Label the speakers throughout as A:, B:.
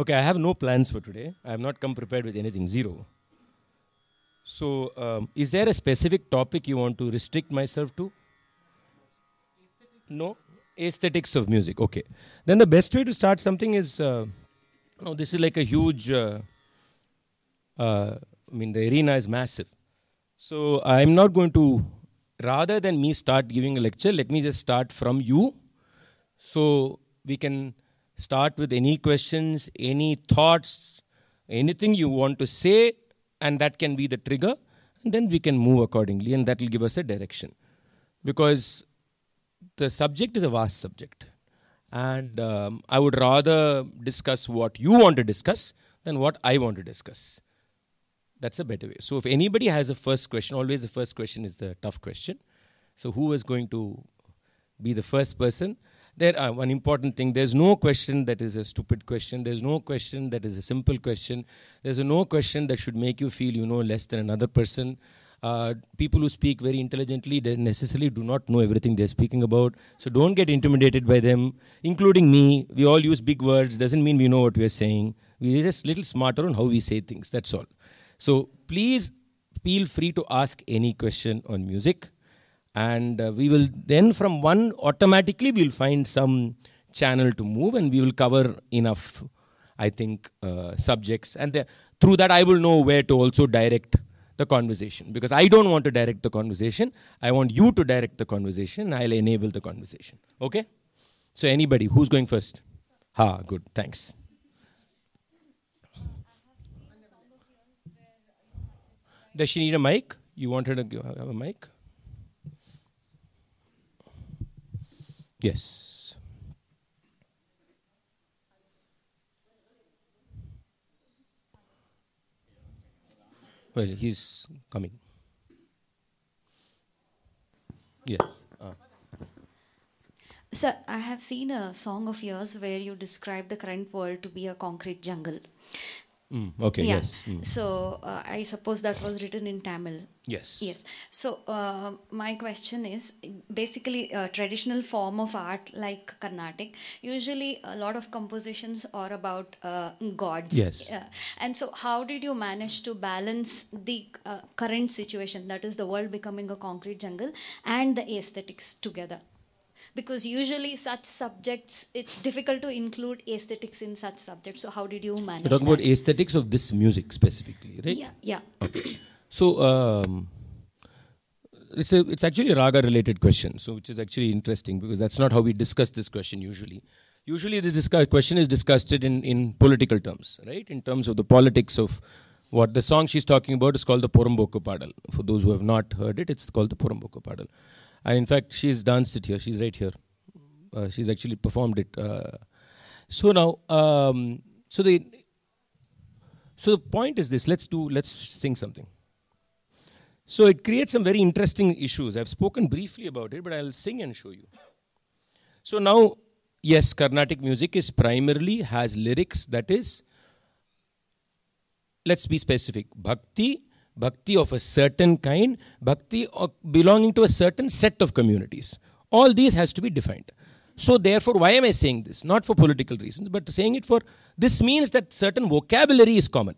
A: Okay, I have no plans for today. I have not come prepared with anything, zero. So, um, is there a specific topic you want to restrict myself to? No? Aesthetics of music, okay. Then the best way to start something is uh, this is like a huge, uh, uh, I mean, the arena is massive. So, I'm not going to, rather than me start giving a lecture, let me just start from you. So, we can Start with any questions, any thoughts, anything you want to say, and that can be the trigger. And then we can move accordingly, and that will give us a direction. Because the subject is a vast subject. And um, I would rather discuss what you want to discuss than what I want to discuss. That's a better way. So, if anybody has a first question, always the first question is the tough question. So, who is going to be the first person? there are one important thing there's no question that is a stupid question there's no question that is a simple question there's no question that should make you feel you know less than another person uh, people who speak very intelligently they necessarily do not know everything they're speaking about so don't get intimidated by them including me we all use big words doesn't mean we know what we're saying we're just little smarter on how we say things that's all so please feel free to ask any question on music and uh, we will then from one automatically we will find some channel to move and we will cover enough i think uh, subjects and the, through that i will know where to also direct the conversation because i don't want to direct the conversation i want you to direct the conversation i'll enable the conversation okay so anybody who's going first ha good thanks does she need a mic you want her to have a mic
B: Yes.
A: Well, he's coming. Yes.
B: Uh.
C: Sir, I have seen a song of yours where you describe the current world to be a concrete jungle.
A: Mm, okay. Yeah. Yes. Mm.
C: So uh, I suppose that was written in Tamil. Yes. Yes. So uh, my question is basically a uh, traditional form of art like Carnatic. Usually, a lot of compositions are about uh, gods. Yes. and so, how did you manage to balance the uh, current situation, that is, the world becoming a concrete jungle, and the aesthetics together? because usually such subjects it's difficult to include aesthetics in such subjects so how did you manage You're talking that? about
A: aesthetics of this music specifically right yeah yeah okay so um, it's a, it's actually a raga related question so which is actually interesting because that's not how we discuss this question usually usually this question is discussed in in political terms right in terms of the politics of what the song she's talking about is called the Poramboko Padal. For those who have not heard it, it's called the Poramboko Padal. And in fact, she's danced it here. She's right here. Uh, she's actually performed it. Uh, so now, um, so the so the point is this. Let's do. Let's sing something. So it creates some very interesting issues. I've spoken briefly about it, but I'll sing and show you. So now, yes, Carnatic music is primarily has lyrics that is. Let's be specific. Bhakti Bhakti of a certain kind, bhakti belonging to a certain set of communities. All these has to be defined. So therefore, why am I saying this? Not for political reasons, but saying it for, this means that certain vocabulary is common.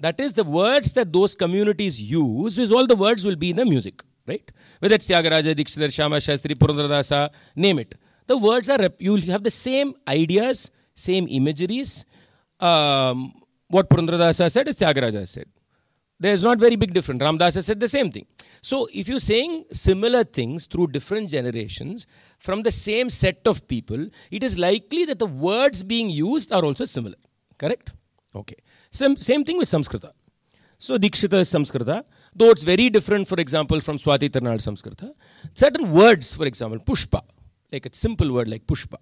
A: That is, the words that those communities use is all the words will be in the music, right? Whether it's Tyagaraja, Dikshitar, Shama, Shastri, Purandradasa, ah, name it. The words are, you'll have the same ideas, same imageries. Um, what Purandradasa said is Tyagaraja said. There's not very big difference. Ramdas has said the same thing. So if you're saying similar things through different generations from the same set of people, it is likely that the words being used are also similar. Correct? Okay. Same, same thing with Samskrita. So Dikshita is Samskrita, though it's very different, for example, from Swati Tarnal Samskrita. Certain words, for example, Pushpa, like a simple word like Pushpa,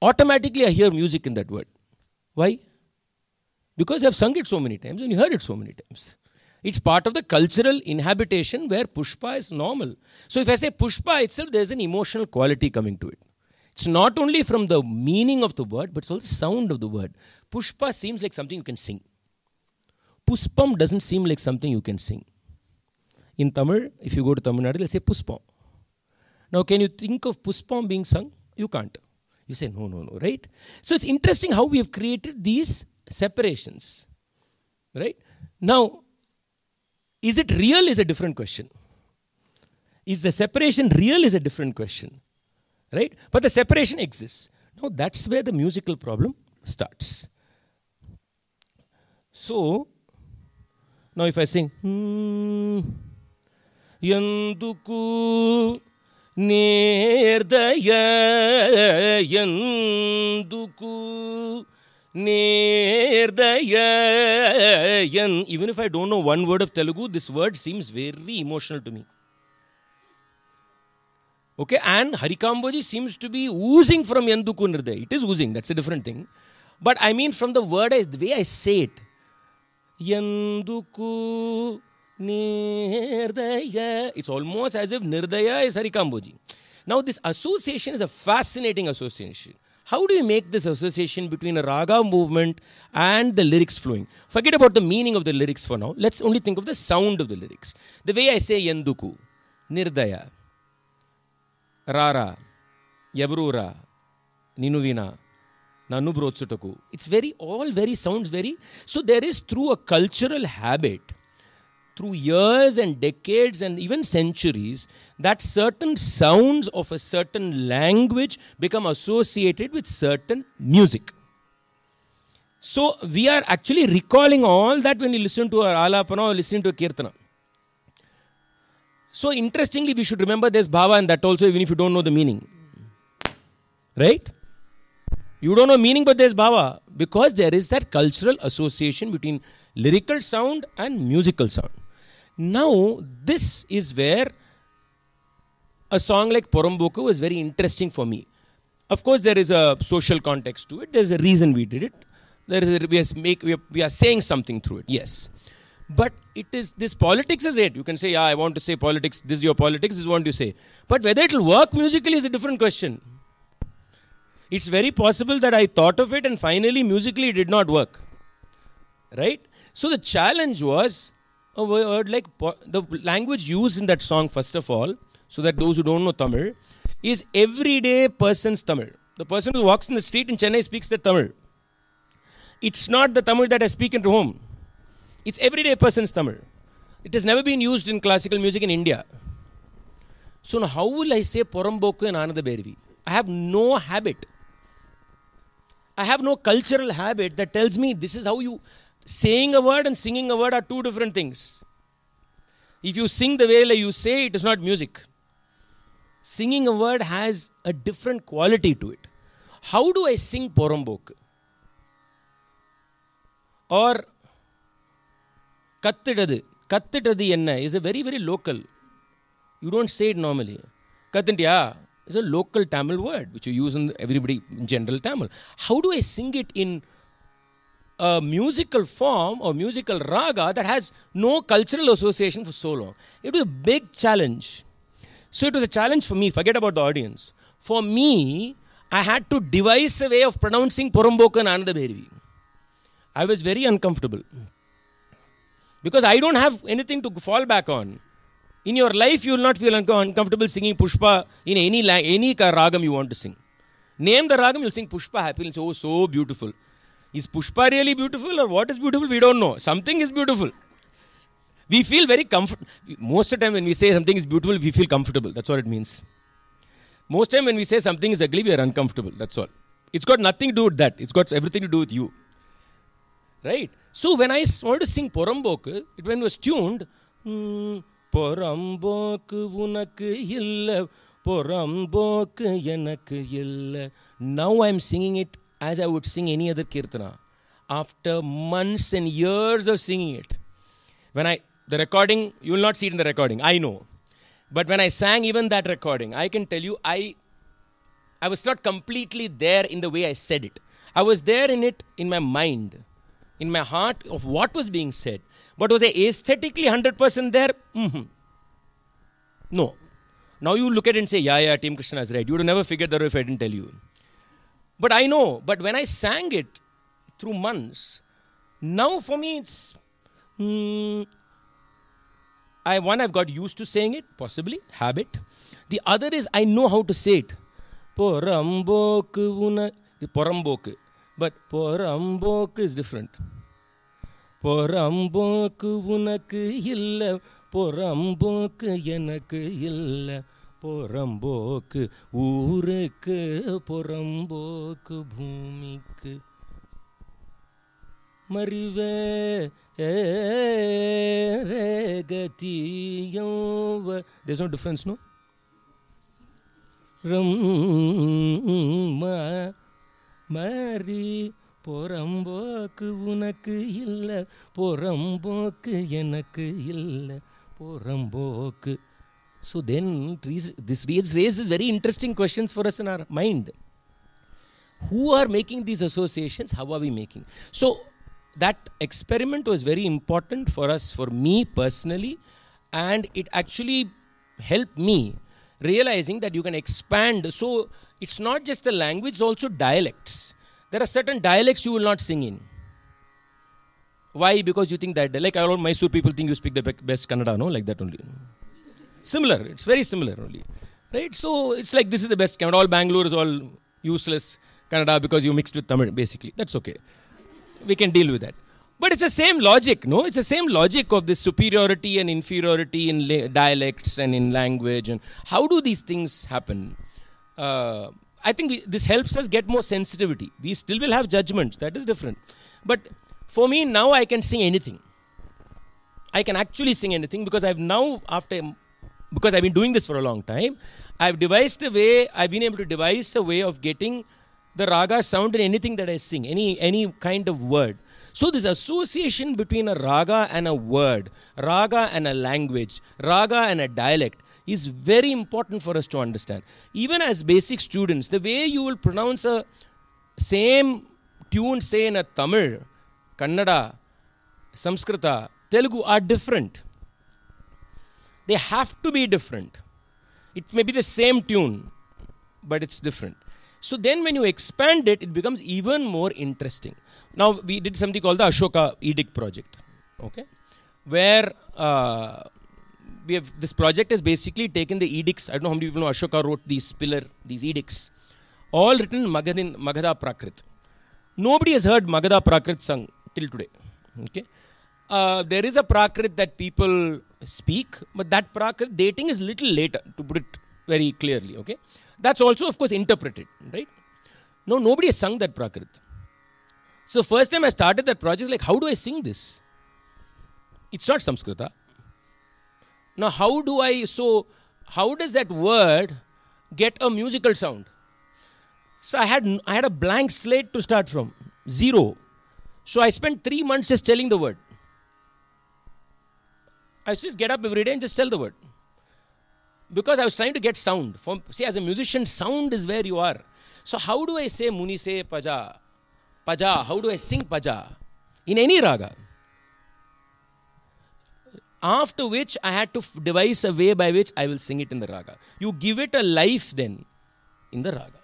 A: automatically I hear music in that word. Why? Because I've sung it so many times and you heard it so many times. It's part of the cultural inhabitation where Pushpa is normal. So if I say Pushpa itself, there's an emotional quality coming to it. It's not only from the meaning of the word, but it's also the sound of the word. Pushpa seems like something you can sing. Puspam doesn't seem like something you can sing. In Tamil, if you go to Tamil Nadu, they'll say Puspam. Now, can you think of Puspam being sung? You can't. You say, no, no, no, right? So it's interesting how we have created these separations, right? Now, is it real is a different question. Is the separation real is a different question. Right? But the separation exists. Now that's where the musical problem starts. So, now if I sing, hmm, yanduku నేర్దయ ఎందుకు Nerdayan. Even if I don't know one word of Telugu, this word seems very emotional to me. Okay, and Harikamboji seems to be oozing from Yanduku Nirday. It is oozing, that's a different thing. But I mean from the word, the way I say it. Yanduku Nirdaya. It's almost as if Nirdaya is Harikamboji. Now, this association is a fascinating association how do you make this association between a raga movement and the lyrics flowing? Forget about the meaning of the lyrics for now. Let's only think of the sound of the lyrics. The way I say Yenduku, Nirdaya, Rara, Yabrura, Ninuvina, Nanu It's very, all very sounds very. So there is through a cultural habit through years and decades and even centuries that certain sounds of a certain language become associated with certain music. So we are actually recalling all that when we listen to our alapana or listen to a kirtana. So interestingly, we should remember there's bhava and that also, even if you don't know the meaning. Right? You don't know meaning, but there's bhava because there is that cultural association between lyrical sound and musical sound. Now, this is where a song like Poromboku was very interesting for me. Of course, there is a social context to it. There's a reason we did it. There is a, we, are make, we, are, we are saying something through it, yes. But it is this politics is it. You can say, yeah, I want to say politics. This is your politics. This is what you say. But whether it will work musically is a different question. It's very possible that I thought of it and finally musically it did not work. Right? So the challenge was a oh, word uh, like the language used in that song, first of all, so that those who don't know Tamil, is everyday person's Tamil. The person who walks in the street in Chennai speaks the Tamil. It's not the Tamil that I speak in home. It's everyday person's Tamil. It has never been used in classical music in India. So now, how will I say Poramboku and Ananda I have no habit. I have no cultural habit that tells me this is how you saying a word and singing a word are two different things. If you sing the way you say, it is not music. Singing a word has a different quality to it. How do I sing Porombok? Or Kattidadu. Kattidadu enna is a very, very local. You don't say it normally. Kattindiya is a local Tamil word which you use in everybody general Tamil. How do I sing it in a musical form or musical raga that has no cultural association for so long. It was a big challenge. So it was a challenge for me, forget about the audience. For me, I had to devise a way of pronouncing Poromboka and I was very uncomfortable. Because I don't have anything to fall back on. In your life, you will not feel uncomfortable singing Pushpa in any, any ragam you want to sing. Name the ragam, you'll sing Pushpa happy, and say, oh, so beautiful. Is Pushpa really beautiful or what is beautiful? We don't know. Something is beautiful. We feel very comfortable. Most of the time when we say something is beautiful, we feel comfortable. That's what it means. Most of the time when we say something is ugly, we are uncomfortable. That's all. It's got nothing to do with that. It's got everything to do with you. Right? So when I wanted to sing Porambok, it when it was tuned, பொறம்போக்கு உனக்கு இல்லை பொறம்போக்கு எனக்கு இல்லை now I am singing it as I would sing any other kirtana after months and years of singing it. When I, the recording, you will not see it in the recording, I know. But when I sang even that recording, I can tell you I, I was not completely there in the way I said it. I was there in it in my mind, in my heart of what was being said. But was I aesthetically 100% there? Mm-hmm. No. Now you look at it and say, yeah, yeah, Team Krishna is right. You would never figure that if I didn't tell you. But I know, but when I sang it through months, now for me it's. Mm, I one I've got used to saying it, possibly habit. The other is I know how to say it. Poramboku una poramboku, but poramboku is different. Poramboku unaku illa, poramboku yanaku illa. புறம்போக்கு ஊருக்கு புறம்போக்கு பூமிக்கு மறிவே கதியோவ no difference no ரம் மறி புறம்போக்கு உனக்கு இல்லை புறம்போக்கு எனக்கு இல்லை புறம்போக்கு So then this raises very interesting questions for us in our mind. Who are making these associations? How are we making? So that experiment was very important for us, for me personally, and it actually helped me realizing that you can expand. So it's not just the language, also dialects. There are certain dialects you will not sing in. Why? Because you think that, like all Mysore people think you speak the best Kannada, no? Like that only. Similar, it's very similar only. Right? So it's like this is the best Canada. All Bangalore is all useless Canada because you mixed with Tamil, basically. That's okay. We can deal with that. But it's the same logic, no? It's the same logic of this superiority and inferiority in la- dialects and in language. And how do these things happen? Uh, I think we, this helps us get more sensitivity. We still will have judgments, that is different. But for me, now I can sing anything. I can actually sing anything because I've now, after because I've been doing this for a long time, I've devised a way, I've been able to devise a way of getting the raga sound in anything that I sing, any, any kind of word. So, this association between a raga and a word, raga and a language, raga and a dialect is very important for us to understand. Even as basic students, the way you will pronounce a same tune, say in a Tamil, Kannada, Samskrita, Telugu are different they have to be different. It may be the same tune, but it's different. So then when you expand it, it becomes even more interesting. Now, we did something called the Ashoka Edict Project, okay? Where uh, we have this project has basically taken the edicts. I don't know how many people know Ashoka wrote these pillar, these edicts, all written in Magadha Prakrit. Nobody has heard Magadha Prakrit sung till today. Okay, uh, there is a Prakrit that people speak, but that prakrit dating is little later, to put it very clearly. Okay, that's also of course interpreted, right? No, nobody has sung that prakrit. So first time I started that project, like how do I sing this? It's not Sanskrita. Now how do I so how does that word get a musical sound? So I had I had a blank slate to start from zero. So I spent three months just telling the word. I just get up every day and just tell the word. Because I was trying to get sound. From, see, as a musician, sound is where you are. So how do I say Muni se Paja? Paja, how do I sing Paja? In any raga. After which I had to f- devise a way by which I will sing it in the raga. You give it a life then in the raga.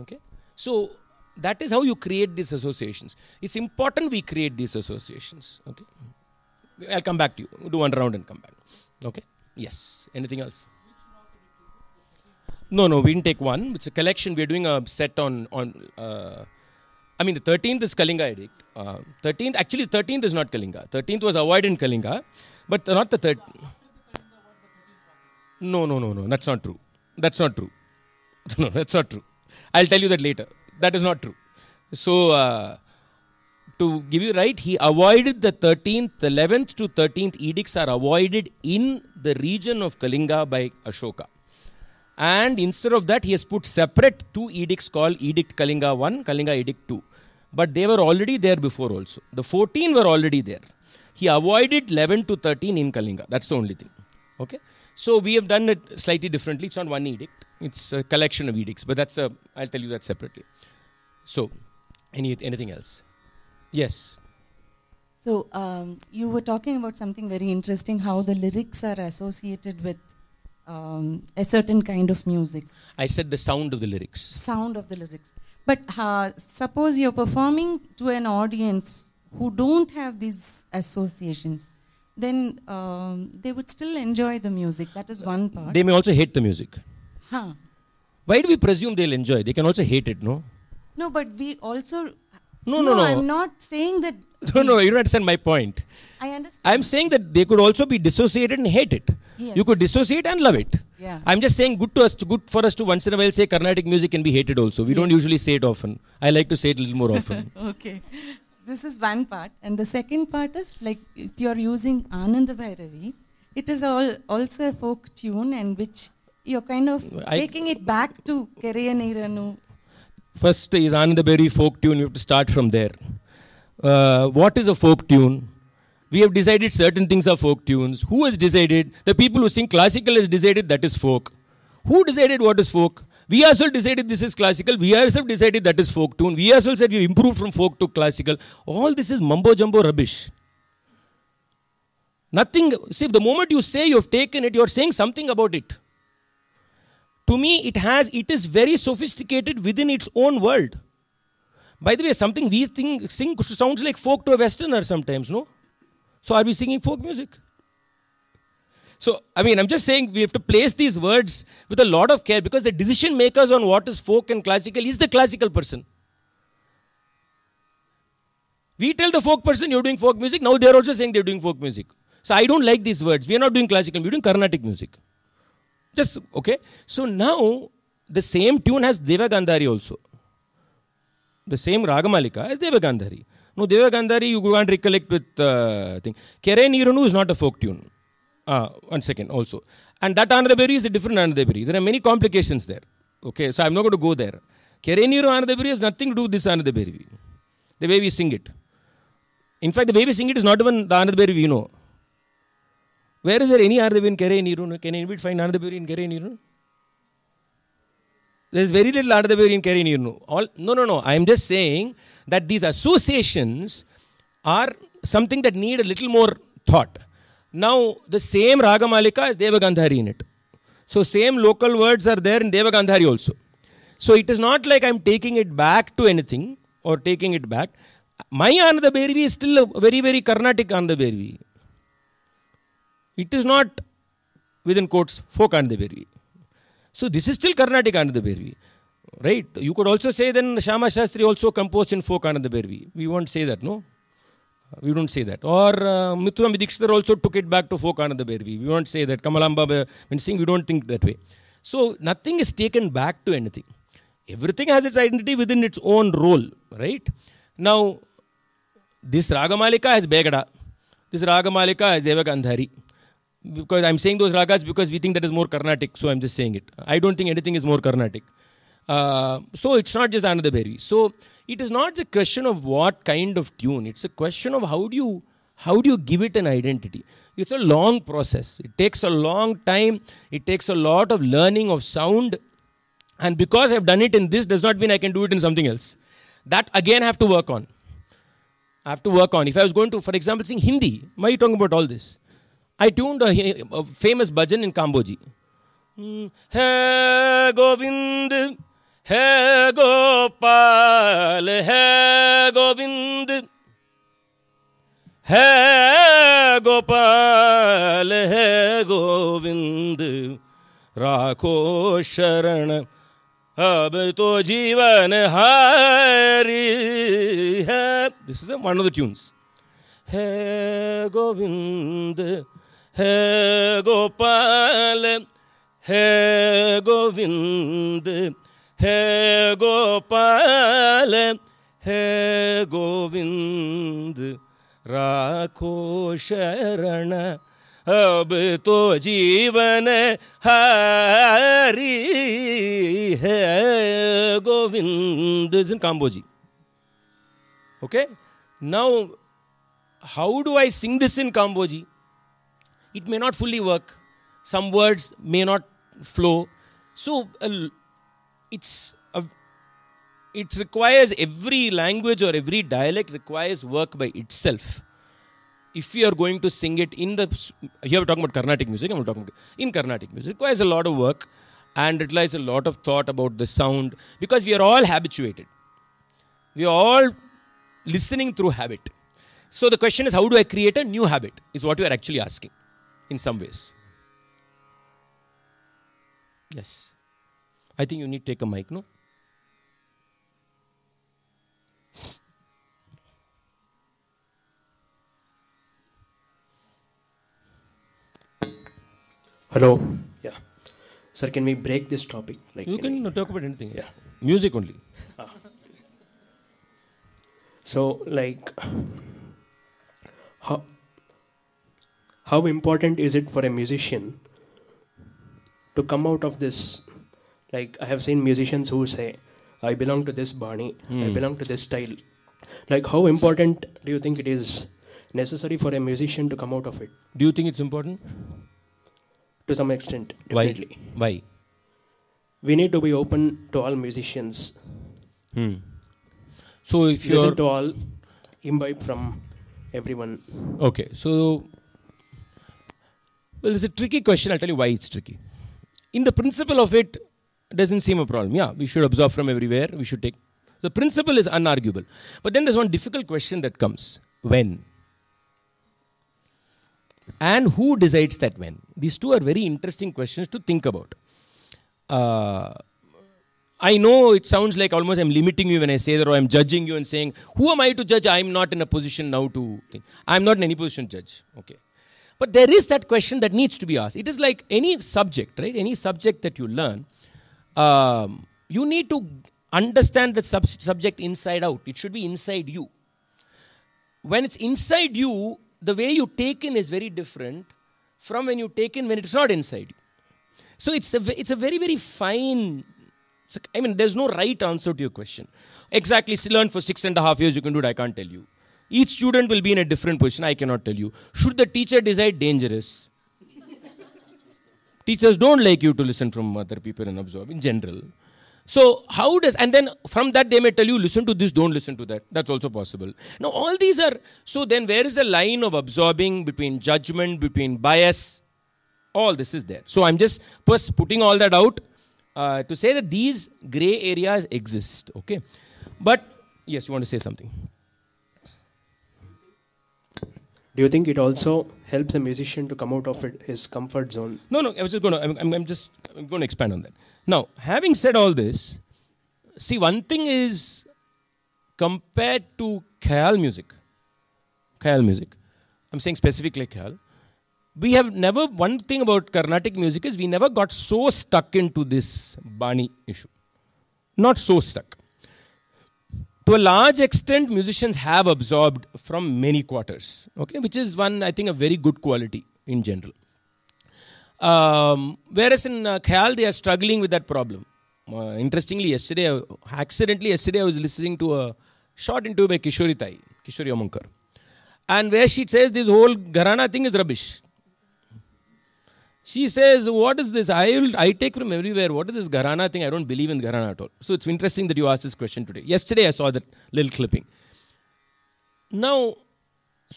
A: Okay? So that is how you create these associations. It's important we create these associations. Okay? I'll come back to you. do one round and come back. Okay. Yes. Anything else? No, no, we didn't take one. It's a collection. We're doing a set on on. Uh, I mean, the 13th is Kalinga Edict. Uh, 13th, actually, 13th is not Kalinga. 13th was avoided in Kalinga, but not the 13th. No, no, no, no. That's not true. That's not true. no, that's not true. I'll tell you that later. That is not true. So. Uh, to give you right, he avoided the 13th, the 11th to 13th edicts are avoided in the region of Kalinga by Ashoka. And instead of that, he has put separate two edicts called Edict Kalinga 1, Kalinga Edict 2. But they were already there before also. The 14 were already there. He avoided 11 to 13 in Kalinga. That's the only thing. Okay? So we have done it slightly differently. It's not one edict, it's a collection of edicts. But that's a, I'll tell you that separately. So, any, anything else? Yes.
C: So um, you were talking about something very interesting, how the lyrics are associated with um, a certain kind of music.
A: I said the sound of the lyrics.
C: Sound of the lyrics. But uh, suppose you're performing to an audience who don't have these associations, then um, they would still enjoy the music. That is one part. They may
A: also hate the music. Huh. Why do we presume they'll enjoy? They can also hate it, no?
C: No, but we also
A: no, no, no. no. I'm not
C: saying that. No, no, you
A: don't understand my point.
C: I understand. I'm
A: saying that they could also be dissociated and hate it. Yes. You could dissociate and love it. Yeah. I'm just saying good to us, good for us to once in a while say Carnatic music can be hated also. We yes. don't usually say it often. I like to say it a little more often.
C: okay. This is one part. And the second part is like if you're using Ananda Bhairavi, it is all also a folk tune and which you're kind of I, taking it back to Kereyaniranu
A: First is Anandaberi folk tune, you have to start from there. Uh, what is a folk tune? We have decided certain things are folk tunes. Who has decided? The people who sing classical has decided that is folk. Who decided what is folk? We ourselves decided this is classical. We ourselves decided that is folk tune. We ourselves said we improved from folk to classical. All this is mumbo jumbo rubbish. Nothing, see, the moment you say you've taken it, you're saying something about it to me it has it is very sophisticated within its own world by the way something we think sing sounds like folk to a westerner sometimes no so are we singing folk music so i mean i'm just saying we have to place these words with a lot of care because the decision makers on what is folk and classical is the classical person we tell the folk person you're doing folk music now they're also saying they're doing folk music so i don't like these words we're not doing classical we're doing carnatic music just okay. So now the same tune has Deva Gandhari also. The same Ragamalika as Deva Gandhari. No, Deva Gandhari you can't recollect with uh, thing. Kere Nirunu is not a folk tune. Uh, one second also. And that Anandabari is a different Anandabari. There are many complications there. Okay, so I'm not going to go there. Kere Niru Anandabari has nothing to do with this Anandabari. The way we sing it. In fact, the way we sing it is not even the Anandabari we know. Where is there any Ardevi in Kere Nirun? Can anybody find Ardevi in Kere Nirun? There is very little Ardevi in Kere Nirun. All, no, no, no. I am just saying that these associations are something that need a little more thought. Now, the same Ragamalika is Devagandhari in it. So, same local words are there in Devagandhari also. So, it is not like I am taking it back to anything or taking it back. My Ananda is still a very, very Carnatic Ananda it is not within quotes folk and the So this is still Karnataka and the Bhairavi. Right? You could also say then Shama Shastri also composed in folk and the We won't say that, no? We don't say that. Or uh, Mithunam also took it back to folk and the We won't say that. Kamalamba when uh, sing, we don't think that way. So nothing is taken back to anything. Everything has its identity within its own role, right? Now, this Ragamalika has Begada. This Ragamalika has Devagandhari because I'm saying those ragas because we think that is more Carnatic, so I'm just saying it. I don't think anything is more Carnatic. Uh, so it's not just another berry. So it is not the question of what kind of tune. It's a question of how do you how do you give it an identity. It's a long process. It takes a long time. It takes a lot of learning of sound, and because I've done it in this, does not mean I can do it in something else. That again I have to work on. I have to work on. If I was going to, for example, sing Hindi, why are you talking about all this? I tuned a, a famous bhajan in Kamboji. Hey Govind, Hey Gopal, Hey Govind, Hey Gopal, Hey Govind, राखो शरण अब तो जीवन हारी है this is one of the tunes है गोविंद ಹೇ ಗೋಪಾಲ ಹೇ ಗೋವಿಂದ ಹೇ ಗೋಪಾಲ ಹೇ ಗೋವಿಂದ ರಾಖೋ ಶರಣ अब तो जीवन हरी है Govind in Kambhoji okay now how do i sing this in kamboji it may not fully work. Some words may not flow. So uh, it's a, it requires every language or every dialect requires work by itself. If you are going to sing it in the here we're talking about Carnatic music, I'm talking in Carnatic music, requires a lot of work and it lies a lot of thought about the sound because we are all habituated. We are all listening through habit. So the question is, how do I create a new habit? Is what you are actually asking in some ways. Yes. I think you need to take a mic, no? Hello. Yeah. Sir, can we break this topic? Like you can talk about anything. Yeah. Music only. Ah. so, like, how, how
D: important is it for a musician to come out of this like i have seen musicians who say i belong to this bani mm. i hmm. belong to this style
B: like how important do you think it is necessary for a musician to come out of it do you think it's important to some extent
A: definitely why, why? we need to be open to all musicians hmm. so if you listen to
B: all imbibe from everyone
A: okay so well, it's a tricky question. I'll tell you why it's tricky. In the principle of it, doesn't seem a problem. Yeah, we should absorb from everywhere. We should take. The principle is unarguable. But then there's one difficult question that comes when? And who decides that when? These two are very interesting questions to think about. Uh, I know it sounds like almost I'm limiting you when I say that, or I'm judging you and saying, Who am I to judge? I'm not in a position now to. Think. I'm not in any position to judge. Okay. But there is that question that needs to be asked. It is like any subject, right? Any subject that you learn, um, you need to understand the sub- subject inside out. It should be inside you. When it's inside you, the way you take in is very different from when you take in when it's not inside you. So it's a, it's a very, very fine. I mean, there's no right answer to your question. Exactly, learn for six and a half years, you can do it, I can't tell you. Each student will be in a different position, I cannot tell you. Should the teacher decide dangerous? Teachers don't like you to listen from other people and absorb in general. So, how does, and then from that they may tell you, listen to this, don't listen to that. That's also possible. Now, all these are, so then where is the line of absorbing between judgment, between bias? All this is there. So, I'm just first putting all that out uh, to say that these gray areas exist, okay? But, yes, you want to say something? do you think it also helps a musician to come out of it, his comfort zone no no i was just going to I'm, I'm just I'm going to expand on that now having said all this see one thing is compared to khayal music khayal music i'm saying specifically khayal we have never one thing about carnatic music is we never got so stuck into this bani issue not so stuck to a large extent musicians have absorbed from many quarters okay which is one i think a very good quality in general um, whereas in uh, Khayal, they are struggling with that problem. Uh, interestingly, yesterday, accidentally, yesterday I was listening to a short interview by Kishori Tai, Kishori Amankar, and where she says this whole Gharana thing is rubbish she says, What is this? I will I take from everywhere. What is this Gharana thing? I don't believe in Gharana at all. So it's interesting that you asked this question today. Yesterday I saw that little clipping. Now,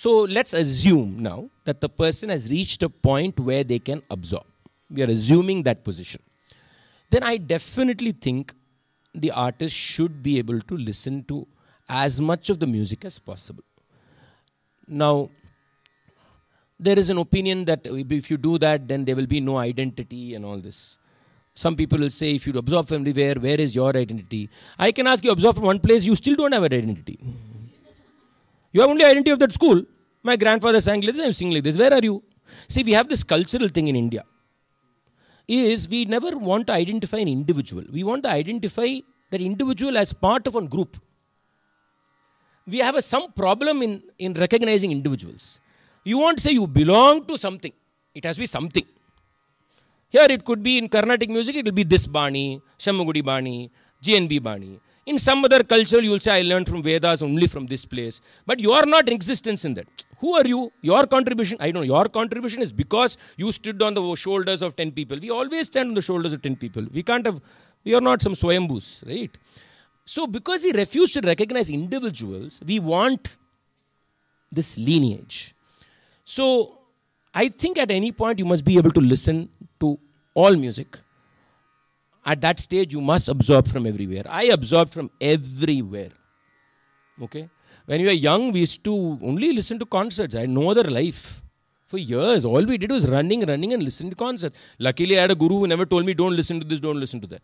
A: so let's assume now that the person has reached a point where they can absorb. We are assuming that position. Then I definitely think the artist should be able to listen to as much of the music as possible. Now, there is an opinion that if you do that, then there will be no identity and all this. Some people will say, if you absorb from everywhere, where is your identity? I can ask you, absorb from one place, you still don't have an identity. you have only identity of that school. My grandfather sang like this, I'm singing like this. Where are you? See, we have this cultural thing in India. Is we never want to identify an individual. We want to identify that individual as part of a group. We have a, some problem in, in recognizing individuals. You won't say you belong to something. It has to be something. Here it could be in Carnatic music, it will be this Bani, Shamagudi Bani, GNB Bani. In some other culture, you will say, I learned from Vedas only from this place. But you are not in existence in that. Who are you? Your contribution, I don't know, your contribution is because you stood on the shoulders of 10 people. We always stand on the shoulders of 10 people. We can't have, we are not some Swayambhus, right? So, because we refuse to recognize individuals, we want this lineage. So I think at any point you must be able to listen to all music. At that stage, you must absorb from everywhere. I absorbed from everywhere. Okay? When we were young, we used to only listen to concerts. I had no other life. For years, all we did was running, running, and listen to concerts. Luckily, I had a guru who never told me, don't listen to this, don't listen to that.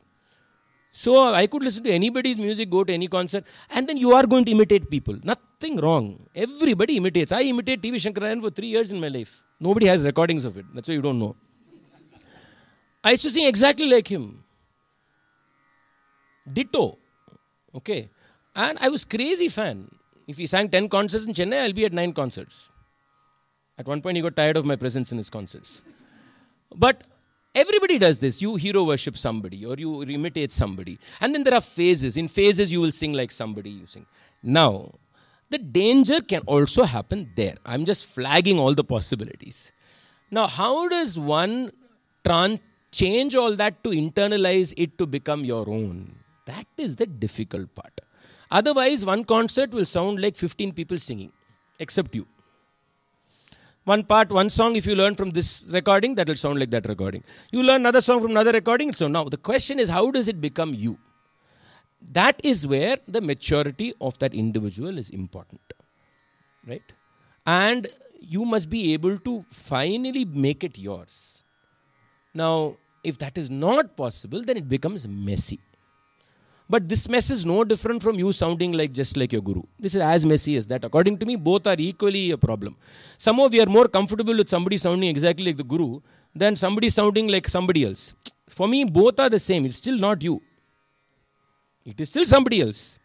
A: So I could listen to anybody's music, go to any concert, and then you are going to imitate people. Nothing wrong. Everybody imitates. I imitate TV Shankaran for three years in my life. Nobody has recordings of it. That's why you don't know. I used to sing exactly like him. Ditto. Okay. And I was crazy fan. If he sang 10 concerts in Chennai, I'll be at 9 concerts. At one point, he got tired of my presence in his concerts. But Everybody does this. You hero worship somebody or you imitate somebody. And then there are phases. In phases, you will sing like somebody you sing. Now, the danger can also happen there. I'm just flagging all the possibilities. Now, how does one tran- change all that to internalize it to become your own? That is the difficult part. Otherwise, one concert will sound like 15 people singing, except you one part, one song, if you learn from this recording, that will sound like that recording. You learn another song from another recording. So now the question is, how does it become you? That is where the maturity of that individual is important, right? And you must be able to finally make it yours. Now, if that is not possible, then it becomes messy. But this mess is no different from you sounding like just like your guru. This is as messy as that. According to me, both are equally a problem. Somehow we are more comfortable with somebody sounding exactly like the guru than somebody sounding like somebody else. For me, both are the same. It's still not you. It is still somebody else.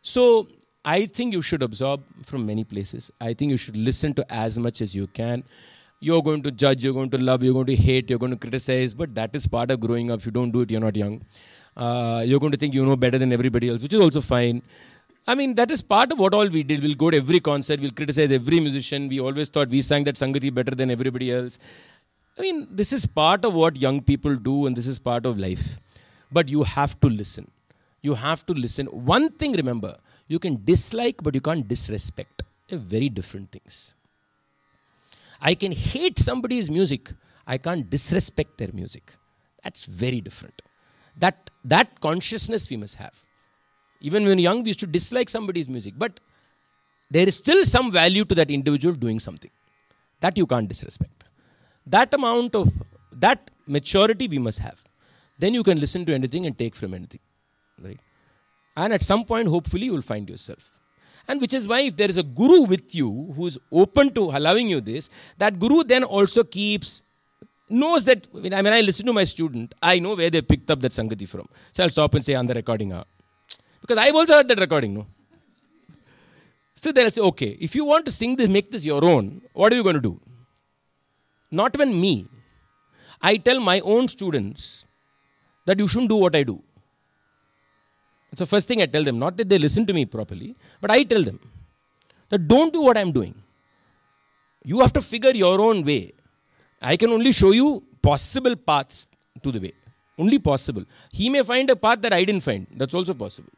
A: So I think you should absorb from many places. I think you should listen to as much as you can. You're going to judge, you're going to love, you're going to hate, you're going to criticize, but that is part of growing up. If you don't do it, you're not young. Uh, you're going to think you know better than everybody else, which is also fine. I mean, that is part of what all we did. We'll go to every concert, we'll criticize every musician. We always thought we sang that Sangati better than everybody else. I mean, this is part of what young people do, and this is part of life. But you have to listen. You have to listen. One thing, remember, you can dislike, but you can't disrespect. They're very different things. I can hate somebody's music, I can't disrespect their music. That's very different. That, that consciousness we must have. Even when young, we used to dislike somebody's music, but there is still some value to that individual doing something. That you can't disrespect. That amount of, that maturity we must have. Then you can listen to anything and take from anything. Right? And at some point, hopefully, you will find yourself. And which is why, if there is a guru with you who is open to allowing you this, that guru then also keeps knows that when I, when I listen to my student, I know where they picked up that Sangati from. So I'll stop and say on the recording. Ah. Because I've also heard that recording, no? So then I say, okay, if you want to sing this, make this your own, what are you going to do? Not even me. I tell my own students that you shouldn't do what I do. It's the first thing I tell them. Not that they listen to me properly, but I tell them that don't do what I'm doing. You have to figure your own way. I can only show you possible paths to the way. Only possible. He may find a path that I didn't find. That's also possible.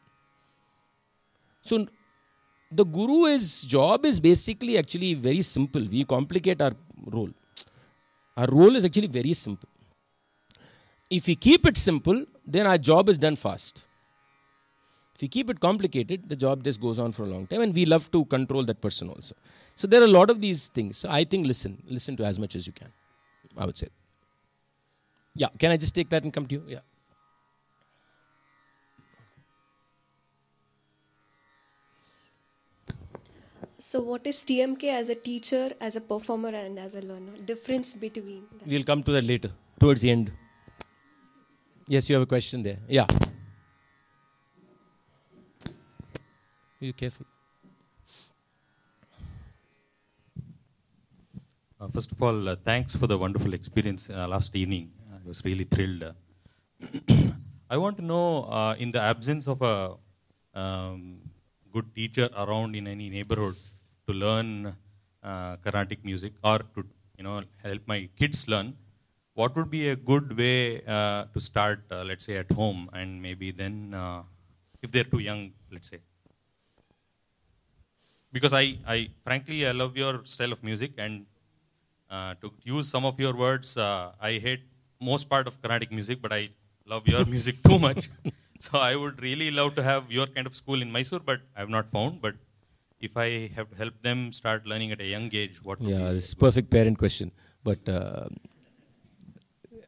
A: So the guru's job is basically actually very simple. We complicate our role. Our role is actually very simple. If we keep it simple, then our job is done fast. If we keep it complicated, the job just goes on for a long time, and we love to control that person also. So there are a lot of these things. So I think listen, listen to as much as you can. I would say. Yeah, can I just take that and come to you? Yeah.
E: So, what is TMK as a teacher, as a performer, and as a learner? Difference
C: between.
A: That. We'll come to that later, towards the end. Yes, you have a question there. Yeah.
F: you careful. Uh, first of all, uh, thanks for the wonderful experience uh, last evening. Uh, I was really thrilled. Uh, I want to know, uh, in the absence of a um, good teacher around in any neighborhood to learn Carnatic music or to you know help my kids learn, what would be a good way to start? let's say at home, and maybe then if they're too young, let's say because I, I frankly I love your style of music and uh, to use some of your words, uh, I hate most part of Carnatic music, but I love your music too much. so I would really love to have your kind of school in Mysore, but I have not found. But if I have helped them start learning at a young age, what?
A: Yeah, it's perfect parent question. But uh,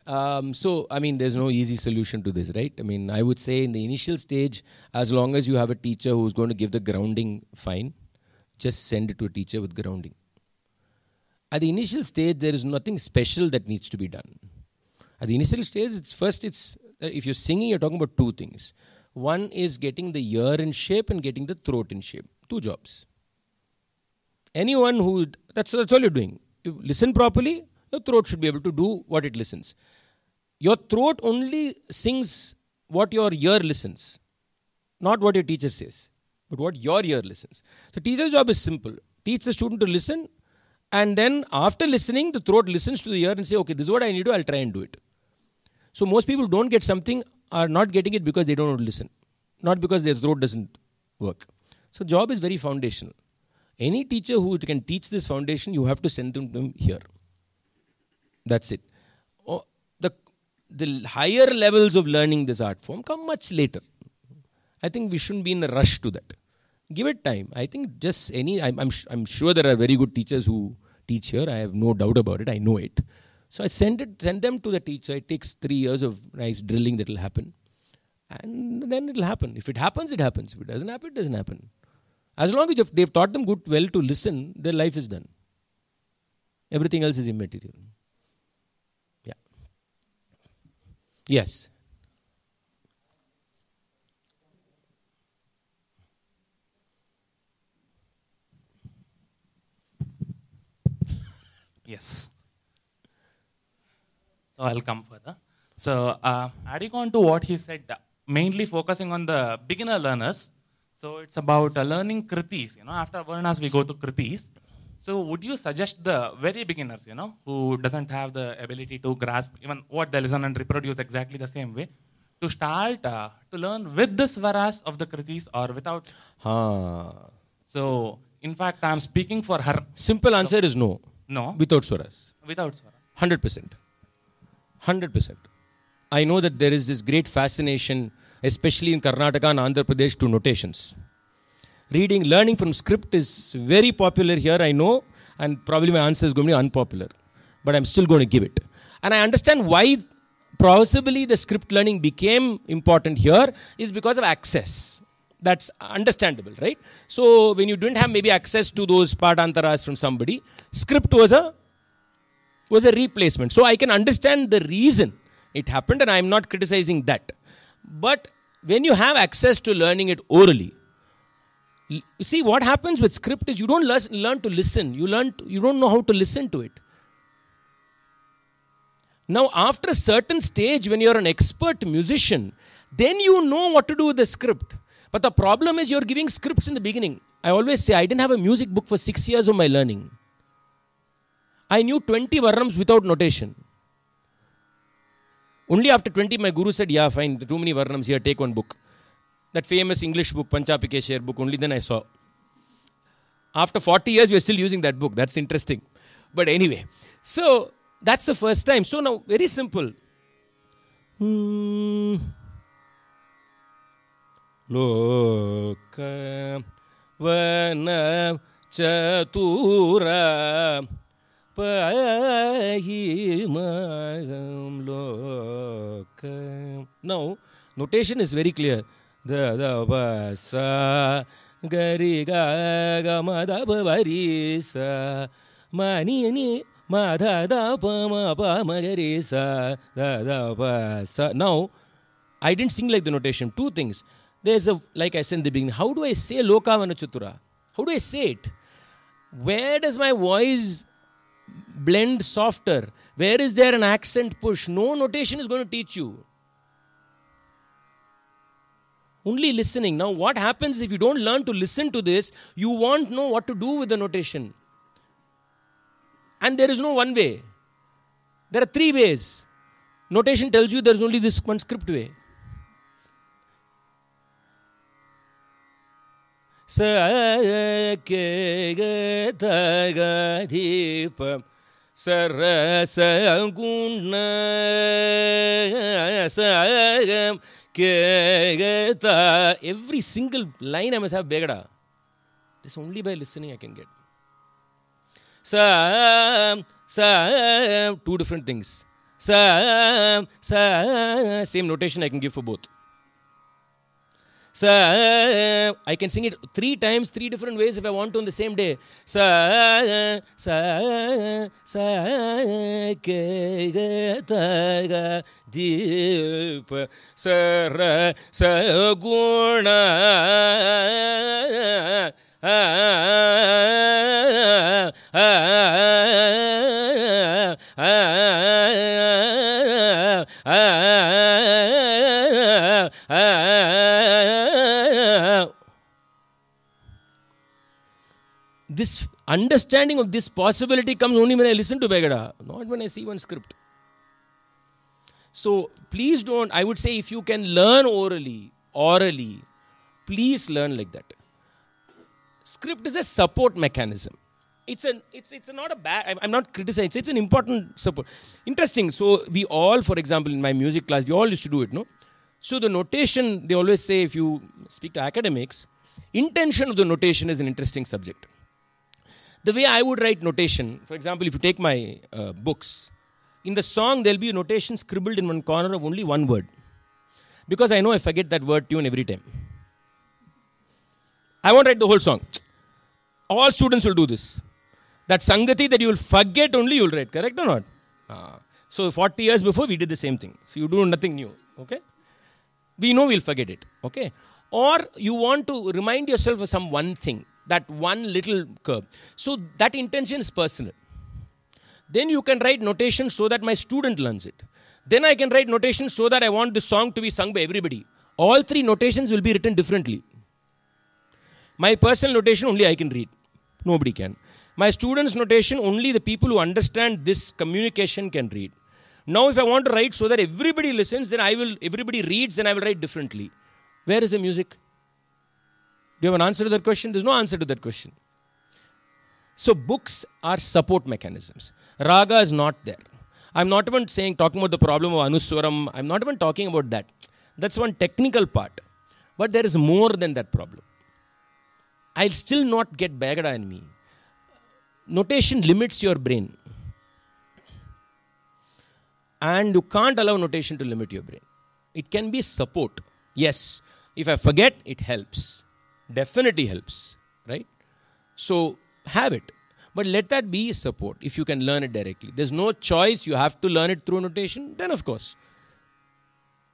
A: um, so I mean, there's no easy solution to this, right? I mean, I would say in the initial stage, as long as you have a teacher who's going to give the grounding, fine. Just send it to a teacher with grounding. At the initial stage, there is nothing special that needs to be done. At the initial stage, it's first, it's uh, if you're singing, you're talking about two things. One is getting the ear in shape and getting the throat in shape. Two jobs. Anyone who that's that's all you're doing. You listen properly, your throat should be able to do what it listens. Your throat only sings what your ear listens, not what your teacher says, but what your ear listens. So teacher's job is simple. Teach the student to listen, and then after listening, the throat listens to the ear and say, okay, this is what I need to, I'll try and do it. So most people don't get something, are not getting it because they don't listen, not because their throat doesn't work. So job is very foundational. Any teacher who can teach this foundation, you have to send them, them here. That's it. Oh, the, the higher levels of learning this art form come much later. I think we shouldn't be in a rush to that. Give it time. I think just any, I'm, I'm, I'm sure there are very good teachers who Teacher, I have no doubt about it. I know it. So I send it, send them to the teacher. It takes three years of nice drilling that will happen, and then it'll happen. If it happens, it happens. If it doesn't happen, it doesn't happen. As long as they've taught them good, well to listen, their life is done. Everything else is immaterial. Yeah. Yes.
F: Yes. So I'll come further. So uh, adding on to what he said, uh, mainly focusing on the beginner learners. So it's about uh, learning kritis. You know, after varnas we go to kritis. So would you suggest the very beginners, you know, who doesn't have the ability to grasp even what they listen and reproduce exactly the same way, to start uh, to learn with the swaras of the kritis or without? Huh. So
A: in fact, I'm speaking for her. Simple answer so, is no. No. Without swaras. Without swaras. 100%. 100%. I know that there is this great fascination, especially in Karnataka and Andhra Pradesh, to notations. Reading, learning from script is very popular here, I know, and probably my answer is going to be unpopular, but I'm still going to give it. And I understand why possibly the script learning became important here is because of access that's understandable, right? So when you didn't have maybe access to those padantaras from somebody, script was a was a replacement. So I can understand the reason it happened, and I'm not criticizing that. But when you have access to learning it orally, you see what happens with script is you don't learn to listen. You learn to, you don't know how to listen to it. Now, after a certain stage, when you're an expert musician, then you know what to do with the script. But the problem is you're giving scripts in the beginning. I always say I didn't have a music book for six years of my learning. I knew 20 varnams without notation. Only after 20, my guru said, Yeah, fine, too many varnams here, take one book. That famous English book, Panchapike Sher book, only then I saw. After 40 years, we're still using that book. That's interesting. But anyway, so that's the first time. So now, very simple. Hmm.
B: लोक
A: वन चतुर लोक now notation is very clear da da ba sa gari ga ga ma da ba ba ri sa ma ni ni ma da da pa ma pa ma ga ri sa da da ba sa now i didn't sing like the notation two things There's a, like I said in the beginning, how do I say Lokavana Chatura? How do I say it? Where does my voice blend softer? Where is there an accent push? No notation is going to teach you. Only listening. Now, what happens if you don't learn to listen to this? You won't know what to do with the notation. And there is no one way. There are three ways. Notation tells you there is only this one script way. சகதீபம் சரசகுண சகம் கேகதா every single line I must have Begada it's only by listening I can get sam sam two different things sam sam same notation i can give for both so I can sing it three times, three different ways if I want to on the same day. Sa sa sa ke ga deep sa sa guna. this understanding of this possibility comes only when I listen to Begada, not when I see one script. So please don't, I would say if you can learn orally, orally, please learn like that. Script is a support mechanism. It's an it's it's not a bad I'm not criticizing it's, it's an important support. Interesting. So we all, for example, in my music class, we all used to do it, no? So the notation, they always say if you speak to academics, intention of the notation is an interesting subject the way I would write notation, for example, if you take my uh, books, in the song there'll be a notation scribbled in one corner of only one word. Because I know I forget that word tune every time. I won't write the whole song. All students will do this. That sangati that you will forget only you will write, correct or not? Ah. so 40 years before we did the same thing. So you do nothing new, okay? We know we'll forget it, okay? Or you want to remind yourself of some one thing that one little curve. So that intention is personal. Then you can write notation so that my student learns it. Then I can write notation so that I want the song to be sung by everybody. All three notations will be written differently. My personal notation only I can read. Nobody can. My students' notation only the people who understand this communication can read. Now, if I want to write so that everybody listens, then I will, everybody reads, then I will write differently. Where is the music? Do you have an answer to that question? There's no answer to that question. So books are support mechanisms. Raga is not there. I'm not even saying talking about the problem of anuswaram. I'm not even talking about that. That's one technical part. But there is more than that problem. I'll still not get bagada in me. Notation limits your brain. And you can't allow notation to limit your brain. It can be support. Yes, if I forget, it helps definitely helps, right? So have it. But let that be support if you can learn it directly. There's no choice, you have to learn it through notation, then of course,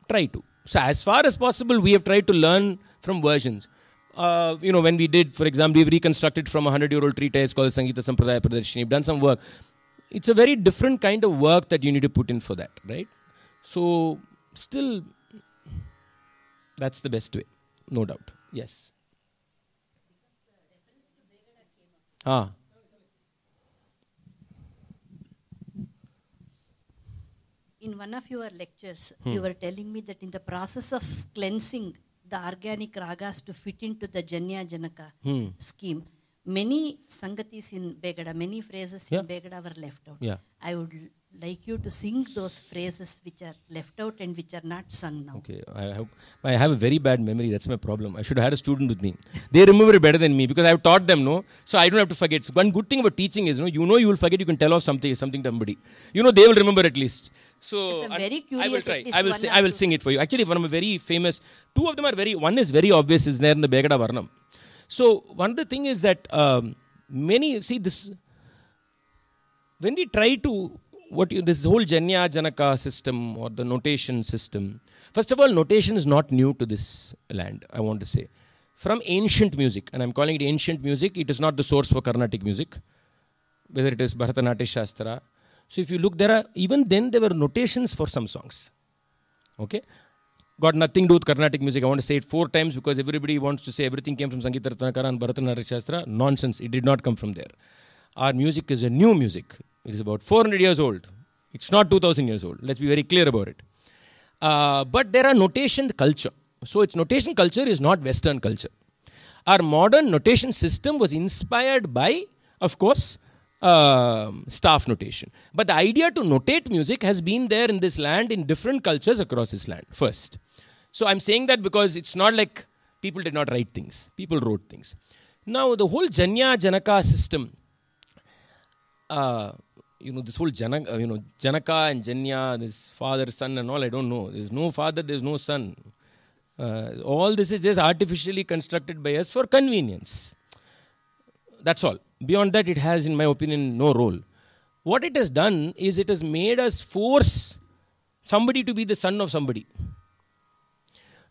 A: try to. So, as far as possible, we have tried to learn from versions. Uh, you know, when we did, for example, we've reconstructed from a 100 year old treatise called Sangita Sampradaya Pradarshini, we've done some work. It's a very different kind of work that you need to put in for that, right? So, still, that's the best way, no doubt. Yes.
C: in one of your lectures, hmm. you were telling me that in the process of cleansing the organic ragas to fit into the Janya Janaka hmm. scheme, many sangatis in Begada, many phrases yeah. in Begada were left out. Yeah. I would like you to sing those phrases which are left out and which are not sung now.
A: Okay, I have, I have a very bad memory. That's my problem. I should have had a student with me. They remember better than me because I have taught them, no? So I don't have to forget. So one good thing about teaching is, no, you know you will forget, you can tell off something, something to somebody. You know they will remember at least. So yes, very curious. I will try. I will, sing, I will sing it for you. Actually, one of my very famous, two of them are very, one is very obvious, is there in the Begada Varnam. So one of the thing is that um, many, see this, when we try to what you, this whole Janya Janaka system or the notation system. First of all, notation is not new to this land, I want to say. From ancient music, and I'm calling it ancient music, it is not the source for Carnatic music, whether it is Bharatanatyam Shastra. So if you look, there are, even then there were notations for some songs. Okay? Got nothing to do with Carnatic music. I want to say it four times because everybody wants to say everything came from Sangeeta Ratnakara and Bharatanatyam Shastra. Nonsense. It did not come from there. Our music is a new music. It is about 400 years old. It's not 2000 years old. Let's be very clear about it. Uh, but there are notation culture. So its notation culture is not Western culture. Our modern notation system was inspired by, of course, uh, staff notation. But the idea to notate music has been there in this land in different cultures across this land first. So I'm saying that because it's not like people did not write things, people wrote things. Now, the whole Janya Janaka system uh, you know this whole Janaka, uh, you know Janaka and Janya, this father, son, and all. I don't know. There's no father. There's no son. Uh, all this is just artificially constructed by us for convenience. That's all. Beyond that, it has, in my opinion, no role. What it has done is it has made us force somebody to be the son of somebody.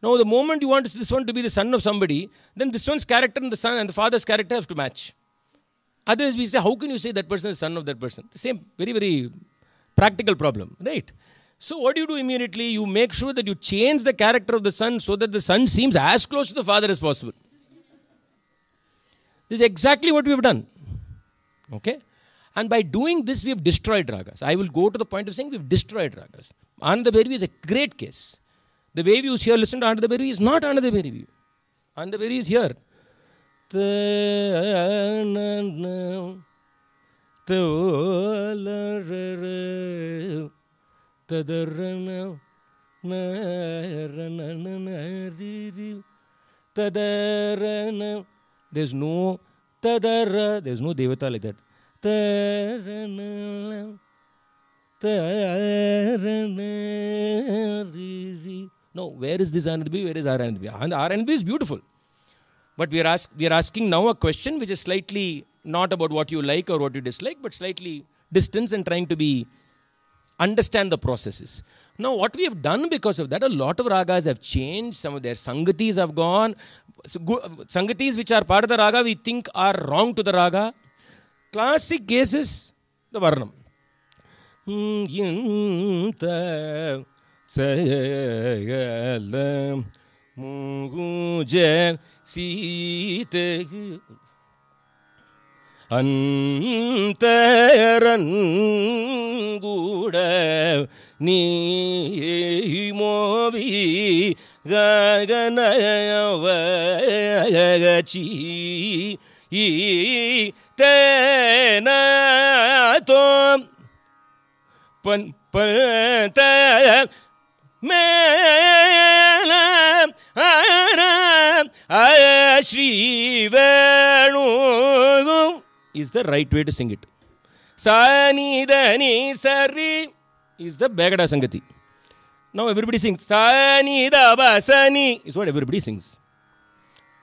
A: Now, the moment you want this one to be the son of somebody, then this one's character and the son and the father's character have to match. Otherwise, we say, how can you say that person is son of that person? Same, very, very practical problem, right? So what do you do immediately? You make sure that you change the character of the son so that the son seems as close to the father as possible. This is exactly what we've done. Okay? And by doing this, we have destroyed ragas. I will go to the point of saying we've destroyed ragas. Ananda Bhairavi is a great case. The way you here listen to Ananda Bhairavi is not Ananda Bhairavi. Ananda Bhairavi is here. There's no tadara. There's no devata like that. No, where is this R&B? Where is R&B? R&B is beautiful. But we are, ask, we are asking now a question which is slightly not about what you like or what you dislike, but slightly distance and trying to be understand the processes. Now, what we have done because of that, a lot of ragas have changed. Some of their sangatis have gone. So, sangatis which are part of the raga, we think are wrong to the raga. Classic cases, the varnam. Mm-hmm. சீதேகு அந்தரங்கூட நீ மோவி ககனவகச்சி தேனோம் பன் ப மே ஸ்ரீ வேணு is the right way to sing it சனிதனி சரி இஸ் த பேகடா சங்கதி Now everybody sings Sani Daba Sani is what everybody sings.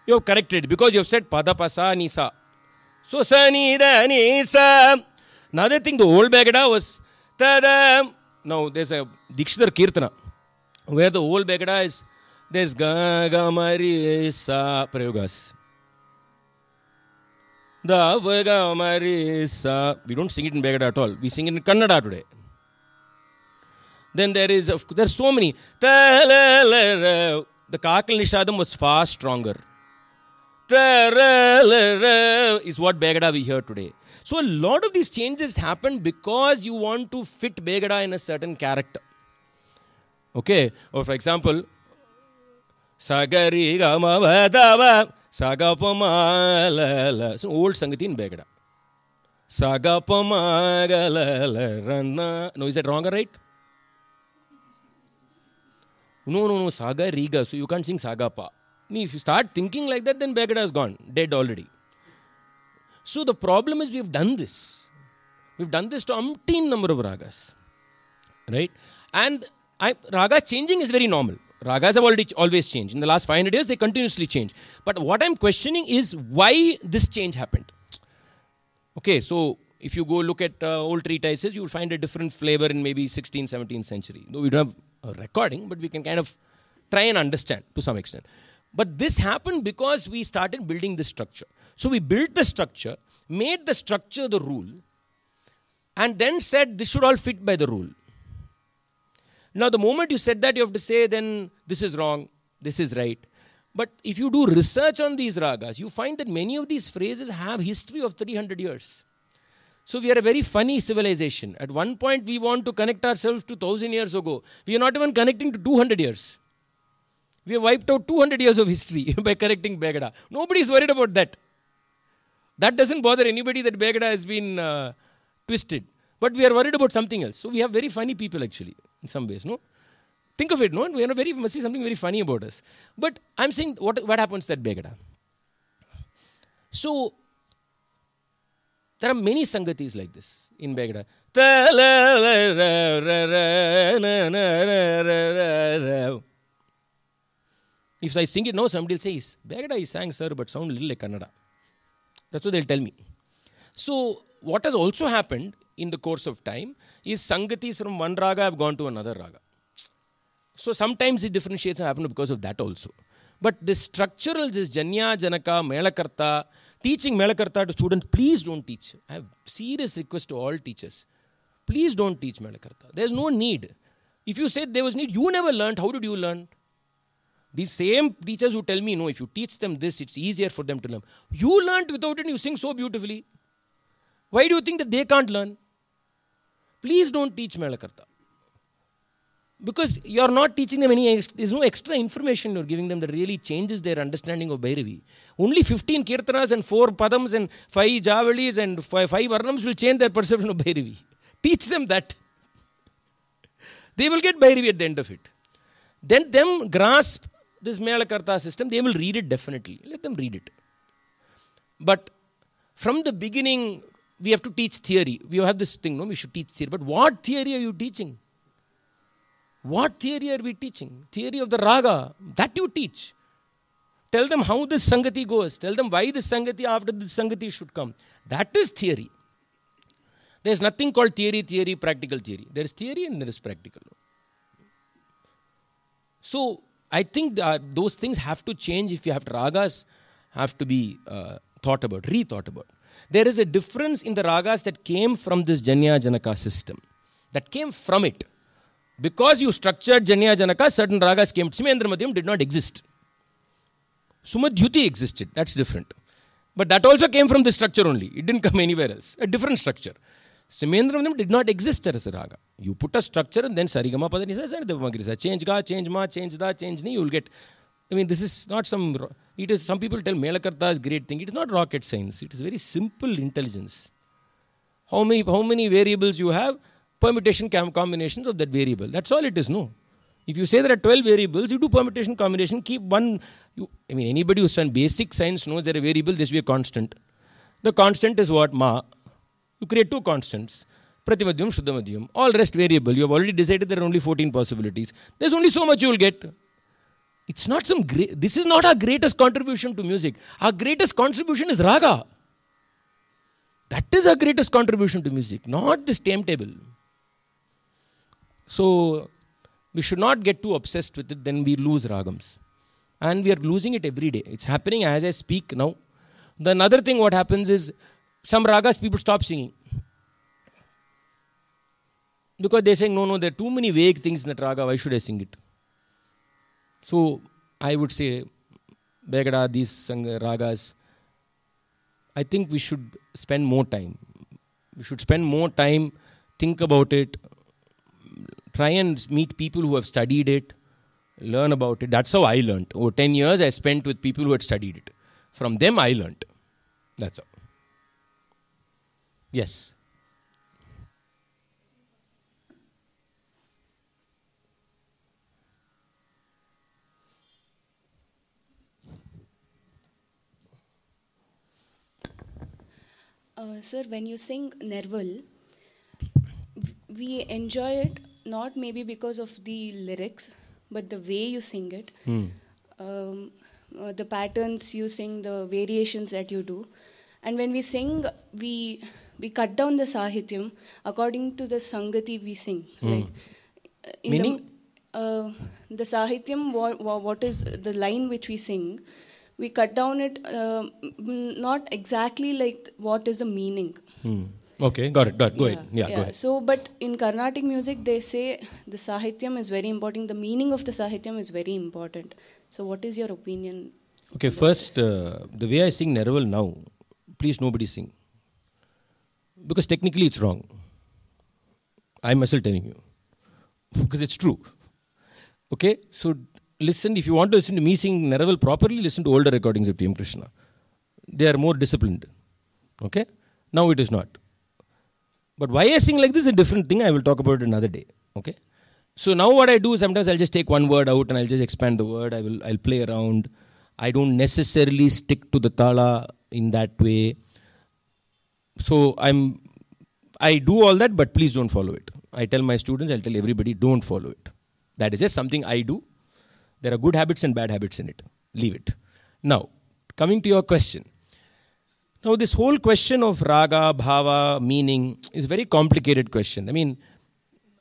A: You have corrected because you have said Pada Pasa Nisa. So Sani Dani Sa. Another thing, the old Bagada was Tadam. Now there's a Dikshidhar Kirtana where the old Bagada is There's Ganga Marisa. Peraí, eu guys. Davaga Marisa. We don't sing it in Begada at all. We sing it in Kannada today. Then there is, there's so many. The Kakal Nishadam was far stronger. Is what Begada we hear today. So a lot of these changes happen because you want to fit Begada in a certain character. Okay, or for example, सगरी गम सगपमाल old Begada raga changing is very normal Ragas have already always changed. In the last 500 years, they continuously change. But what I'm questioning is why this change happened. Okay, so if you go look at uh, old treatises, you'll find a different flavor in maybe 16th, 17th century. Though we don't have a recording, but we can kind of try and understand to some extent. But this happened because we started building this structure. So we built the structure, made the structure the rule, and then said this should all fit by the rule. Now, the moment you said that, you have to say, then this is wrong, this is right. But if you do research on these ragas, you find that many of these phrases have history of 300 years. So we are a very funny civilization. At one point, we want to connect ourselves to 1000 years ago. We are not even connecting to 200 years. We have wiped out 200 years of history by correcting Begada. Nobody is worried about that. That doesn't bother anybody that Begada has been uh, twisted. But we are worried about something else. So we have very funny people actually in some ways, no? Think of it, no? We are very, must be something very funny about us. But I'm saying, what, what happens to that Begada? So, there are many sangatis like this in Begada. If I sing it now, somebody will say, Begada he sang, sir, but sound little like Kannada. That's what they'll tell me. So, what has also happened in the course of time is sangatis from one raga have gone to another raga. So sometimes the differentiation happen because of that also. But the structural, this Janya, Janaka, Melakarta, teaching Melakarta to students, please don't teach. I have serious request to all teachers. Please don't teach Melakarta. There's no need. If you said there was need, you never learned. How did you learn? The same teachers who tell me, no, if you teach them this, it's easier for them to learn. You learned without it, you sing so beautifully. Why do you think that they can't learn? Please don't teach Melakarta. Because you're not teaching them any, there's no extra information you're giving them that really changes their understanding of Bhairavi. Only 15 kirtanas and 4 padams and 5 javalis and 5, five varnams will change their perception of Bhairavi. Teach them that. they will get Bhairavi at the end of it. Then them grasp this Melakarta system, they will read it definitely. Let them read it. But from the beginning, we have to teach theory. We have this thing, no, we should teach theory. But what theory are you teaching? What theory are we teaching? Theory of the raga, that you teach. Tell them how this sangati goes. Tell them why this sangati after this sangati should come. That is theory. There's nothing called theory, theory, practical theory. There is theory and there is practical. So I think uh, those things have to change if you have ragas, have to be uh, thought about, rethought about there is a difference in the ragas that came from this Janya Janaka system, that came from it. Because you structured Janya Janaka, certain ragas came. Simendramadhyam did not exist. Sumadhyuti existed. That's different. But that also came from this structure only. It didn't come anywhere else. A different structure. Simendramadhyam did not exist as a raga. You put a structure and then Sarigama Padanisa, Change ga, change ma, change da, change ni, you will get. I mean, this is not some it is, some people tell Melakarta is great thing. It is not rocket science. It is very simple intelligence. How many, how many variables you have, permutation combinations of that variable. That's all it is, no. If you say there are 12 variables, you do permutation combination, keep one. You, I mean, anybody who's done basic science knows there are variables, This will be a constant. The constant is what? Ma. You create two constants. Pratimadhyam, Shuddhamadyam. All rest variable. You have already decided there are only 14 possibilities. There's only so much you will get. It's not some great, this is not our greatest contribution to music. Our greatest contribution is raga. That is our greatest contribution to music, not this timetable. So we should not get too obsessed with it, then we lose ragams. And we are losing it every day. It's happening as I speak now. The another thing what happens is some ragas people stop singing. Because they're saying, no, no, there are too many vague things in that raga, why should I sing it? So I would say Begada, these sangha, ragas, I think we should spend more time. We should spend more time, think about it, try and meet people who have studied it, learn about it. That's how I learned. Over 10 years, I spent with people who had studied it. From them, I learned. That's all. Yes.
C: uh, sir, when you sing Nerval, we enjoy it not maybe because of the lyrics, but the way you sing it, mm. um, uh, the patterns you sing, the variations that you do. And when we sing, we we cut down the sahityam according to the sangati we sing. Mm. Like in Meaning? The, uh, the sahityam, what is the line which we sing? we cut down it uh, mm, not exactly like what is the meaning.
A: Hmm. Okay, got it, got it. Go yeah, ahead. Yeah, yeah. Go ahead.
C: So, but in Carnatic music, they say the Sahityam is very important. The meaning of the Sahityam is very important. So, what is your opinion?
A: Okay, first, uh, the way I sing Nerval now, please nobody sing. Because technically it's wrong. I'm myself telling you. Because it's true. Okay, so listened, if you want to listen to me sing Naraval properly, listen to older recordings of T.M. Krishna. They are more disciplined. Okay? Now it is not. But why I sing like this is a different thing. I will talk about it another day. Okay? So now what I do is sometimes I'll just take one word out and I'll just expand the word. I will I'll play around. I don't necessarily stick to the tala in that way. So I'm I do all that, but please don't follow it. I tell my students, I'll tell everybody, don't follow it. That is just something I do. There are good habits and bad habits in it. Leave it. Now, coming to your question. Now, this whole question of raga, bhava, meaning is a very complicated question. I mean,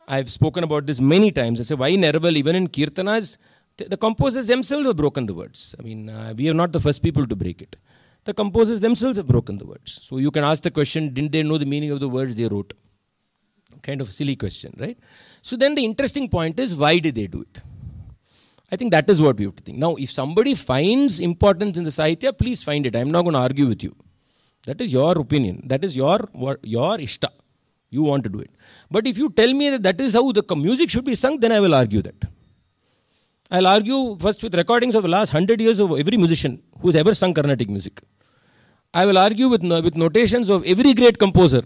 A: I've spoken about this many times. I say, why in even in Kirtanas, the composers themselves have broken the words. I mean, uh, we are not the first people to break it. The composers themselves have broken the words. So you can ask the question, didn't they know the meaning of the words they wrote? Kind of silly question, right? So then the interesting point is, why did they do it? I think that is what we have to think. Now, if somebody finds importance in the Sahitya, please find it. I'm not going to argue with you. That is your opinion. That is your, your ishta. You want to do it. But if you tell me that that is how the music should be sung, then I will argue that. I'll argue first with recordings of the last 100 years of every musician who has ever sung Carnatic music. I will argue with, with notations of every great composer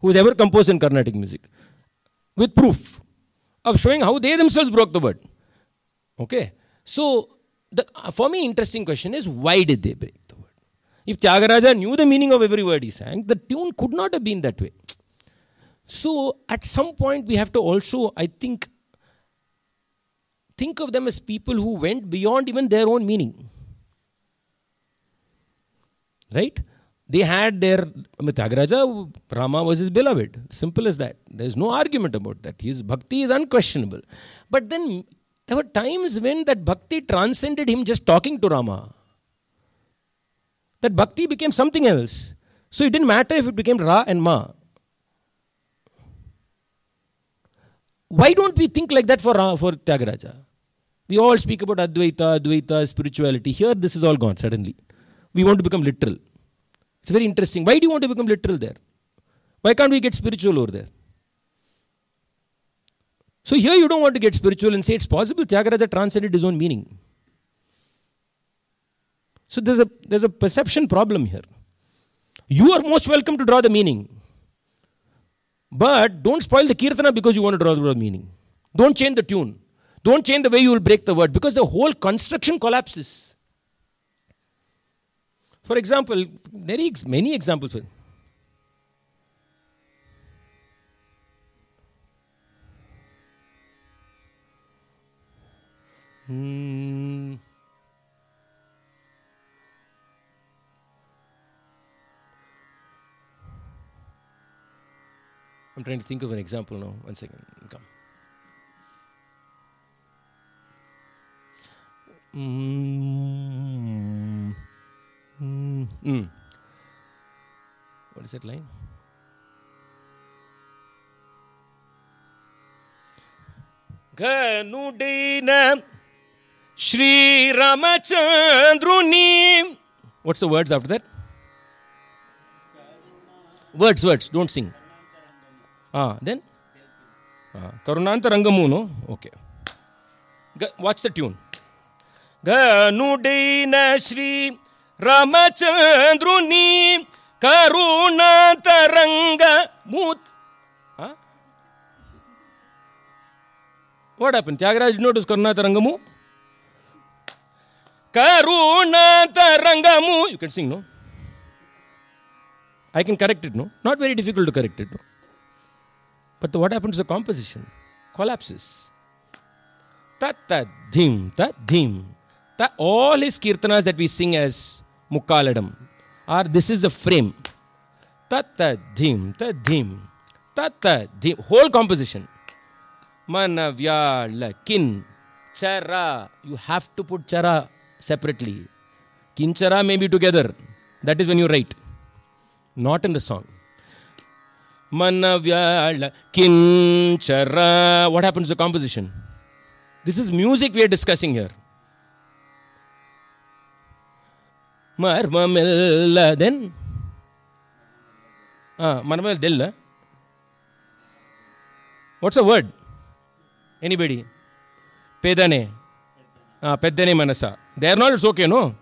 A: who has ever composed in Carnatic music with proof of showing how they themselves broke the word. Okay. So, the, uh, for me, interesting question is why did they break the word? If Tyagaraja knew the meaning of every word he sang, the tune could not have been that way. So, at some point, we have to also, I think, think of them as people who went beyond even their own meaning. Right? They had their Tyagaraja, Rama was his beloved. Simple as that. There is no argument about that. His bhakti is unquestionable. But then there were times when that bhakti transcended him just talking to Rama. That bhakti became something else. So it didn't matter if it became Ra and Ma. Why don't we think like that for, Ra, for Tyagaraja? We all speak about Advaita, Advaita, spirituality. Here, this is all gone suddenly. We want to become literal. It's very interesting. Why do you want to become literal there? Why can't we get spiritual over there? So here you don't want to get spiritual and say it's possible Tyagaraja transcended his own meaning. So there's a, there's a perception problem here. You are most welcome to draw the meaning. But don't spoil the kirtana because you want to draw the meaning. Don't change the tune. Don't change the way you will break the word because the whole construction collapses. For example, many, many examples.
F: Hmm.
A: I'm trying to think of an example now. One second. Come. Mm. Mm. Mm. What is that line? கனுடின Shri Ramachandruni. What's the words after that? Words, words, don't sing. Ah, then? Ah, Karunantarangamu, no? Okay. G- watch the tune. ಗನುಡೈನ ಶ್ರೀ ರಾಮಚಂದ್ರುನಿ ಕರುಣ ತರಂಗ ಮೂತ್ what happen Tyagaraj notice ಕರುಣಾ ತರಂಗಮು Karuna Tarangamu. You can sing, no? I can correct it, no? Not very difficult to correct it, no? But the, what happens to the composition? Collapses. Ta ta dhim, ta dhim. Ta, all his kirtanas that we sing as Mukkaladam are this is the frame. Ta ta dhim, ta dhim. Ta ta dhim. Whole composition. Manavyala kin. Chara. You have to put chara separately. Kinchara may be together. That is when you write, not in the song. Manavyala Kinchara. What happens to the composition? This is music we are discussing here. ಮರ್ಮಮೆಲ್ಲ then ಹಾಂ ಮರ್ಮಲ್ ದೆಲ್ಲ what's a word anybody ಪೇದನೆ ಹಾಂ there not it's okay, no?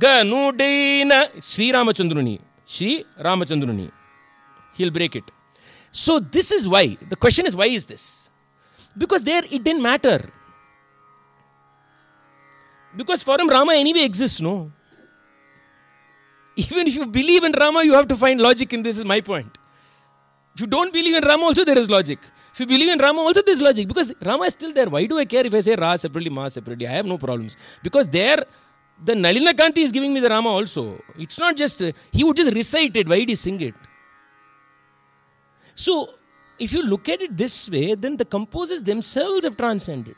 A: Ganudaina Sri Ramachandruni. Sri Ramachandruni. He'll break it. So this is why. The question is why is this? Because there it didn't matter. Because for him Rama anyway exists, no? Even if you believe in Rama, you have to find logic in this, is my point. If you don't believe in Rama, also there is logic. If you believe in Rama, also this logic. Because Rama is still there. Why do I care if I say Ra separately, Ma separately? I have no problems. Because there, the Nalina Kanti is giving me the Rama also. It's not just, uh, he would just recite it. Why did he sing it? So, if you look at it this way, then the composers themselves have transcended.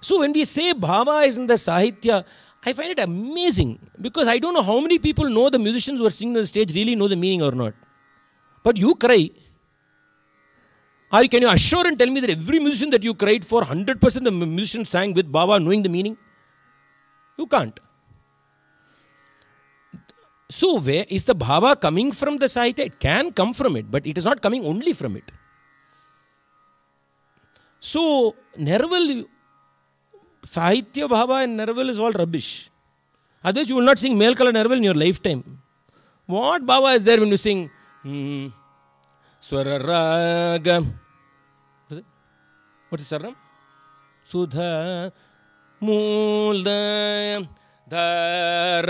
A: So, when we say Bhava is in the Sahitya, I find it amazing because I don't know how many people know the musicians who are singing on the stage really know the meaning or not. But you cry are can you assure and tell me that every musician that you cried for, 100% the musician sang with Baba knowing the meaning? You can't. So, where is the Baba coming from the Sahitya? It can come from it, but it is not coming only from it. So, Nerval, Sahitya Baba and Nerval is all rubbish. Otherwise, you will not sing male color Nerval in your lifetime. What Baba is there when you sing? Hmm. Swararagam. ಒಟ್ಟು ಸರ್ ಮೂಲ the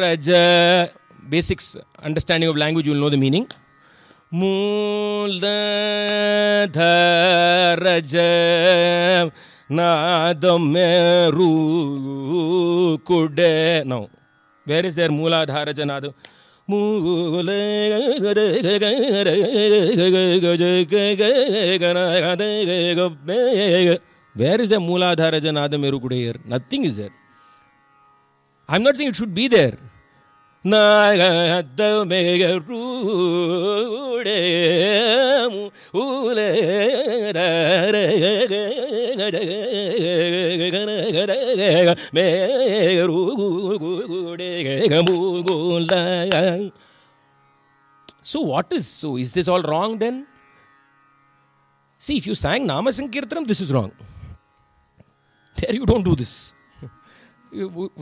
A: ರಜ basics understanding of language will know the meaning ರಜ ನಾದೊಮ್ಮೆ ರೂ ಕುಡೆ now where is there ಮೂಲಾಧಾರ ಜನಾದು Where is the Mooladhara as an Adam Erukude here? Nothing is there. I'm not saying it should be there. So what is so is this all wrong then? See, if you sang Nama Sankirtanam, this is wrong. There you don't do this.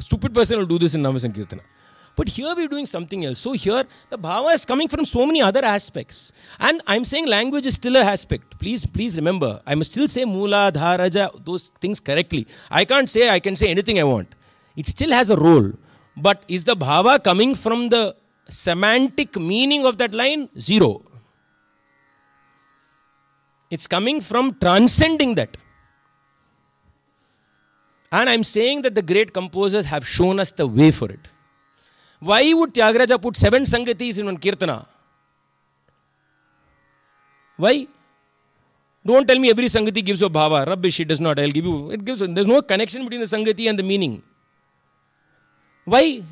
A: Stupid person will do this in Nama Sankirtana. But here we're doing something else. So here the bhava is coming from so many other aspects. And I'm saying language is still an aspect. Please, please remember, I must still say mula, dharaja, those things correctly. I can't say I can say anything I want. It still has a role. But is the bhava coming from the semantic meaning of that line? Zero. It's coming from transcending that. And I'm saying that the great composers have shown us the way for it. Why would Tyagaraja put seven Sangatis in one Kirtana? Why? Don't tell me every Sangati gives you bhava. Rubbish, it does not. I'll give you. It gives. There's no connection between the Sangati and the meaning. Why?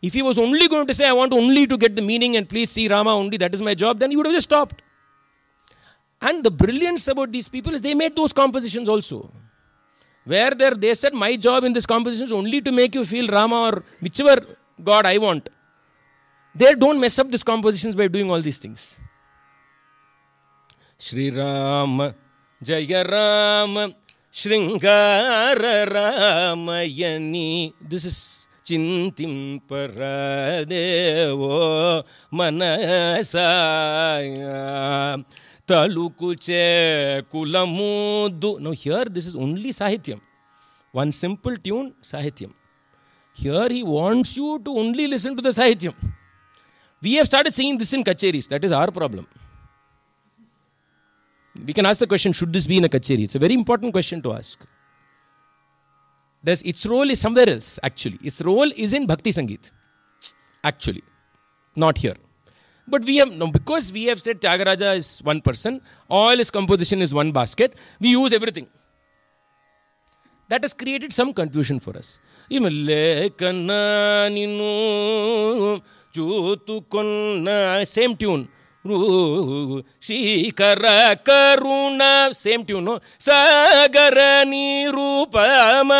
A: If he was only going to say, I want only to get the meaning and please see Rama only, that is my job, then he would have just stopped. And the brilliance about these people is they made those compositions also. where there they said my job in this composition is only to make you feel rama or whichever god i want they don't mess up these compositions by doing all these things shri rama jaya rama shringara ramayani this is चिन्तिम्परादेवो मनसाया Talukuche kulamudu. Now here this is only Sahityam. One simple tune, Sahityam. Here he wants you to only listen to the Sahityam. We have started singing this in kacheris. That is our problem. We can ask the question, should this be in a kacheri? It's a very important question to ask. There's, its role is somewhere else, actually. Its role is in Bhakti Sangeet, actually, not here. But we have, no, because we have said Tyagaraja is one person, all his composition is one basket, we use everything. That has created some confusion for us. Same tune. Same ಕರುಣ same tune ಸಾಗರ Because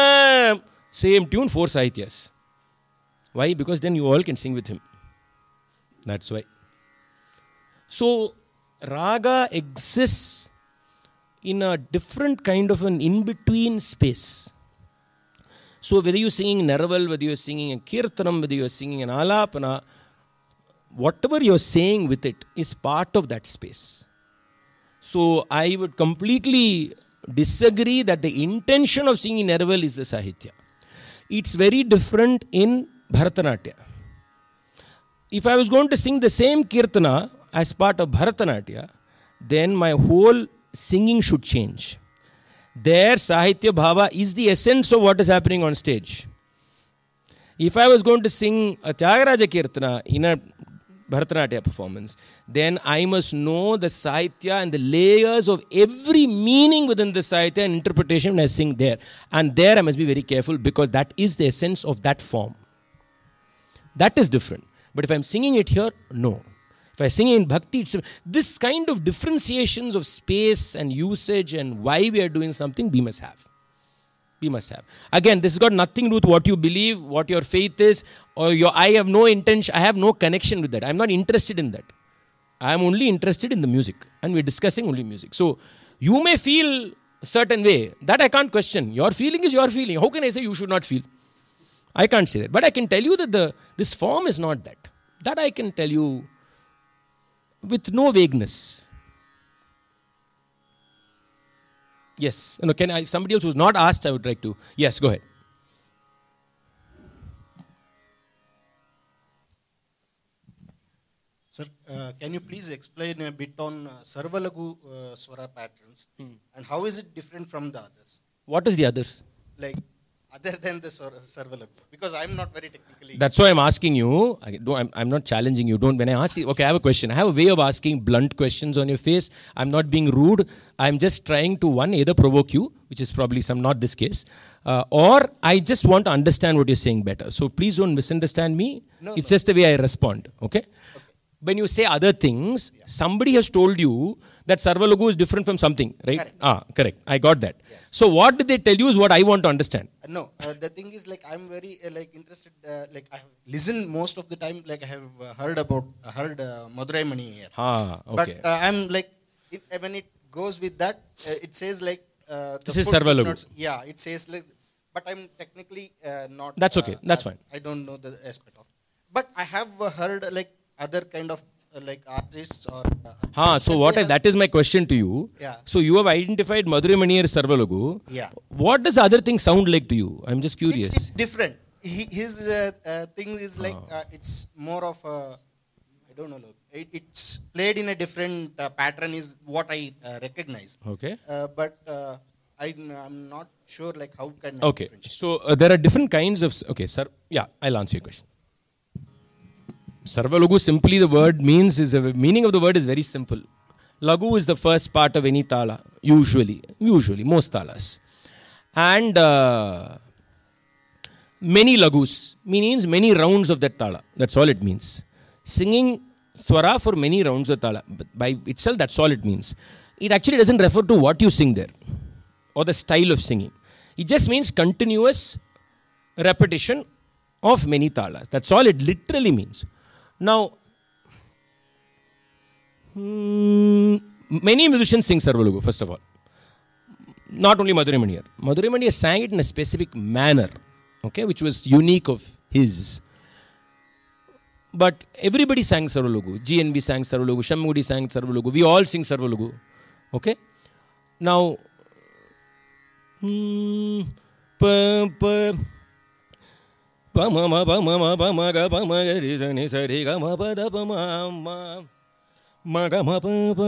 A: same tune for ಸಾಹಿತ್ಯಸ್ why because then you all can sing with him that's why so, raga exists in a different kind of an in between space. So, whether you're singing Naraval, whether you're singing a Kirtanam, whether you're singing an Alapana, whatever you're saying with it is part of that space. So, I would completely disagree that the intention of singing Naraval is the Sahitya. It's very different in Bharatanatyam. If I was going to sing the same Kirtana, as part of Bharatanatyam, then my whole singing should change. There, Sahitya Bhava is the essence of what is happening on stage. If I was going to sing a Tyagaraja Kirtana in a Bharatanatyam performance, then I must know the Sahitya and the layers of every meaning within the Sahitya and interpretation when I sing there. And there I must be very careful because that is the essence of that form. That is different. But if I'm singing it here, no. By singing in bhakti, this kind of differentiations of space and usage and why we are doing something, we must have. We must have. Again, this has got nothing to do with what you believe, what your faith is, or your. I have no intention. I have no connection with that. I'm not interested in that. I am only interested in the music, and we're discussing only music. So, you may feel a certain way that I can't question. Your feeling is your feeling. How can I say you should not feel? I can't say that. But I can tell you that the this form is not that. That I can tell you with no vagueness. Yes. No, can I? Somebody else who's not asked, I would like to. Yes, go ahead.
G: Sir, uh, can you please explain a bit on uh, Sarvalagu uh, swara patterns hmm. and how is it different from the others?
A: What is the others?
G: Like other than the serverless because i'm not very
A: technically that's why i'm asking you I don't, I'm, I'm not challenging you don't when i ask you okay i have a question i have a way of asking blunt questions on your face i'm not being rude i'm just trying to one either provoke you which is probably some not this case uh, or i just want to understand what you're saying better so please don't misunderstand me no, it's no. just the way i respond okay? okay? when you say other things yeah. somebody has told you that Sarvalugu is different from something, right? Correct. Ah, correct. I got that. Yes. So what did they tell you is what I want to understand.
G: Uh, no, uh, the thing is like I'm very uh, like interested. Uh, like I have listened most of the time. Like I have uh, heard about uh, heard Madurai money here. Ah, okay. But I'm like it, when it goes with that, it says like this is Sarvalugu. Not, yeah, it says like, but I'm technically not. That's okay. That's fine. I don't know the aspect of. It. But I have heard like other kind of uh, like artists or
A: uh, so what I, that is my question to you yeah so you have identified madhuri manier sarvalagu yeah what does other thing sound like to you i'm just curious it's, it's
G: different he, his uh, uh, thing is like uh, it's more of a i don't know look it, it's played in a different uh, pattern is what i uh, recognize okay but I, am not sure like how can okay so there
A: are different kinds of okay sir yeah i'll answer your question Sarvalogu simply the word means is the meaning of the word is very simple. Lagu is the first part of any tala, usually, usually, most talas. And uh, many lagus means many rounds of that tala. That's all it means. Singing swara for many rounds of tala. By itself, that's all it means. It actually doesn't refer to what you sing there or the style of singing. It just means continuous repetition of many talas. That's all it literally means. Now, hmm, many musicians sing Sarvalugu, first of all. Not only Madhuri Maniyar. Madhuri Maniyar sang it in a specific manner, okay, which was unique of his. But everybody sang Sarvalugu. GNB sang Sarvalugu, Shammudi sang Sarvalugu, we all sing Sarvalugu, okay. Now, hmm, பம பம பம க பம க ரி சனி சரி க ம பத பம మగమ పమ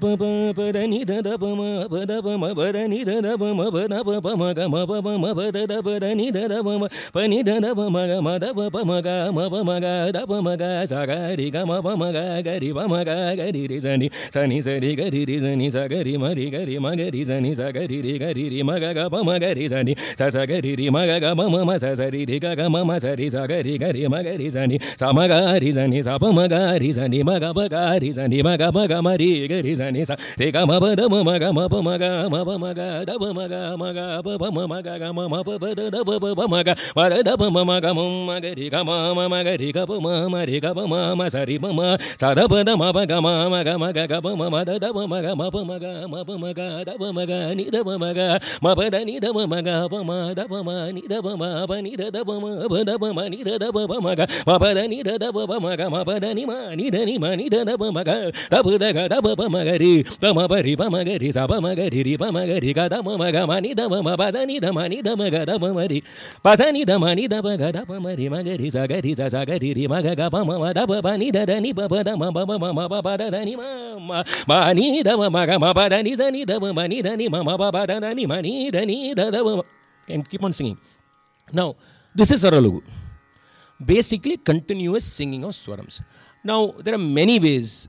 A: పమ పద నిద దప మ పద పమ పద నిద దప మ పద ప మగ మ పమ మ పద దప ద నిద దప మ ప నిద దప మగ మ దప ప మగ మ ప మగ దప మగ స గ రి గ మ ప మగ గ రి ప మగ గ రి రి జని స ని స రి గ రి రి జని స గ రి మ రి గ రి మ గ రి జని స గ రి రి గ రి రి మ గ గ ప మ గ రి జని స స గ రి రి మ గ గ మ మ మ స స రి రి గ గ మ మ స రి స గ రి గ రి మ గ రి జని స మ గ రి జని స ప మ గ రి జని మ గ ప గ రి జని ma ga ma ga ma ri ga ri sa ni sa re ga ma ba da ma ma ga ma ba ma ga ma ba ma ga da ba ma ga ma ga ba ba ma ma ga ga ma ma ba ba da da ba ba ba ma ga ma da da ba ma ma ga ma ma ga ri ga ma ma ma ga ri ga ba ma ma ri ga ba ma ma sa ri ba ma sa da ba da ma ba ga ma ma ga ma ga ga ba ma ma da da ba ma ga ma ba ma ga ma ba ma ga da ba ma ga ni da ba ma ga ma ba da ni da ba ma ga ba ma da ba ma ni da ba ma ba ni da da ba ma ba da ba ma ni da da ba ba ma ga ma ba da ni da da ba ba ma ga ma ba da ni ma ni da ni ma ni da da ba ma ga Pamagari, da Sapamagari, da Gadamagamani, Damama, Bazani, da Damagadamari, da Damani, Damagadamari, Magari, Zagari, da Magagapama, Dabani, Dadani, Baba, da Baba, Mama, da Dadani, da Mani, da Badani, da Damani, Dani, da Baba, da Mani, da Dadama, and keep on singing. Now, this is Saralugu. Basically, continuous singing of swarams. Now, there are many ways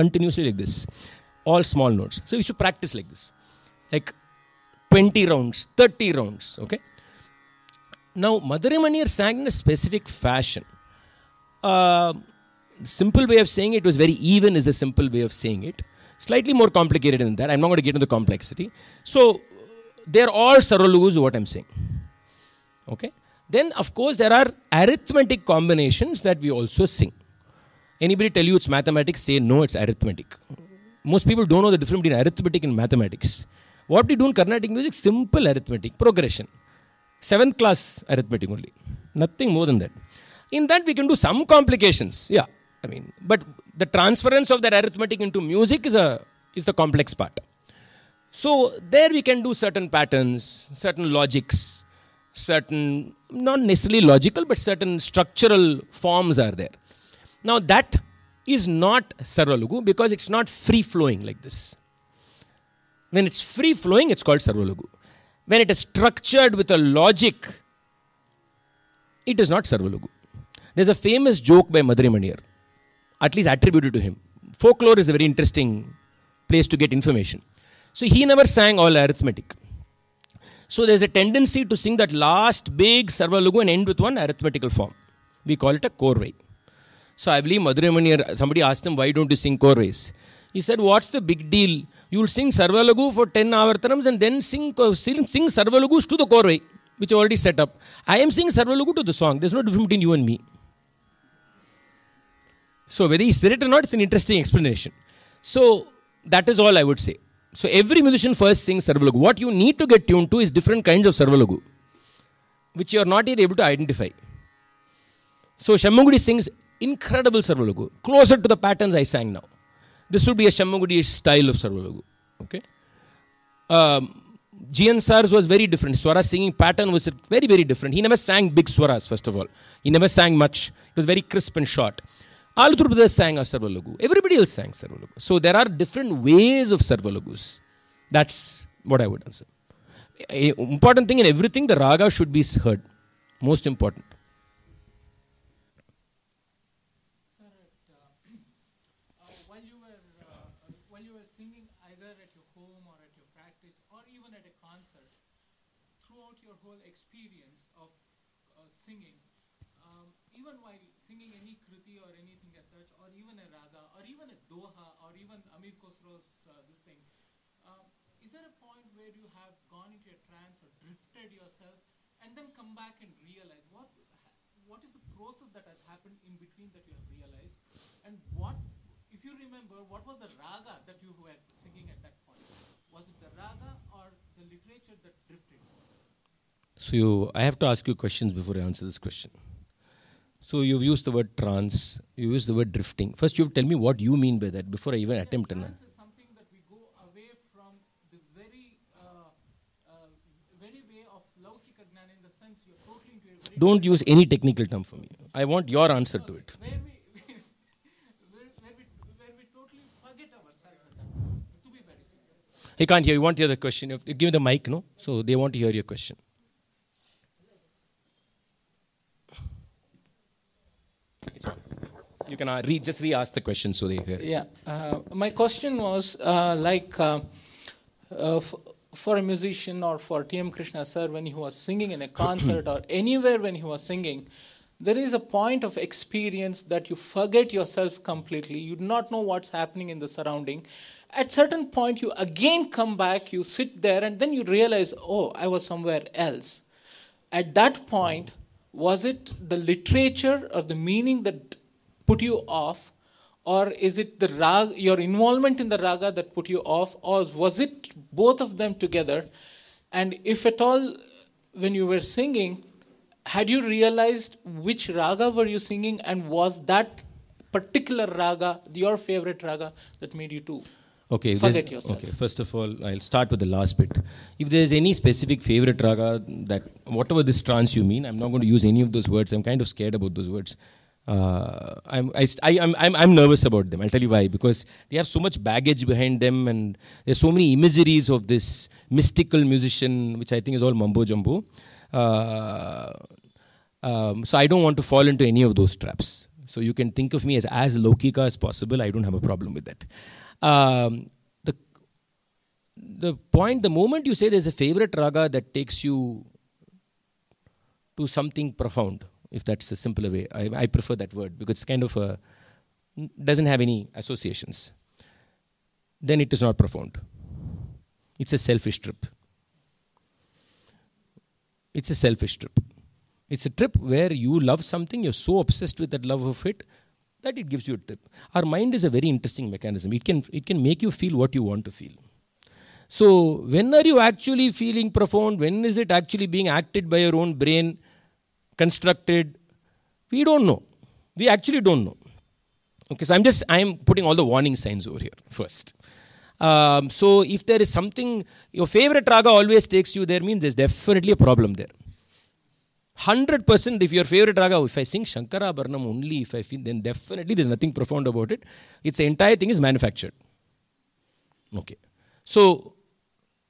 A: continuously like this. All small notes. So you should practice like this. Like 20 rounds, 30 rounds, okay? Now, Madurai Maniyar sang in a specific fashion. Uh, simple way of saying it was very even is a simple way of saying it. Slightly more complicated than that. I'm not going to get into the complexity. So, they're all Sarolugus, what I'm saying. Okay? Then, of course, there are arithmetic combinations that we also sing. Anybody tell you it's mathematics, say no, it's arithmetic. Most people don't know the difference between arithmetic and mathematics. What we do in Carnatic music, simple arithmetic, progression. Seventh class arithmetic only. Nothing more than that. In that, we can do some complications. Yeah, I mean, but the transference of that arithmetic into music is, a, is the complex part. So there we can do certain patterns, certain logics, certain, not necessarily logical, but certain structural forms are there. Now that is not Sarvalugu because it's not free flowing like this. When it's free flowing, it's called Sarvalugu. When it is structured with a logic, it is not Sarvalugu. There's a famous joke by Madhuri Manir, at least attributed to him. Folklore is a very interesting place to get information. So he never sang all arithmetic. So there's a tendency to sing that last big Sarvalugu and end with one arithmetical form. We call it a korvai. So I believe Madhuraimani, somebody asked him, why don't you sing chorus? He said, what's the big deal? You will sing Sarvalagu for 10 avartanams and then sing, sing, sing Sarvalagus to the chorus, which I already set up. I am singing Sarvalagu to the song. There's no difference between you and me. So whether he said it or not, it's an interesting explanation. So that is all I would say. So every musician first sings Sarvalagu. What you need to get tuned to is different kinds of Sarvalagu, which you are not yet able to identify. So Shammugudi sings incredible Sarvalogu, closer to the patterns I sang now. This would be a Shammagudi style of Sarvalogu. Okay. Um, G.N. Sars was very different. Swara's singing pattern was very, very different. He never sang big swaras, first of all. He never sang much. It was very crisp and short. Aluthur sang a Sarvalogu. Everybody else sang Sarvalogu. So there are different ways of Sarvalogus. That's what I would answer. A important thing in everything, the raga should be heard. Most important.
B: Amir Khosrow's uh, this thing. Uh, is there a point where you have gone into a trance or drifted yourself and then come back and realize what what is the process that has happened in between that you have realized and what if you remember what was the raga that you were singing at that point was it the raga
A: or the literature that drifted so you, i have to ask you questions before i answer this question so you've used the word trance, you used the word drifting. First, you tell me what you mean by that before I even yeah, attempt trance Is something that we go away from the very, uh, uh, very way of Laukika Gnana in the sense you're totally into a very Don't use any technical term for me. I want your answer to it. Where we, where, we, where we totally forget ourselves. To be very serious. I can't hear. You want to hear the question? Give the mic, no? So they want to hear your question. You can uh, re- just re-ask the question, Sudhir.
B: Yeah. Uh, my question was uh, like uh, uh f- for a musician or for T.M. Krishna sir, when he was singing in a concert or anywhere when he was singing, there is a point of experience that you forget yourself completely. You do not know what's happening in the surrounding. At certain point, you again come back, you sit there, and then you realize, oh, I was somewhere else. At that point, was it the literature or the meaning that put you off or is it the rag your involvement in the raga that put you off or was it both of them together and if at all when you were singing had you realized which raga were you singing and was that particular raga your favorite raga that made you too Okay, forget yourself. Okay,
A: first of all, I'll start with the last bit. If there's any specific favorite raga that, whatever this trance you mean, I'm not going to use any of those words. I'm kind of scared about those words. Uh, I'm, I, am I'm, I'm nervous about them. I'll tell you why. Because they have so much baggage behind them, and there's so many imageries of this mystical musician, which I think is all mumbo jumbo. Uh, um, so I don't want to fall into any of those traps. So you can think of me as as Lokika as possible. I don't have a problem with that. Um, the, the point, the moment you say there's a favorite raga that takes you to something profound, if that's a simpler way, I, I prefer that word because it's kind of a, doesn't have any associations, then it is not profound. It's a selfish trip. It's a selfish trip. It's a trip where you love something, you're so obsessed with that love of it that it gives you a tip our mind is a very interesting mechanism it can it can make you feel what you want to feel so when are you actually feeling profound when is it actually being acted by your own brain constructed we don't know we actually don't know okay so i'm just i'm putting all the warning signs over here first um, so if there is something your favorite raga always takes you there means there's definitely a problem there Hundred percent, if your favorite raga, if I sing Shankara Barnam only, if I feel, then definitely there's nothing profound about it. Its entire thing is manufactured. Okay, so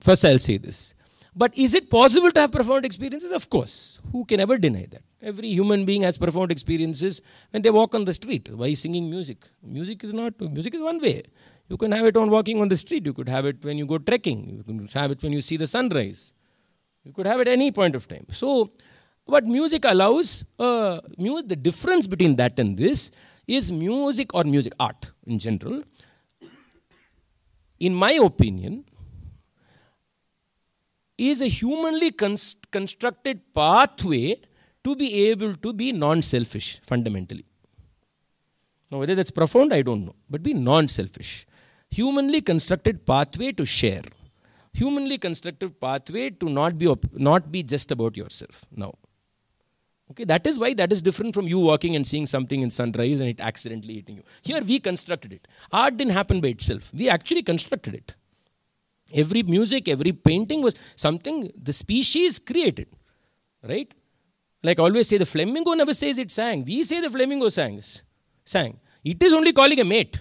A: first I'll say this. But is it possible to have profound experiences? Of course. Who can ever deny that? Every human being has profound experiences when they walk on the street. Why singing music? Music is not, music is one way. You can have it on walking on the street. You could have it when you go trekking. You can have it when you see the sunrise. You could have it any point of time. So what music allows, uh, the difference between that and this is music or music art in general. In my opinion, is a humanly const- constructed pathway to be able to be non selfish fundamentally. Now, whether that's profound, I don't know, but be non selfish. Humanly constructed pathway to share. Humanly constructed pathway to not be, op- not be just about yourself. Now, Okay, that is why that is different from you walking and seeing something in sunrise and it accidentally hitting you. Here we constructed it. Art didn't happen by itself. We actually constructed it. Every music, every painting was something the species created, right? Like I always say, the flamingo never says it sang. We say the flamingo sang. sang. It is only calling a mate.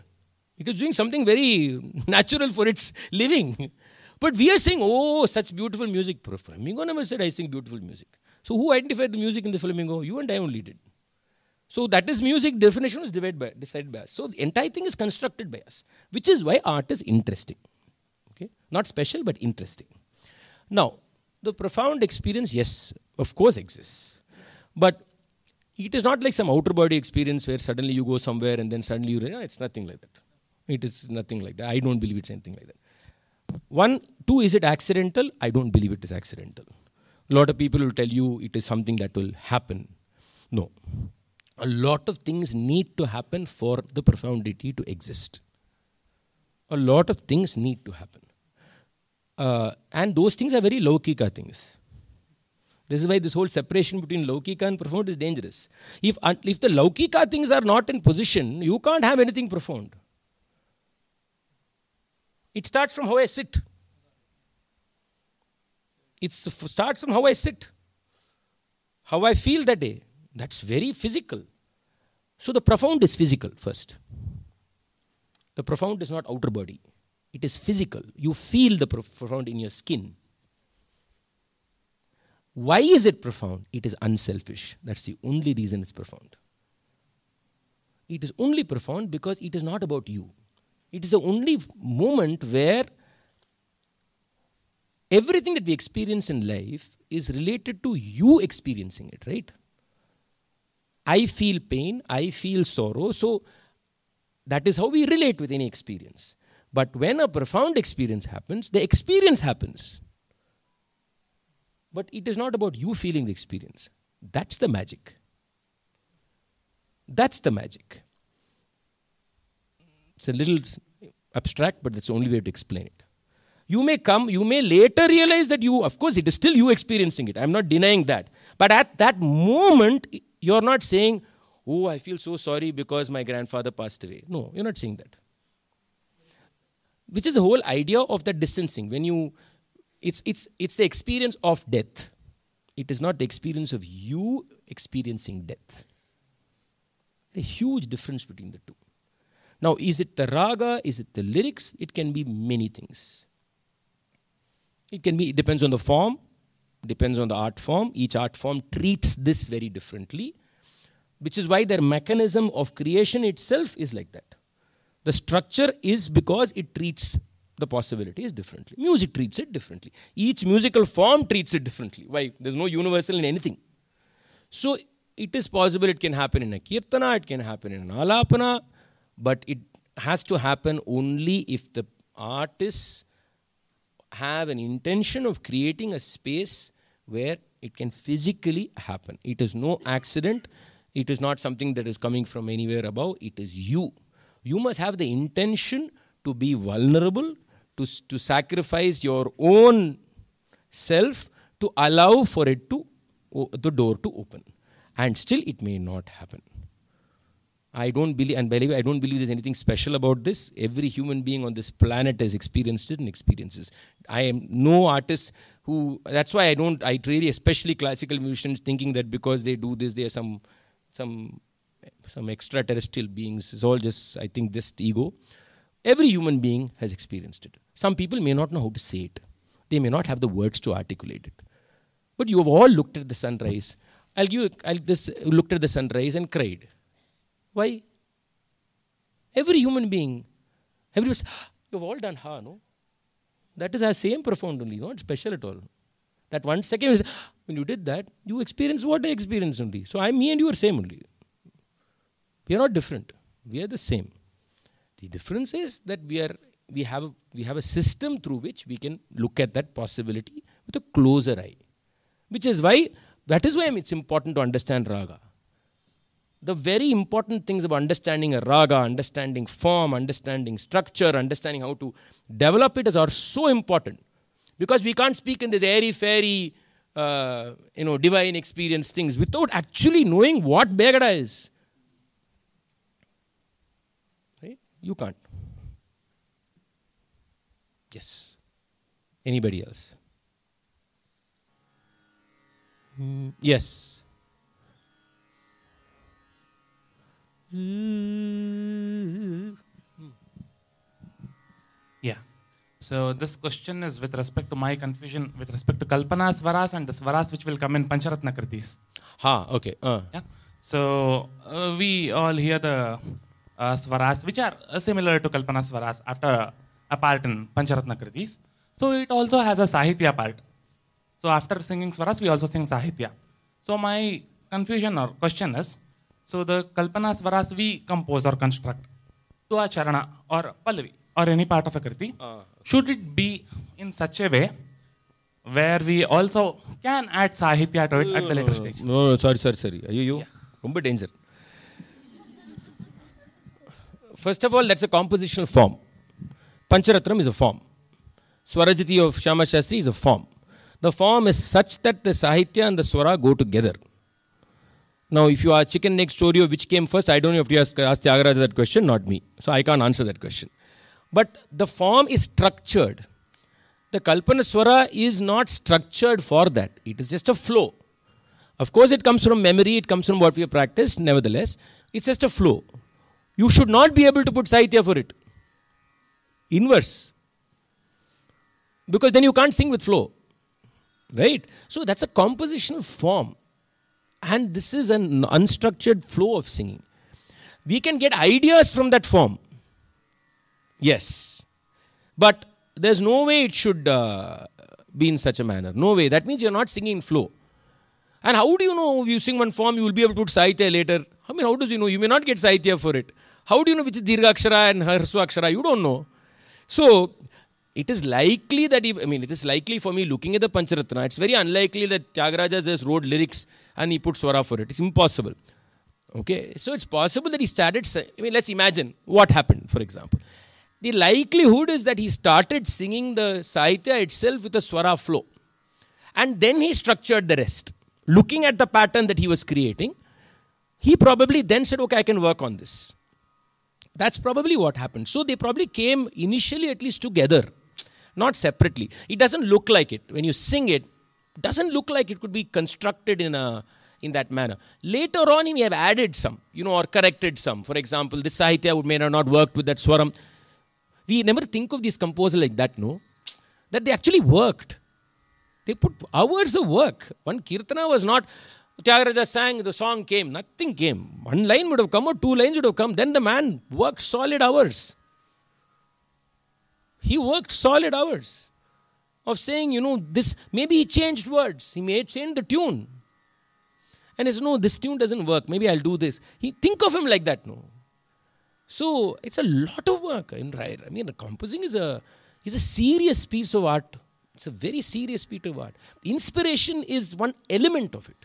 A: It is doing something very natural for its living. But we are saying, oh, such beautiful music. Flamingo never said, I sing beautiful music. So who identified the music in the Flamingo? You and I only did. So that is music definition is divided by, decided by us. So the entire thing is constructed by us, which is why art is interesting. Okay? Not special, but interesting. Now, the profound experience, yes, of course exists. But it is not like some outer body experience where suddenly you go somewhere and then suddenly you, no, it's nothing like that. It is nothing like that. I don't believe it's anything like that. One, two, is it accidental? I don't believe it is accidental. A lot of people will tell you it is something that will happen. No. A lot of things need to happen for the profundity to exist. A lot of things need to happen. Uh, and those things are very Laukika things. This is why this whole separation between Laukika and profound is dangerous. If, if the Laukika things are not in position, you can't have anything profound. It starts from how I sit. It starts from how I sit, how I feel that day. That's very physical. So the profound is physical first. The profound is not outer body, it is physical. You feel the profound in your skin. Why is it profound? It is unselfish. That's the only reason it's profound. It is only profound because it is not about you. It is the only moment where everything that we experience in life is related to you experiencing it, right? I feel pain, I feel sorrow. So that is how we relate with any experience. But when a profound experience happens, the experience happens. But it is not about you feeling the experience. That's the magic. That's the magic. It's a little abstract, but that's the only way to explain it you may come, you may later realize that you, of course, it is still you experiencing it. I'm not denying that. But at that moment, you're not saying, Oh, I feel so sorry because my grandfather passed away. No, you're not saying that. Which is the whole idea of that distancing. When you, it's, it's, it's the experience of death. It is not the experience of you experiencing death. a huge difference between the two. Now, is it the raga? Is it the lyrics? It can be many things. It can be, it depends on the form, depends on the art form. Each art form treats this very differently, which is why their mechanism of creation itself is like that. The structure is because it treats the possibilities differently. Music treats it differently. Each musical form treats it differently. Why? There's no universal in anything. So it is possible it can happen in a kirtana, it can happen in an alapana, but it has to happen only if the artist have an intention of creating a space where it can physically happen. It is no accident. It is not something that is coming from anywhere above. It is you. You must have the intention to be vulnerable, to, to sacrifice your own self to allow for it to the door to open. And still, it may not happen. I don't believe, and by the way, I don't believe there's anything special about this. Every human being on this planet has experienced it and experiences. I am no artist who. That's why I don't. I really, especially classical musicians, thinking that because they do this, they are some, some, some extraterrestrial beings. It's all just, I think, just ego. Every human being has experienced it. Some people may not know how to say it. They may not have the words to articulate it. But you have all looked at the sunrise. I'll give. I'll just looked at the sunrise and cried why? Every human being, every you've all done ha, no? That is our same profound only, not special at all. That one second is when you did that, you experienced what I experienced only. So I, me and you are same only. We are not different. We are the same. The difference is that we are we have we have a system through which we can look at that possibility with a closer eye, which is why that is why it's important to understand raga the very important things about understanding a raga, understanding form, understanding structure, understanding how to develop it is are so important because we can't speak in this airy fairy, uh, you know, divine experience things without actually knowing what Begada is. Right? You can't. Yes. Anybody else?
B: Mm, yes. Hmm. Yeah.
F: So this question is with respect to my confusion with respect to Kalpana's Varas and the Varas which will come in Pancharatna Kritis. Ha, okay. Uh. Yeah. So uh, we all hear the uh, which are uh, similar to Kalpana's Varas after a part in Pancharatna Kritis. So it also has a Sahitya part. So after singing swaras, we also sing Sahitya. So my confusion or question is, so the kalpanas we compose or construct to charana or pallavi or any part of a kriti. Uh, ah. should it be in such a way where we also can add sahitya to it no, at the later stage?
A: No, no, sorry, sorry, sorry. Are you, you? Yeah. Rumba danger. First of all, that's a compositional form. Pancharatram is a form. Swarajati of Shama Shastri is a form. The form is such that the sahitya and the swara go together. Now, if you are chicken neck story or which came first, I don't know if you ask, ask Tyagaraja that question, not me. So I can't answer that question. But the form is structured. The Kalpana Swara is not structured for that. It is just a flow. Of course, it comes from memory, it comes from what we have practiced, nevertheless, it's just a flow. You should not be able to put Saitya for it. Inverse. Because then you can't sing with flow. Right? So that's a compositional form. And this is an unstructured flow of singing. We can get ideas from that form. Yes. But there's no way it should uh, be in such a manner. No way. That means you're not singing in flow. And how do you know if you sing one form, you will be able to do Saitya later? I mean, how does you know? You may not get Saitya for it. How do you know which is Dirghakshara and Harswakshara? You don't know. So, it is likely that if I mean, it is likely for me looking at the Pancharatna, it's very unlikely that Tyagaraja just wrote lyrics and he put Swara for it. It's impossible. Okay, so it's possible that he started, I mean, let's imagine what happened, for example. The likelihood is that he started singing the Sahitya itself with a Swara flow. And then he structured the rest. Looking at the pattern that he was creating, he probably then said, okay, I can work on this. That's probably what happened. So they probably came initially at least together not separately. It doesn't look like it. When you sing it, doesn't look like it could be constructed in a in that manner. Later on, we have added some, you know, or corrected some. For example, this Sahitya would may have not worked with that Swaram. We never think of these composers like that, no? That they actually worked. They put hours of work. One Kirtana was not, Tyagaraja sang, the song came, nothing came. One line would have come or two lines would have come. Then the man worked solid hours. He worked solid hours of saying, you know, this, maybe he changed words. He may change the tune. And he said, no, this tune doesn't work. Maybe I'll do this. He, think of him like that, no. So it's a lot of work. In, I mean, composing is a, is a serious piece of art. It's a very serious piece of art. Inspiration is one element of it.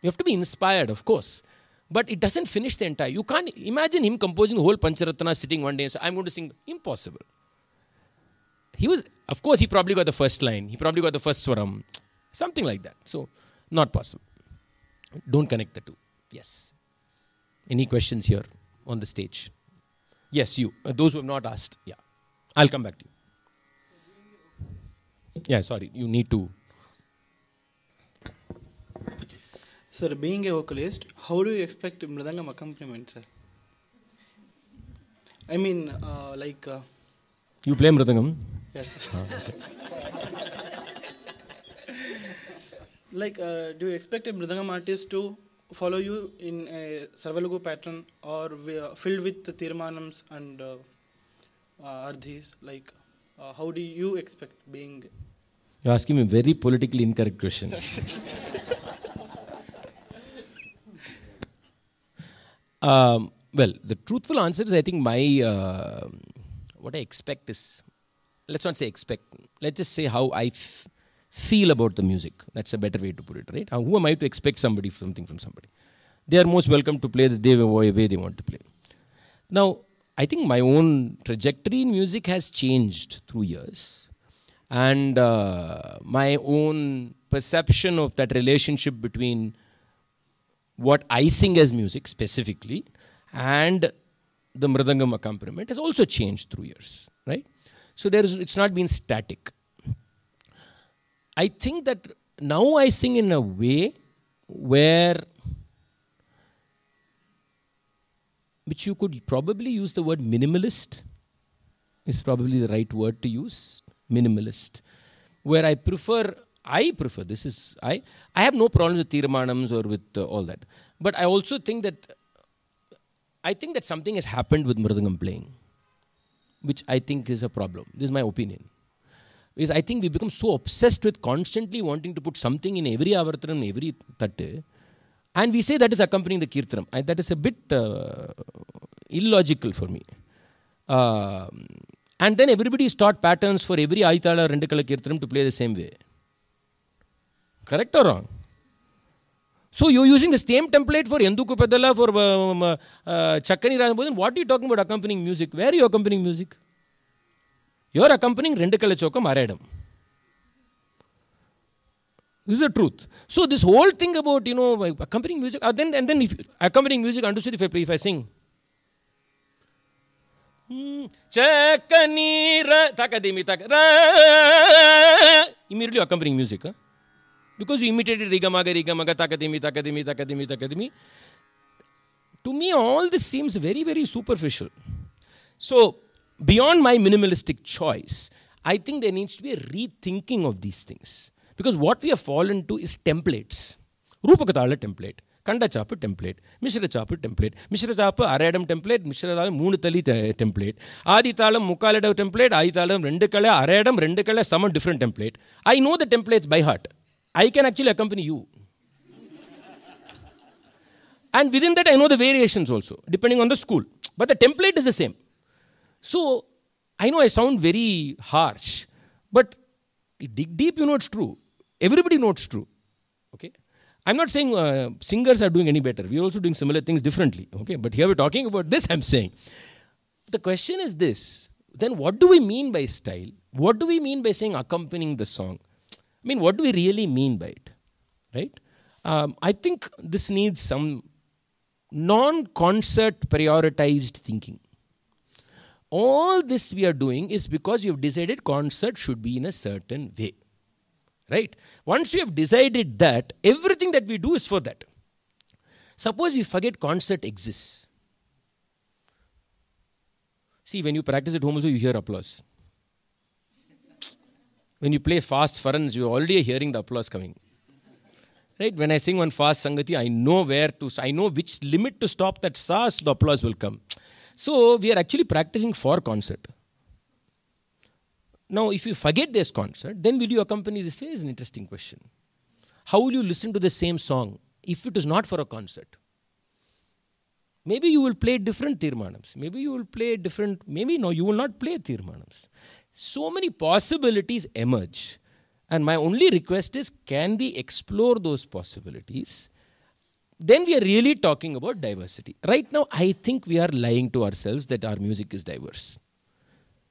A: You have to be inspired, of course but it doesn't finish the entire. You can't imagine him composing the whole Pancharatana sitting one day and say, I'm going to sing. Impossible. He was, of course, he probably got the first line, he probably got the first swaram, something like that. So, not possible. Don't connect the two. Yes. Any questions here on the stage? Yes, you. Uh, those who have not asked, yeah. I'll come back to you. Yeah, sorry, you need to
B: Sir, being a vocalist, how do you expect Mridangam accompaniment, sir? I mean, uh, like. Uh,
A: you play Mridangam? Yes. Ah,
B: okay. like, uh, do you expect a Mridangam artist to follow you in a Sarvalugu pattern or uh, filled with Tirmanams and uh, uh Ardhis? Like, uh, how do you expect being.
A: You're asking me very politically incorrect questions. Um, well, the truthful answer is I think my uh, what I expect is let's not say expect. Let's just say how I f- feel about the music. That's a better way to put it, right? who am I to expect somebody something from somebody? They are most welcome to play the way they want to play. Now, I think my own trajectory in music has changed through years, and uh, my own perception of that relationship between what I sing as music specifically and the mridangam accompaniment has also changed through years, right? So there's it's not been static. I think that now I sing in a way where which you could probably use the word minimalist is probably the right word to use minimalist where i prefer I prefer this is I I have no problems with Tiramanams or with uh, all that, but I also think that I think that something has happened with Mridangam playing, which I think is a problem. This is my opinion. Is I think we become so obsessed with constantly wanting to put something in every avartanam, every tattu, and we say that is accompanying the kirtanam. I, that is a bit uh, illogical for me. Uh, and then everybody is taught patterns for every Aitala Rendakala Kirtanam to play the same way. Correct or wrong? So you're using the same template for Enduku Pedala, for uh, um, uh, Chakkani What are you talking about accompanying music? Where are you accompanying music? You're accompanying Rendu Kalachoka Maradam. This is the truth. So this whole thing about, you know, accompanying music, uh, then, and then if, accompanying music, understood if I, play, if I sing. Hmm, Chakkani Takadimi Tak. Immediately accompanying music because you imitated Rigamaga, Rigamaga, Takadimi, Takadimi, Takadimi, Takadimi. To me, all this seems very, very superficial. So, beyond my minimalistic choice, I think there needs to be a rethinking of these things. Because what we have fallen to is templates. Rupa Rupakatala template, Kanda Chapa template, misra Chapa template, misra Chapa Aradam template, Mishra Dalam Munatali template, Aditalam Mukaladav template, Aditalam Rendakala, Aradam Rendakala, some different template. I know the templates by heart. I can actually accompany you. and within that, I know the variations also, depending on the school. But the template is the same. So I know I sound very harsh, but dig deep, you know it's true. Everybody knows it's true. Okay? I'm not saying uh, singers are doing any better. We're also doing similar things differently. Okay? But here we're talking about this, I'm saying. The question is this then what do we mean by style? What do we mean by saying accompanying the song? I mean, what do we really mean by it? Right? Um, I think this needs some non concert prioritized thinking. All this we are doing is because we have decided concert should be in a certain way. Right? Once we have decided that, everything that we do is for that. Suppose we forget concert exists. See, when you practice at home, also you hear applause. When you play fast farans, you're already hearing the applause coming. Right? When I sing on fast sangati, I know where to, I know which limit to stop that sas, the applause will come. So we are actually practicing for concert. Now, if you forget this concert, then will you accompany this? Is an interesting question. How will you listen to the same song if it is not for a concert? Maybe you will play different tirmanams. Maybe you will play different. Maybe no, you will not play tirmanams. So many possibilities emerge. And my only request is can we explore those possibilities? Then we are really talking about diversity. Right now, I think we are lying to ourselves that our music is diverse.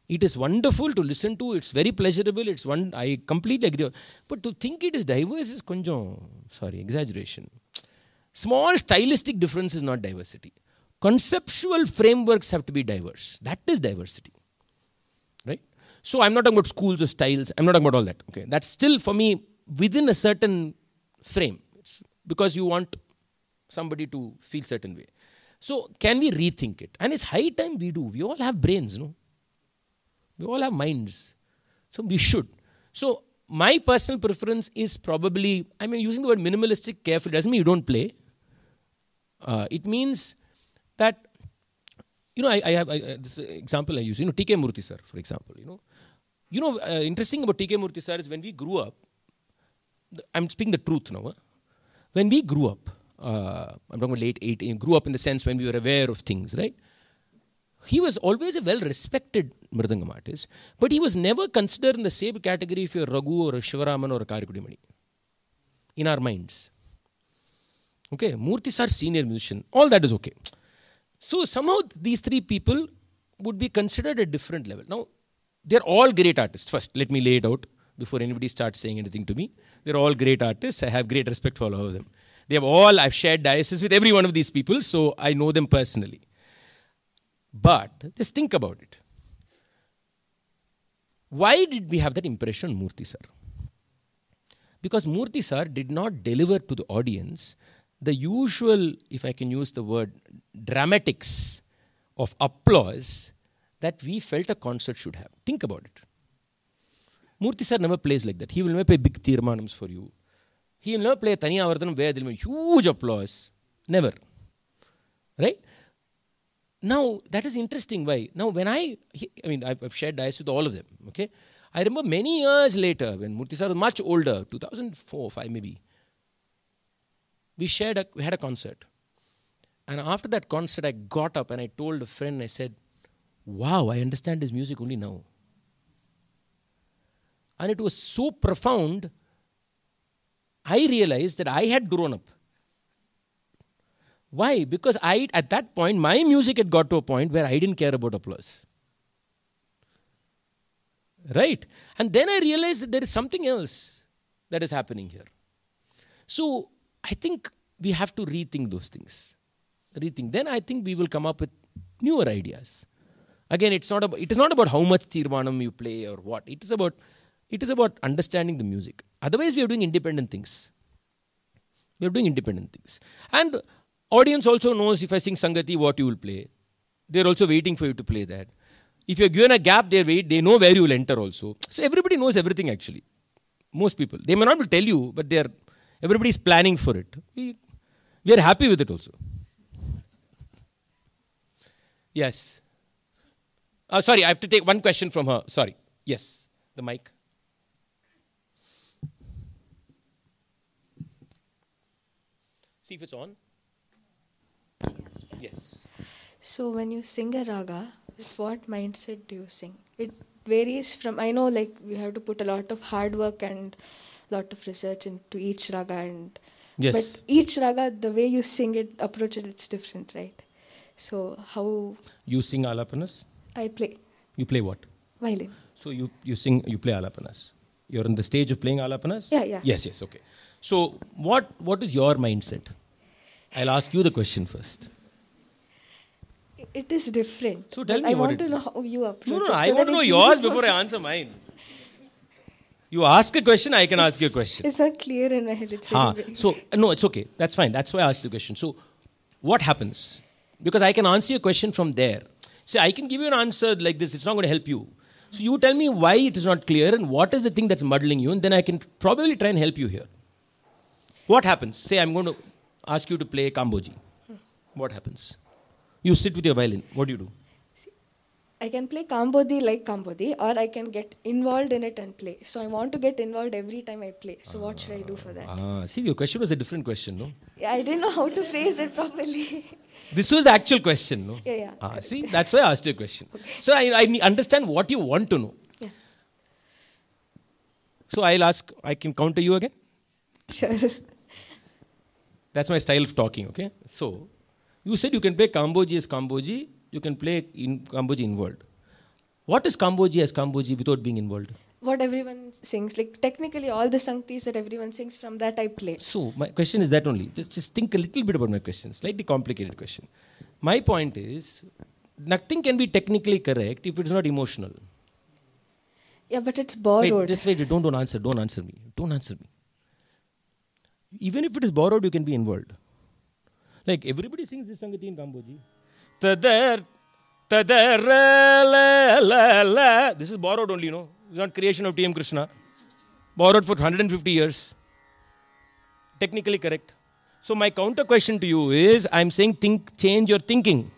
A: It is wonderful to listen to, it's very pleasurable, it's one I completely agree. But to think it is diverse is konjo, sorry, exaggeration. Small stylistic difference is not diversity. Conceptual frameworks have to be diverse. That is diversity. So I'm not talking about schools or styles. I'm not talking about all that. Okay, that's still for me within a certain frame. It's because you want somebody to feel certain way. So can we rethink it? And it's high time we do. We all have brains, no? We all have minds. So we should. So my personal preference is probably, I mean, using the word minimalistic carefully doesn't mean you don't play. Uh, it means that, you know, I, I have I, this example I use, you know, TK Murthy sir, for example, you know, you know, uh, interesting about T.K. Murthy sir is when we grew up, I'm speaking the truth now. Huh? When we grew up, uh, I'm talking about late 18, grew up in the sense when we were aware of things, right? He was always a well respected Mridangam artist, but he was never considered in the same category if you're Raghu or a Shivaraman or a Karikudimani in our minds. Okay, Murthy sir, senior musician, all that is okay. So somehow these three people would be considered at different level. Now, they're all great artists. First, let me lay it out before anybody starts saying anything to me. They're all great artists. I have great respect for all of them. They have all, I've shared diocese with every one of these people, so I know them personally. But just think about it. Why did we have that impression Murthy sir? Because Murthy sir did not deliver to the audience the usual, if I can use the word, dramatics of applause that we felt a concert should have. Think about it. Murthy sir never plays like that. He will never play big tirmanams for you. He will never play Taniyavartanam where there will be huge applause. Never. Right? Now, that is interesting. Why? Now, when I, I mean, I've shared dice with all of them, okay? I remember many years later when Murthy sir was much older, 2004, 5 maybe, we shared a, we had a concert. And after that concert, I got up and I told a friend, I said, wow, I understand his music only now. And it was so profound, I realized that I had grown up. Why? Because I, at that point, my music had got to a point where I didn't care about applause. Right? And then I realized that there is something else that is happening here. So I think we have to rethink those things. Rethink. Then I think we will come up with newer ideas again it's not about it is not about how much tirvanam you play or what it is about it is about understanding the music otherwise we are doing independent things we are doing independent things and audience also knows if i sing sangati what you will play they are also waiting for you to play that if you're given a gap they wait they know where you will enter also so everybody knows everything actually most people they may not tell you but they are everybody is planning for it we, we are happy with it also yes uh, sorry, I have to take one question from her. Sorry. Yes, the mic. See if it's on. Yes.
H: So when you sing a raga, with what mindset do you sing? It varies from I know like we have to put a lot of hard work and lot of research into each raga and yes. but each raga the way you sing it approach it it's different right so how
A: you sing alapanas I play. You play what? Violin. So you, you sing, you play alapanas. You're on the stage of playing alapanas? Yeah, yeah. Yes, yes, okay. So what, what is your mindset? I'll ask you the question first.
H: It is different. So tell me I what want to know how you approach no, no, it. No, I want to know yours before I answer
A: mine. You ask a question, I can it's, ask you a question. It's
H: not clear in my head. It's Ha. Ah, so
A: no, it's okay. That's fine. That's why I asked the question. So, what happens? Because I can answer your question from there. Say, I can give you an answer like this, it's not going to help you. So you tell me why it is not clear and what is the thing that's muddling you, and then I can probably try and help you here. What happens? Say, I'm going to ask you to play Kamboji. What happens? You sit with your violin. What do you do?
H: I can play Kambodhi like Kambodhi, or I can get involved in it and play. So I want to get involved every time I play. So what should I do for that?
A: Ah, see, your question was a different question, no?
H: Yeah, I didn't know how to phrase it properly.
A: this was the actual question, no? Yeah, yeah. Ah, see, that's why I asked you a question. Okay. So I, I understand what you want to know. Yeah. So I'll ask, I can counter you again? Sure. That's my style of talking, okay? So you said you can play Kamboji as Kamboji you can play in Kamboji involved. What is Kamboji as Kamboji without being involved?
H: What everyone sings, like technically all the sanktis that everyone sings, from that I play.
A: So my question is that only. Just think a little bit about my question. Slightly complicated question. My point is, nothing can be technically correct if it's not emotional.
H: Yeah, but it's borrowed. Wait,
A: this way, don't, don't answer. Don't answer me. Don't answer me. Even if it is borrowed, you can be involved. Like everybody sings this sangati in Kamboji la, la, la. This is borrowed only, you know. It's not creation of T.M. Krishna. Borrowed for 150 years. Technically correct. So my counter question to you is I'm saying think change your thinking.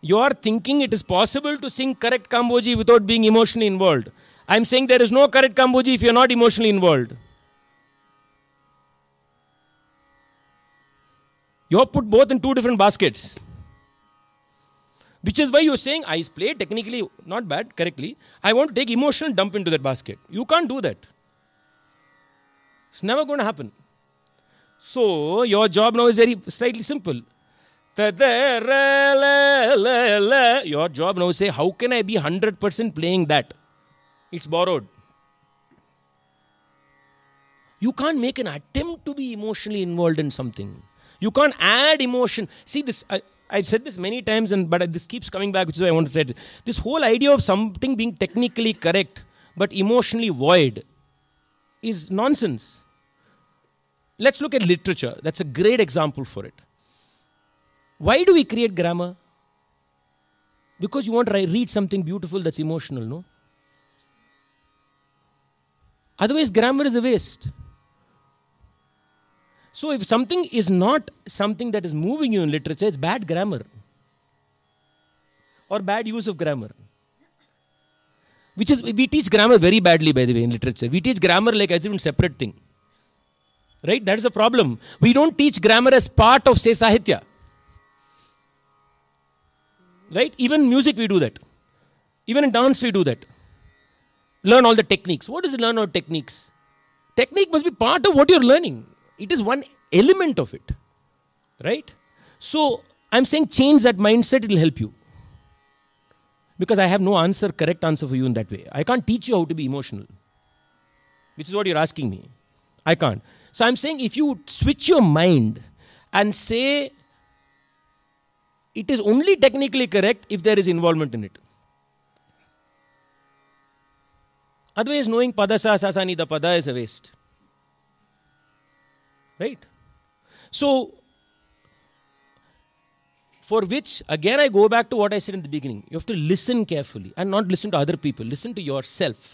A: You are thinking it is possible to sing correct Kamboji without being emotionally involved. I'm saying there is no correct Kamboji if you're not emotionally involved. You have put both in two different baskets. Which is why you're saying, I play technically not bad, correctly. I want to take emotional dump into that basket. You can't do that. It's never going to happen. So your job now is very slightly simple. Your job now is say, how can I be 100% playing that? It's borrowed. You can't make an attempt to be emotionally involved in something. You can't add emotion. See this. I, I've said this many times, and but this keeps coming back, which is why I want to say This whole idea of something being technically correct but emotionally void is nonsense. Let's look at literature. That's a great example for it. Why do we create grammar? Because you want to read something beautiful that's emotional, no? Otherwise, grammar is a waste. So if something is not something that is moving you in literature, it's bad grammar or bad use of grammar. Which is, we teach grammar very badly, by the way, in literature. We teach grammar like as if it's a separate thing. Right? That is a problem. We don't teach grammar as part of, say, Sahitya. Right? Even music, we do that. Even in dance, we do that. Learn all the techniques. What is learn all techniques? Technique must be part of what you're learning it is one element of it right so i'm saying change that mindset it will help you because i have no answer correct answer for you in that way i can't teach you how to be emotional which is what you're asking me i can't so i'm saying if you switch your mind and say it is only technically correct if there is involvement in it otherwise knowing pada sa sa ni da pada is a waste Right? So, for which, again, I go back to what I said in the beginning. You have to listen carefully and not listen to other people, listen to yourself.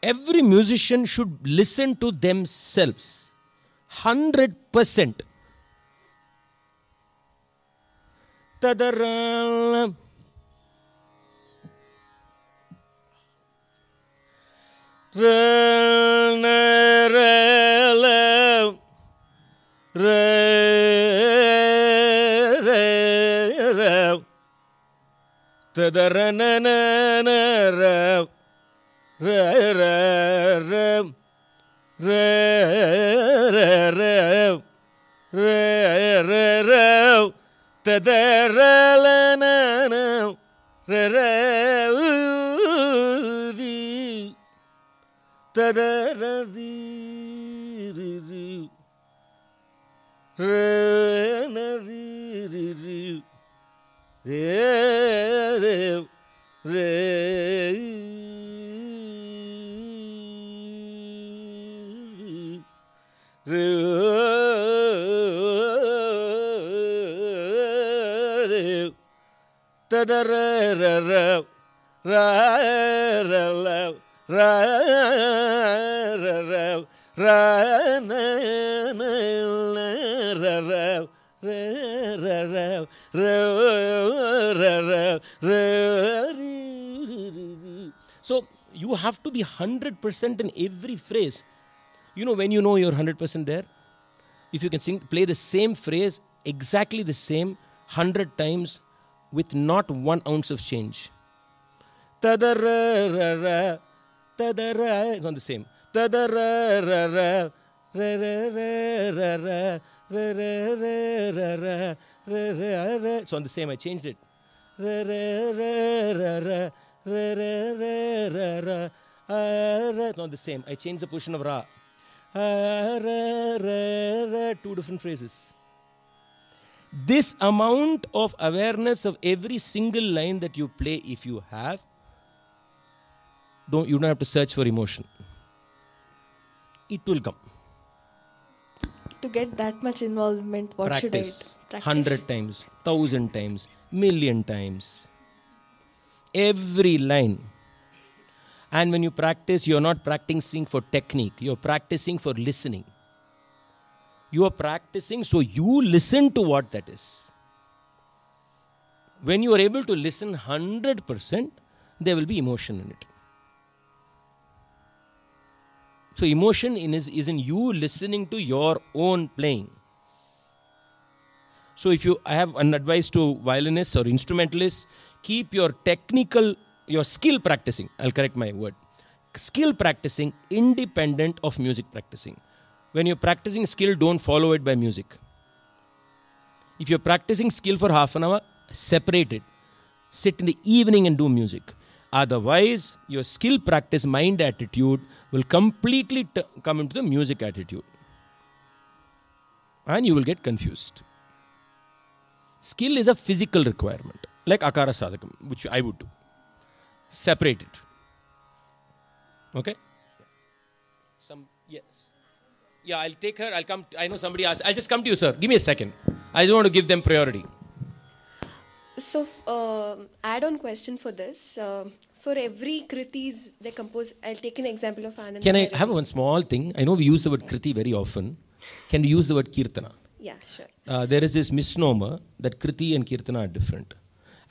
A: Every musician should listen to themselves 100%. percent Re re Tararari. Renari. Re. Re. da da ra ra ra ra ra so you have to be 100% in every phrase. You know when you know you're 100% there? If you can sing, play the same phrase, exactly the same, 100 times with not one ounce of change. Ta-da-ra-ra-ra. It's not the same. Tadara. It's on the same. I changed it. It's not the same. I changed the position of Ra. Two different phrases. This amount of awareness of every single line that you play, if you have, don't you don't have to search for emotion it will come
H: to get that much involvement what practice, should i practice 100
A: times 1000 times million times every line and when you practice you're not practicing for technique you're practicing for listening you are practicing so you listen to what that is when you are able to listen 100% there will be emotion in it So emotion in is, is in you listening to your own playing. So if you I have an advice to violinists or instrumentalists, keep your technical your skill practicing. I'll correct my word. Skill practicing independent of music practicing. When you're practicing skill, don't follow it by music. If you're practicing skill for half an hour, separate it. Sit in the evening and do music. Otherwise, your skill practice mind attitude will completely t- come into the music attitude and you will get confused. Skill is a physical requirement, like Akara Sadhakam, which I would do. Separate it. Okay? Some, yes. Yeah, I'll take her. I'll come. I know somebody asked. I'll just come to you, sir. Give me a second. I just want to give them priority.
E: So, uh, um, add on question for this. Uh, for every kriti's they compose. I'll take an example of Anand. Can I
A: have one small thing? I know we use the word kriti very often. Can we use the word kirtana? Yeah, sure. Uh, there is this misnomer that kriti and kirtana are different.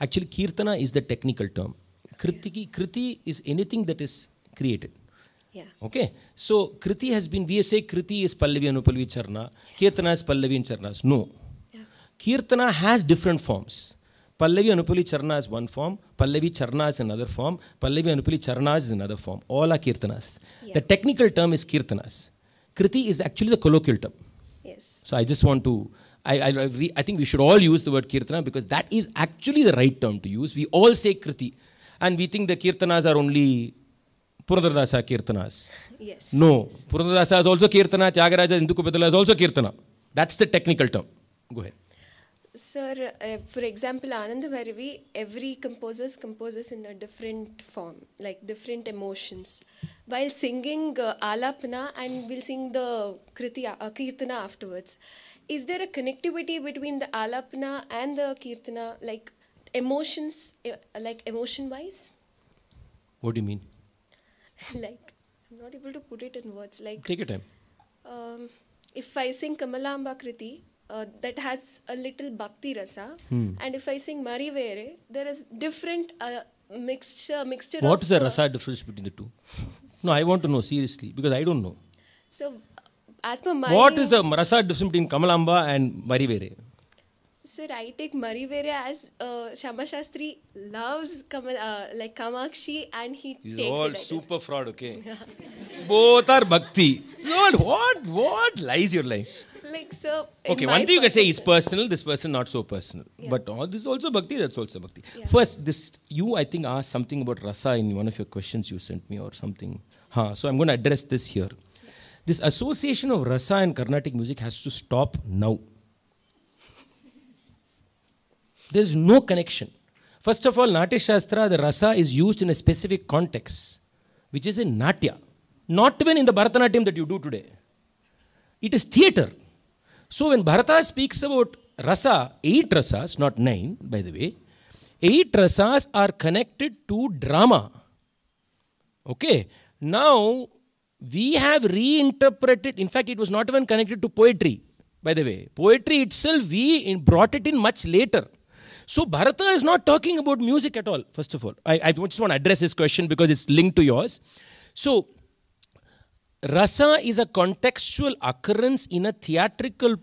A: Actually, kirtana is the technical term. Kriti, kriti is anything that is created. Yeah. Okay. So kriti has been. We say kriti is pallavi and charna. Kirtana is pallavi and No. Yeah. Kirtana has different forms. Pallavi Anupali Charna is one form, Pallavi Charna is another form, Pallavi Anupali Charna is another form. All are Kirtanas. Yeah. The technical term is Kirtanas. Kriti is actually the colloquial term. Yes. So I just want to. I, I, re, I think we should all use the word Kirtana because that is actually the right term to use. We all say Kriti. And we think the Kirtanas are only Purandaradasa Kirtanas. Yes. No. Yes. is also Kirtana. Tyagaraja is also Kirtana. That's the technical term. Go ahead.
E: Sir, uh, for example, Ananda every composers composes in a different form, like different emotions. While singing uh, Alapna and we'll sing the kriti, uh, Kirtana afterwards. Is there a connectivity between the Alapna and the Kirtana, like emotions, eh, like emotion-wise? What do you mean? like, I'm not able to put it in words. Like, Take your time. Um, if I sing Kamalamba Kriti, uh, that has a little bhakti rasa. Hmm. And if I sing Marivere, there is different uh, mixture mixture. What of, is the uh, rasa
A: difference between the two? no, I want to know seriously because I don't know.
E: So, as per my what is the
A: rasa difference between Kamalamba and Marivere?
E: Sir, I take Marivere as uh, Shama Shastri loves Kamal, uh, like Kamakshi and he He's takes all it like super
A: fraud, okay? Both are bhakti. Lord, what, what lies your life?
E: like so okay one thing you can say is
A: personal this person not so personal yeah. but all this is also bhakti that's also bhakti yeah. first this you i think asked something about rasa in one of your questions you sent me or something huh, so i'm going to address this here this association of rasa and carnatic music has to stop now there is no connection first of all natya shastra the rasa is used in a specific context which is in natya not even in the bharatanatyam that you do today it is theater so when Bharata speaks about rasa, eight rasas, not nine, by the way, eight rasas are connected to drama. Okay, now we have reinterpreted, in fact, it was not even connected to poetry, by the way. Poetry itself, we brought it in much later. So Bharata is not talking about music at all, first of all. I, I just want to address this question because it's linked to yours. So Rasa is a contextual occurrence in a theatrical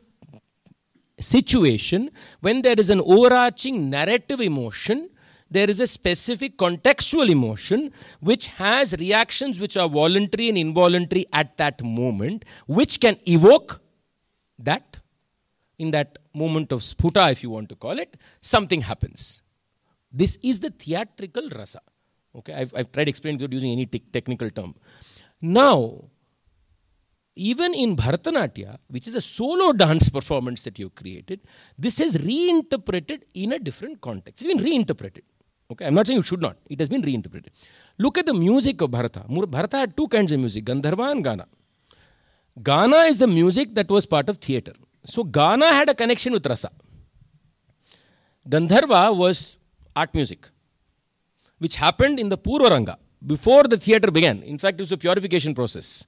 A: situation when there is an overarching narrative emotion there is a specific contextual emotion which has reactions which are voluntary and involuntary at that moment, which can evoke that. In that moment of sputa, if you want to call it, something happens. This is the theatrical rasa. Okay, I've, I've tried explaining without using any technical term. Now, even in Bharatanatyam, which is a solo dance performance that you created, this is reinterpreted in a different context. It's been reinterpreted. Okay, I'm not saying you should not. It has been reinterpreted. Look at the music of Bharata. Bharata had two kinds of music, Gandharva and Gana. Gana is the music that was part of theatre. So Gana had a connection with Rasa. Gandharva was art music, which happened in the Purvaranga before the theatre began. In fact, it was a purification process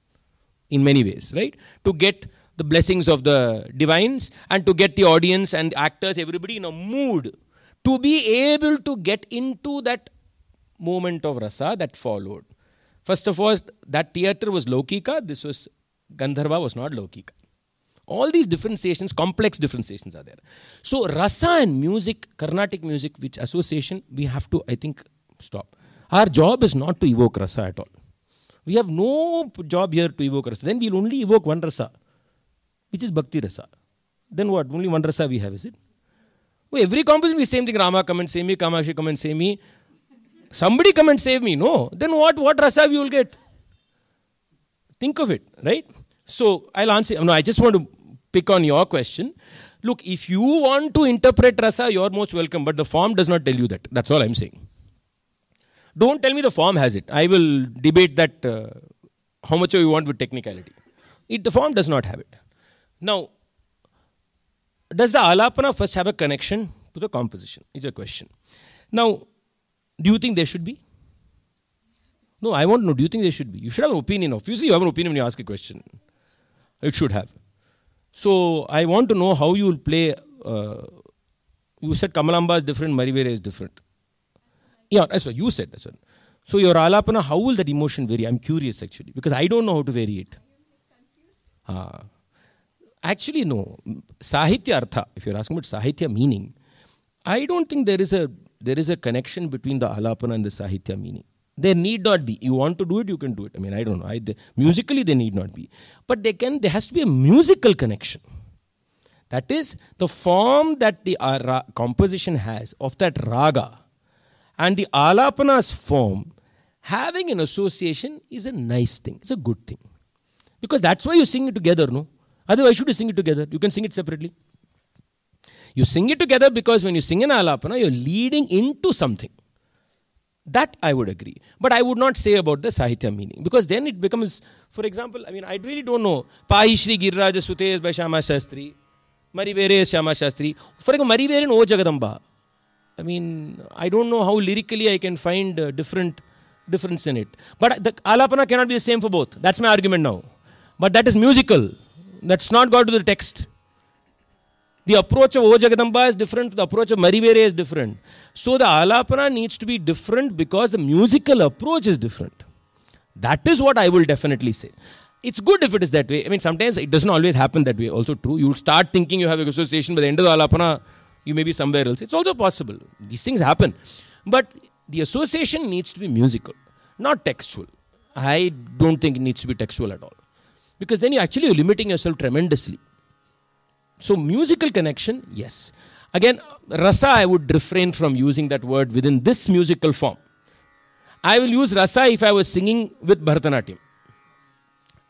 A: in many ways, right? To get the blessings of the divines and to get the audience and actors, everybody in a mood to be able to get into that moment of rasa that followed. First of all, that theatre was Lokika, this was Gandharva was not Lokika. All these differentiations, complex differentiations are there. So rasa and music, Carnatic music, which association, we have to, I think, stop. Our job is not to evoke rasa at all. We have no job here to evoke rasa. Then we'll only evoke one rasa, which is bhakti rasa. Then what? Only one rasa we have, is it? Oh, every composition is same thing. Rama, come and save me. Kamashi, come and save me. Somebody come and save me. No. Then what? What rasa we will get? Think of it, right? So I'll answer. No, I just want to pick on your question. Look, if you want to interpret rasa, you're most welcome. But the form does not tell you that. That's all I'm saying. Don't tell me the form has it. I will debate that uh, how much you want with technicality. It, the form does not have it. Now, does the alapana first have a connection to the composition? Is a question. Now, do you think there should be? No, I want to know. Do you think there should be? You should have an opinion. Obviously, you have an opinion when you ask a question. It should have. So, I want to know how you will play. Uh, you said Kamalamba is different, Marivere is different. Yeah, that's what you said. That's what. So your alapana, how will that emotion vary? I'm curious actually because I don't know how to vary it. Ah. Actually, no. Sahitya artha, if you're asking about sahitya meaning, I don't think there is a there is a connection between the alapana and the sahitya meaning. There need not be. You want to do it, you can do it. I mean, I don't know. I, they, musically, they need not be, but they can. There has to be a musical connection. That is the form that the uh, ra- composition has of that raga and the alapanas form, having an association is a nice thing. It's a good thing. Because that's why you sing it together, no? Otherwise, should you sing it together? You can sing it separately. You sing it together because when you sing an alapana, you're leading into something. That I would agree. But I would not say about the Sahitya meaning because then it becomes, for example, I mean, I really don't know. Paishri Shri Girraja Sutes by Shama Shastri, Maribere Shama Shastri. For example, Maribere no O Jagadamba. I mean, I don't know how lyrically I can find uh, different difference in it. But the alapana cannot be the same for both. That's my argument now. But that is musical. That's not got to the text. The approach of O Jagadamba is different. The approach of Marivere is different. So the alapana needs to be different because the musical approach is different. That is what I will definitely say. It's good if it is that way. I mean, sometimes it doesn't always happen that way. Also true. You start thinking you have a association, but the end of the alapana, you may be somewhere else. It's also possible. These things happen. But the association needs to be musical, not textual. I don't think it needs to be textual at all. Because then you're actually limiting yourself tremendously. So, musical connection, yes. Again, rasa, I would refrain from using that word within this musical form. I will use rasa if I was singing with Bharatanatyam.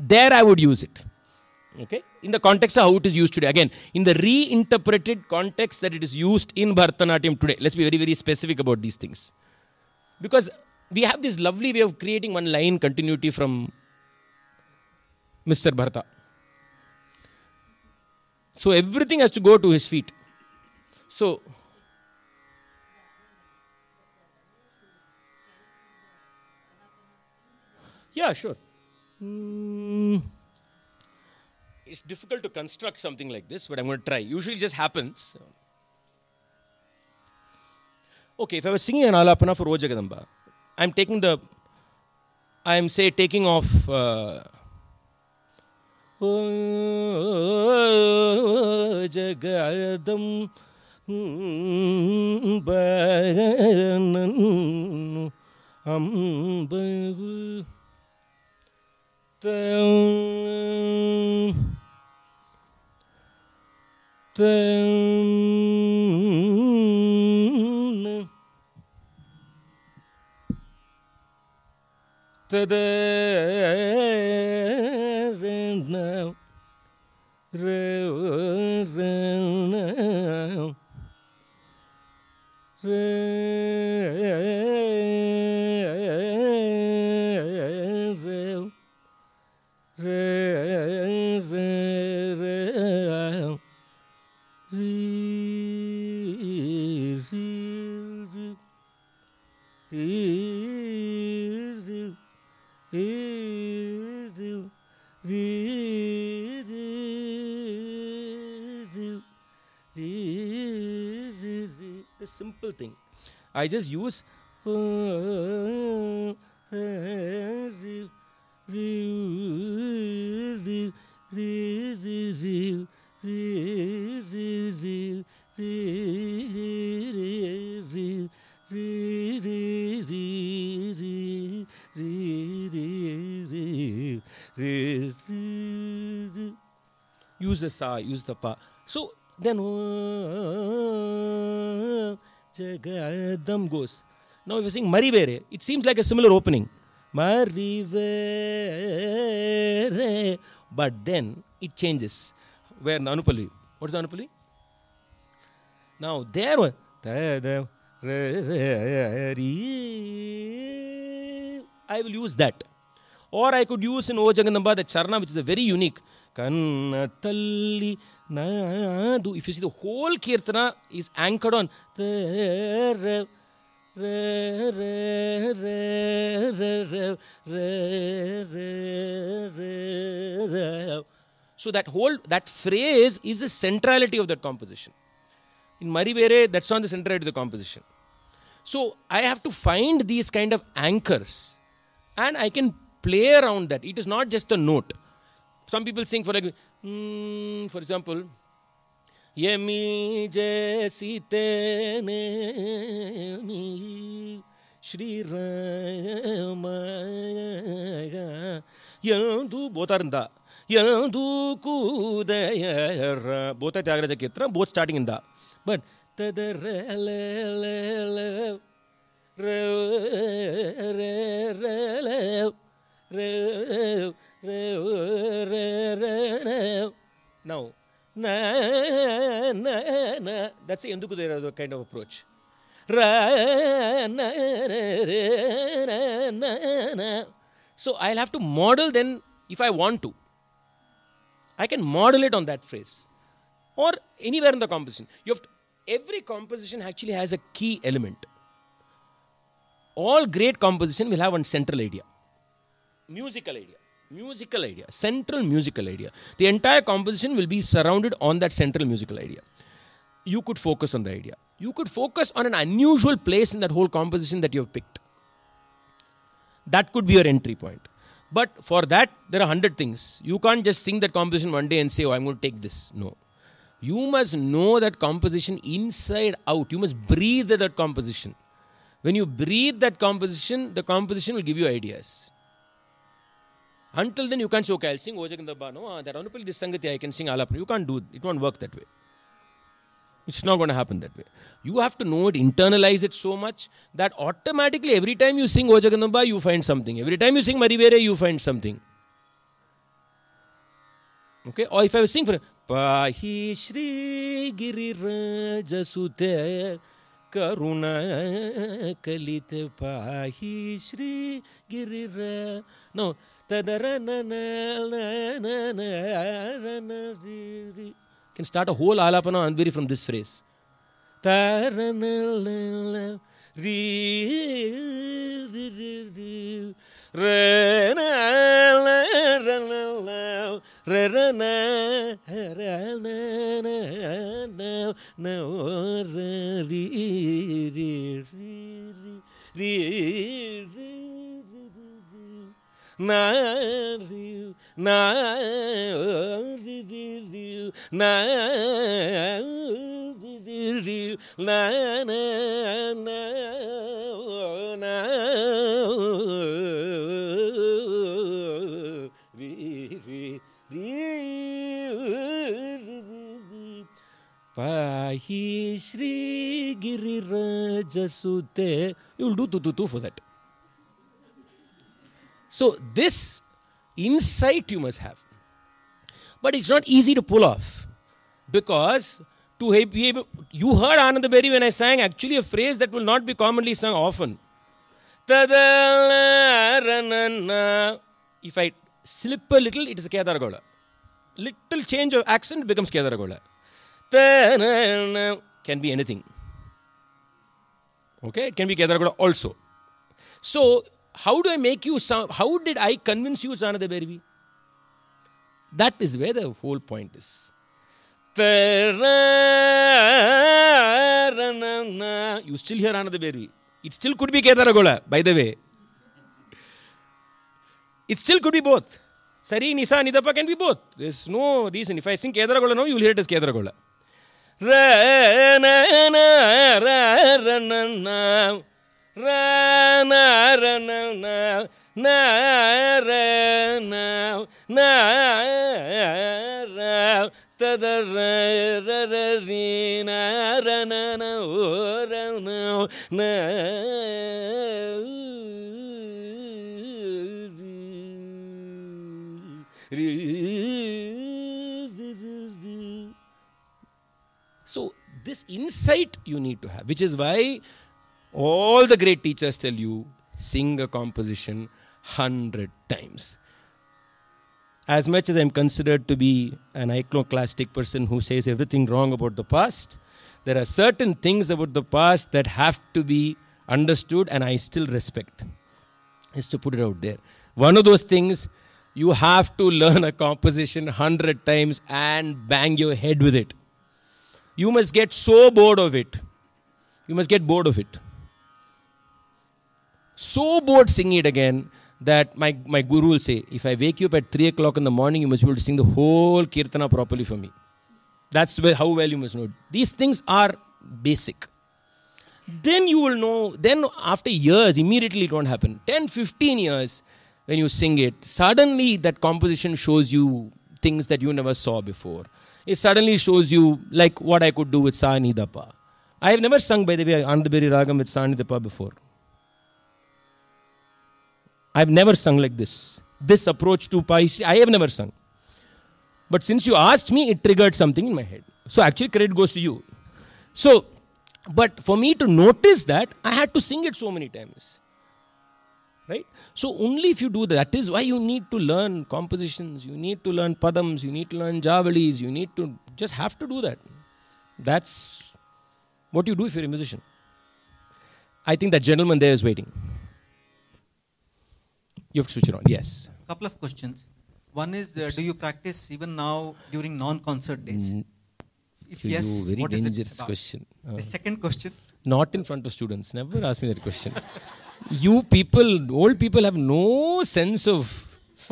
A: There I would use it okay in the context of how it is used today again in the reinterpreted context that it is used in bharatanatyam today let's be very very specific about these things because we have this lovely way of creating one line continuity from mr bharata so everything has to go to his feet so yeah sure mm. It's difficult to construct something like this, but I'm going to try. Usually just happens. Okay, if I was singing an alapana for O Jagadamba, I'm taking the, I'm say taking off. Uh, ജഗാദം Re simple thing. I just use use the sa, use the pa. So then Jagadam goes. Now we're singing Marivere. It seems like a similar opening. Marivere. But then it changes. Where Nanupalli? What is Nanupalli? Now there one. I will use that. Or I could use in O Jagannamba the charna, which is a very unique. Kannatalli do. If you see the whole kirtana is anchored on so that whole that phrase is the centrality of that composition. In Marivere, that's not the centrality of the composition. So I have to find these kind of anchors and I can play around that. It is not just a note. Some people sing for like for example எமி ஜெசித்தேனே ஸ்ரீரூ யந்து போத்தா இருந்தா யந்து கூதய போத்த Tyagaraja kirtana both starting இருந்தா பட் ததர ரே ரே ரே Now, that's the Hindu kind of approach. So I'll have to model then if I want to. I can model it on that phrase or anywhere in the composition. You have to, every composition actually has a key element. All great composition will have one central idea, musical idea musical idea central musical idea the entire composition will be surrounded on that central musical idea you could focus on the idea you could focus on an unusual place in that whole composition that you have picked that could be your entry point but for that there are 100 things you can't just sing that composition one day and say oh i'm going to take this no you must know that composition inside out you must breathe that composition when you breathe that composition the composition will give you ideas until then, you can't say, okay, I'll sing Ojakindabba. No, ah, that Anupali, this Sangati, I can sing Alapna. You can't do it. It won't work that way. It's not going to happen that way. You have to know it, internalize it so much that automatically every time you sing Ojakindabba, you find something. Every time you sing Marivere, you find something. Okay? Or if I was sing for Pahi Shri Girirajasute Karuna Kalite Pahi Shri Girirajasute. No. Can start a whole Alapana Andviri from this phrase. ನಾಯ ನಾಯಿರಿ ನಾಯಿರಿ ಪಾಹಿ ಶ್ರೀ ಗಿರಿರಜಸುತೆ ಇಳು ತು ದು ತು for that So, this insight you must have. But it's not easy to pull off because to be able, you heard Ananda Berry when I sang actually a phrase that will not be commonly sung often. If I slip a little, it is Kedaragola. Little change of accent becomes Kedaragola. Can be anything. Okay, it can be Kedaragola also. So how do I make you sound? How did I convince you, Sanada That is where the whole point is. You still hear Ananda It still could be Kedaragola, by the way. It still could be both. Sari, Nisa, Nidapa can be both. There's no reason. If I sing Kedaragola now, you'll hear it as Kedaragola. So, this insight you need to have, which is why all the great teachers tell you sing a composition 100 times. As much as I'm considered to be an iconoclastic person who says everything wrong about the past, there are certain things about the past that have to be understood and I still respect. Is to put it out there. One of those things, you have to learn a composition 100 times and bang your head with it. You must get so bored of it. You must get bored of it so bored singing it again that my, my guru will say, if I wake you up at 3 o'clock in the morning, you must be able to sing the whole kirtana properly for me. That's where, how well you must know These things are basic. Then you will know, then after years, immediately it won't happen. 10, 15 years, when you sing it, suddenly that composition shows you things that you never saw before. It suddenly shows you, like what I could do with Sa I have never sung, by the way, Andabiri Ragam with Sa before. I've never sung like this. This approach to Paisi, I have never sung. But since you asked me, it triggered something in my head. So actually, credit goes to you. So, but for me to notice that, I had to sing it so many times. Right? So only if you do that, that is why you need to learn compositions, you need to learn padams, you need to learn javalis, you need to just have to do that. That's what you do if you're a musician. I think that gentleman there is waiting. You have to switch it on. Yes.
G: A couple of questions. One is, uh, do you practice even now during non-concert days? Mm. If you yes, very what dangerous is it question. Uh, the
A: second question. Not in front of students. Never ask me that question. you people, old people, have no sense of.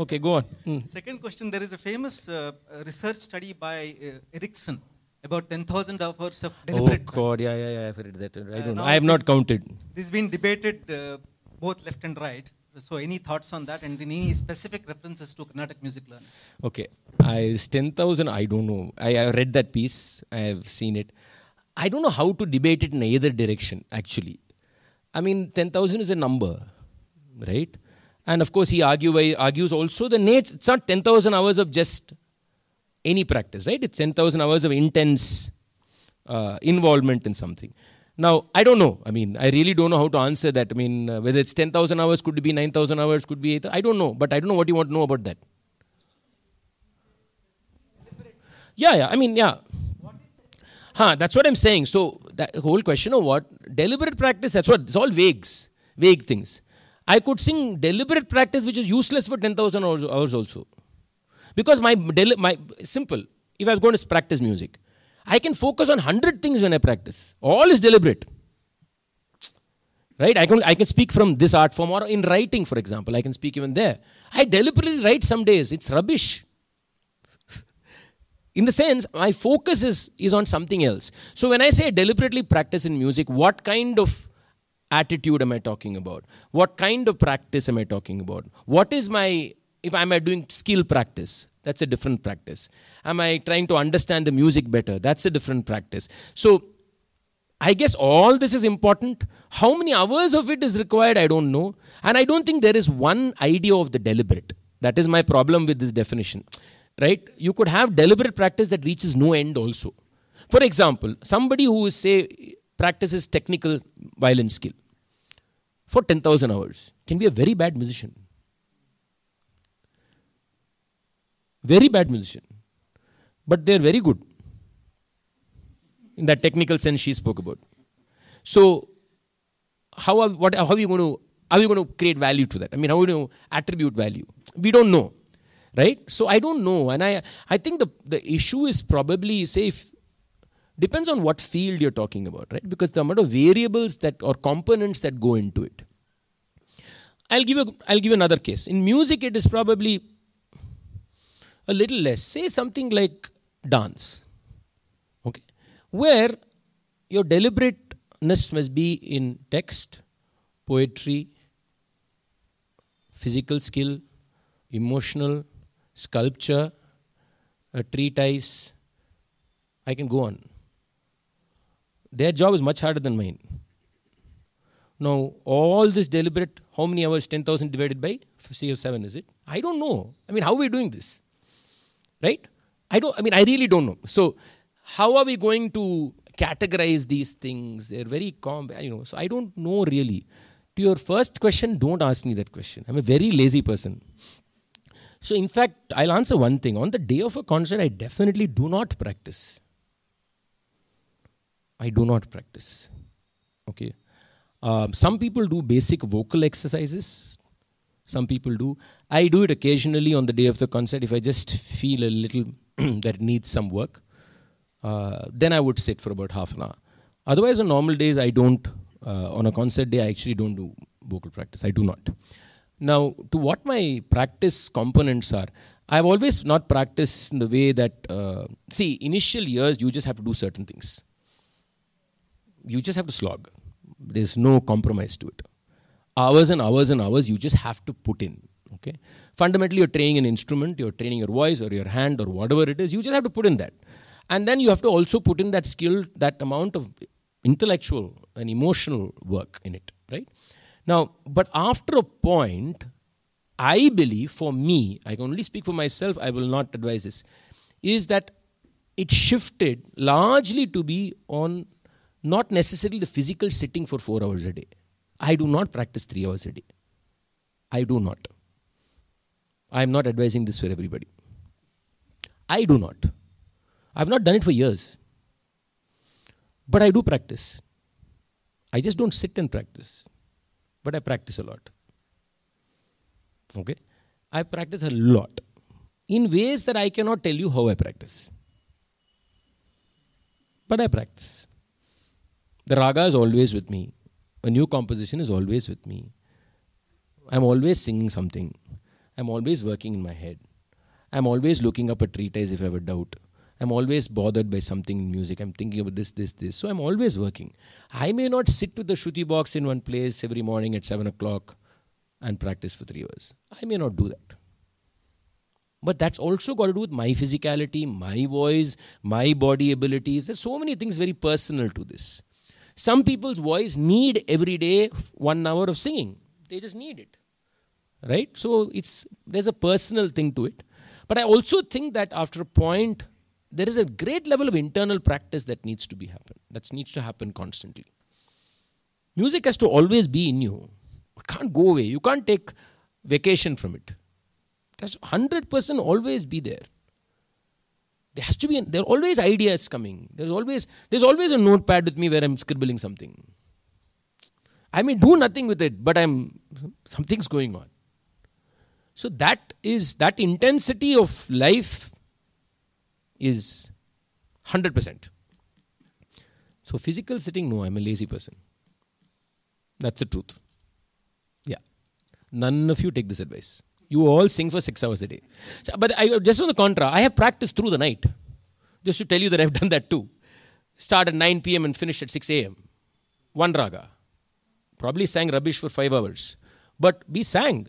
A: Okay, go on. Mm. Second
G: question. There is a famous uh, research study by uh, Erickson about 10,000 hours
A: of oh, deliberate. Oh God, yeah, yeah, yeah, I've read that. I don't uh, know. I have not counted.
G: This has been debated uh, both left and right. So any thoughts on that and any specific references to Carnatic music learning?
A: Okay, I 10,000, I don't know. I, have read that piece, I have seen it. I don't know how to debate it in either direction, actually. I mean, 10,000 is a number, right? And of course, he argue, argues also the nature, it's not 10,000 hours of just any practice, right? It's 10,000 hours of intense uh, involvement in something. Now, I don't know. I mean, I really don't know how to answer that. I mean, uh, whether it's 10,000 hours, could be 9,000 hours, could be 8,000. I don't know. But I don't know what you want to know about that. Yeah, yeah. I mean, yeah. Huh, that's what I'm saying. So, that whole question of what? Deliberate practice, that's what. It's all vagues, vague things. I could sing deliberate practice, which is useless for 10,000 hours, also. Because my, my, simple, if i was going to practice music, I can focus on 100 things when I practice. All is deliberate. Right? I can, I can speak from this art form or in writing, for example. I can speak even there. I deliberately write some days. It's rubbish. in the sense, my focus is, is on something else. So when I say I deliberately practice in music, what kind of attitude am I talking about? What kind of practice am I talking about? What is my, if I am I uh, doing skill practice? That's a different practice. Am I trying to understand the music better? That's a different practice. So I guess all this is important. How many hours of it is required, I don't know. And I don't think there is one idea of the deliberate. That is my problem with this definition. Right? You could have deliberate practice that reaches no end also. For example, somebody who is, say, practices technical violin skill for 10,000 hours can be a very bad musician. Very bad musician. But they're very good. In that technical sense she spoke about. So how are, what, how are you going to are we going to create value to that? I mean, how are we going to attribute value? We don't know. Right? So I don't know. And I I think the, the issue is probably say if depends on what field you're talking about, right? Because the amount of variables that or components that go into it. I'll give i I'll give another case. In music, it is probably a little less. Say something like dance, okay, where your deliberateness must be in text, poetry, physical skill, emotional, sculpture, a treatise. I can go on. Their job is much harder than mine. Now, all this deliberate, how many hours? 10,000 divided by 57, is it? I don't know. I mean, how are we doing this? right? I don't. I mean, I really don't know. So, how are we going to categorize these things? They're very common, you know. So I don't know really. To your first question, don't ask me that question. I'm a very lazy person. So in fact, I'll answer one thing. On the day of a concert, I definitely do not practice. I do not practice. Okay. Um, some people do basic vocal exercises. Some people do. I do it occasionally on the day of the concert if I just feel a little that needs some work. Uh, then I would sit for about half an hour. Otherwise, on normal days, I don't. Uh, on a concert day, I actually don't do vocal practice. I do not. Now, to what my practice components are, I've always not practiced in the way that, uh, see, initial years, you just have to do certain things. You just have to slog. There's no compromise to it hours and hours and hours you just have to put in okay fundamentally you're training an instrument you're training your voice or your hand or whatever it is you just have to put in that and then you have to also put in that skill that amount of intellectual and emotional work in it right now but after a point i believe for me i can only speak for myself i will not advise this is that it shifted largely to be on not necessarily the physical sitting for 4 hours a day I do not practice three hours a day. I do not. I am not advising this for everybody. I do not. I've not done it for years. But I do practice. I just don't sit and practice. But I practice a lot. Okay? I practice a lot in ways that I cannot tell you how I practice. But I practice. The raga is always with me. A new composition is always with me. I'm always singing something. I'm always working in my head. I'm always looking up a treatise if I have a doubt. I'm always bothered by something in music. I'm thinking about this, this, this. So I'm always working. I may not sit with the shuti box in one place every morning at 7 o'clock and practice for three hours. I may not do that. But that's also got to do with my physicality, my voice, my body abilities. There's so many things very personal to this. Some people's voice need every day one hour of singing. They just need it. Right? So it's there's a personal thing to it. But I also think that after a point, there is a great level of internal practice that needs to be happen. That needs to happen constantly. Music has to always be in you. It can't go away. You can't take vacation from it. It has 100% always be there there has to be an, there are always ideas coming there's always there's always a notepad with me where i'm scribbling something i may do nothing with it but i'm something's going on so that is that intensity of life is 100% so physical sitting no i'm a lazy person that's the truth yeah none of you take this advice you all sing for six hours a day. So, but I, just on the contra, I have practiced through the night. Just to tell you that I've done that too. Start at 9 p.m. and finish at 6 a.m. One raga. Probably sang rubbish for five hours. But we sang.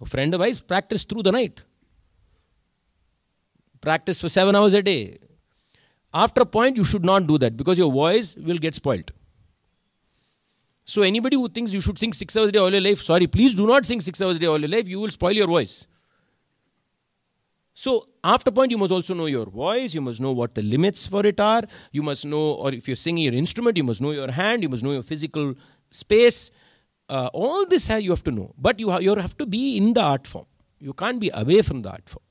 A: A friend of ours practiced through the night. Practice for seven hours a day. After a point, you should not do that because your voice will get spoilt. So anybody who thinks you should sing six hours a day all your life, sorry, please do not sing six hours a day all your life. You will spoil your voice. So after point, you must also know your voice. You must know what the limits for it are. You must know, or if you're singing your instrument, you must know your hand. You must know your physical space. Uh, all this you have to know. But you, ha- you have to be in the art form. You can't be away from the art form.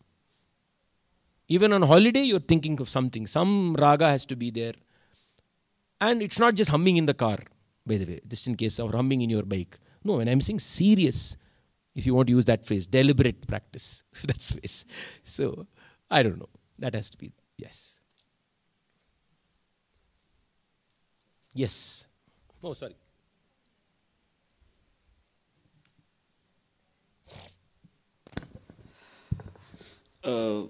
A: Even on holiday, you're thinking of something. Some raga has to be there. And it's not just humming in the car by the way, just in case of rumbling in your bike. No, and I'm saying serious, if you want to use that phrase, deliberate practice, That's phrase. So, I don't know. That has to be, yes. Yes. Oh, sorry.
D: Uh,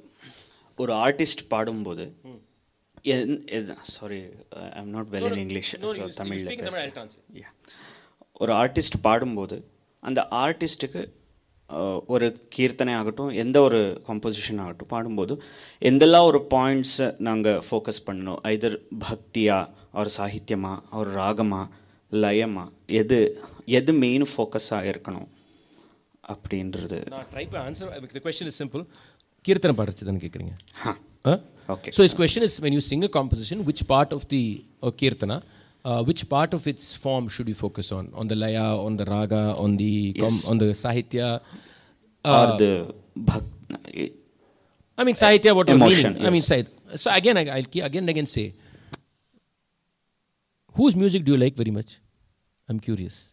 D: ஒரு artist பாடும்போது hmm. Sorry I'm not well in English so தமிழில் ஒரு artist பாடும்போது அந்த ஆர்டிஸ்ட்டுக்கு uh, ஒரு கீர்த்தனை ஆகட்டும் எந்த ஒரு கம்போசிஷன் ஆகட்டும் பாடும்போது எந்தெல்லாம் ஒரு பாயிண்ட்ஸை நாங்கள் ஃபோக்கஸ் பண்ணணும் ஐதர் பக்தியாக அவர் சாகித்யமாக அவர் ராகமாக லயமாக எது எது மெயின் ஃபோக்கஸாக இருக்கணும் அப்படின்றது
A: try answer question is simple கீர்த்தனை பாடுறதுன்னு கேட்குறீங்க
D: Okay.
F: So his
A: question is, when you sing a composition, which part of the uh, kirtana, uh, which part of its form should we focus on? On the laya, on the raga, on the yes. com, on the sahitya, uh, or the bhakti. I mean sahitya, what emotion? Yes. I mean sahitya. So again, I, will again and again say, whose music do you like very much? I'm curious.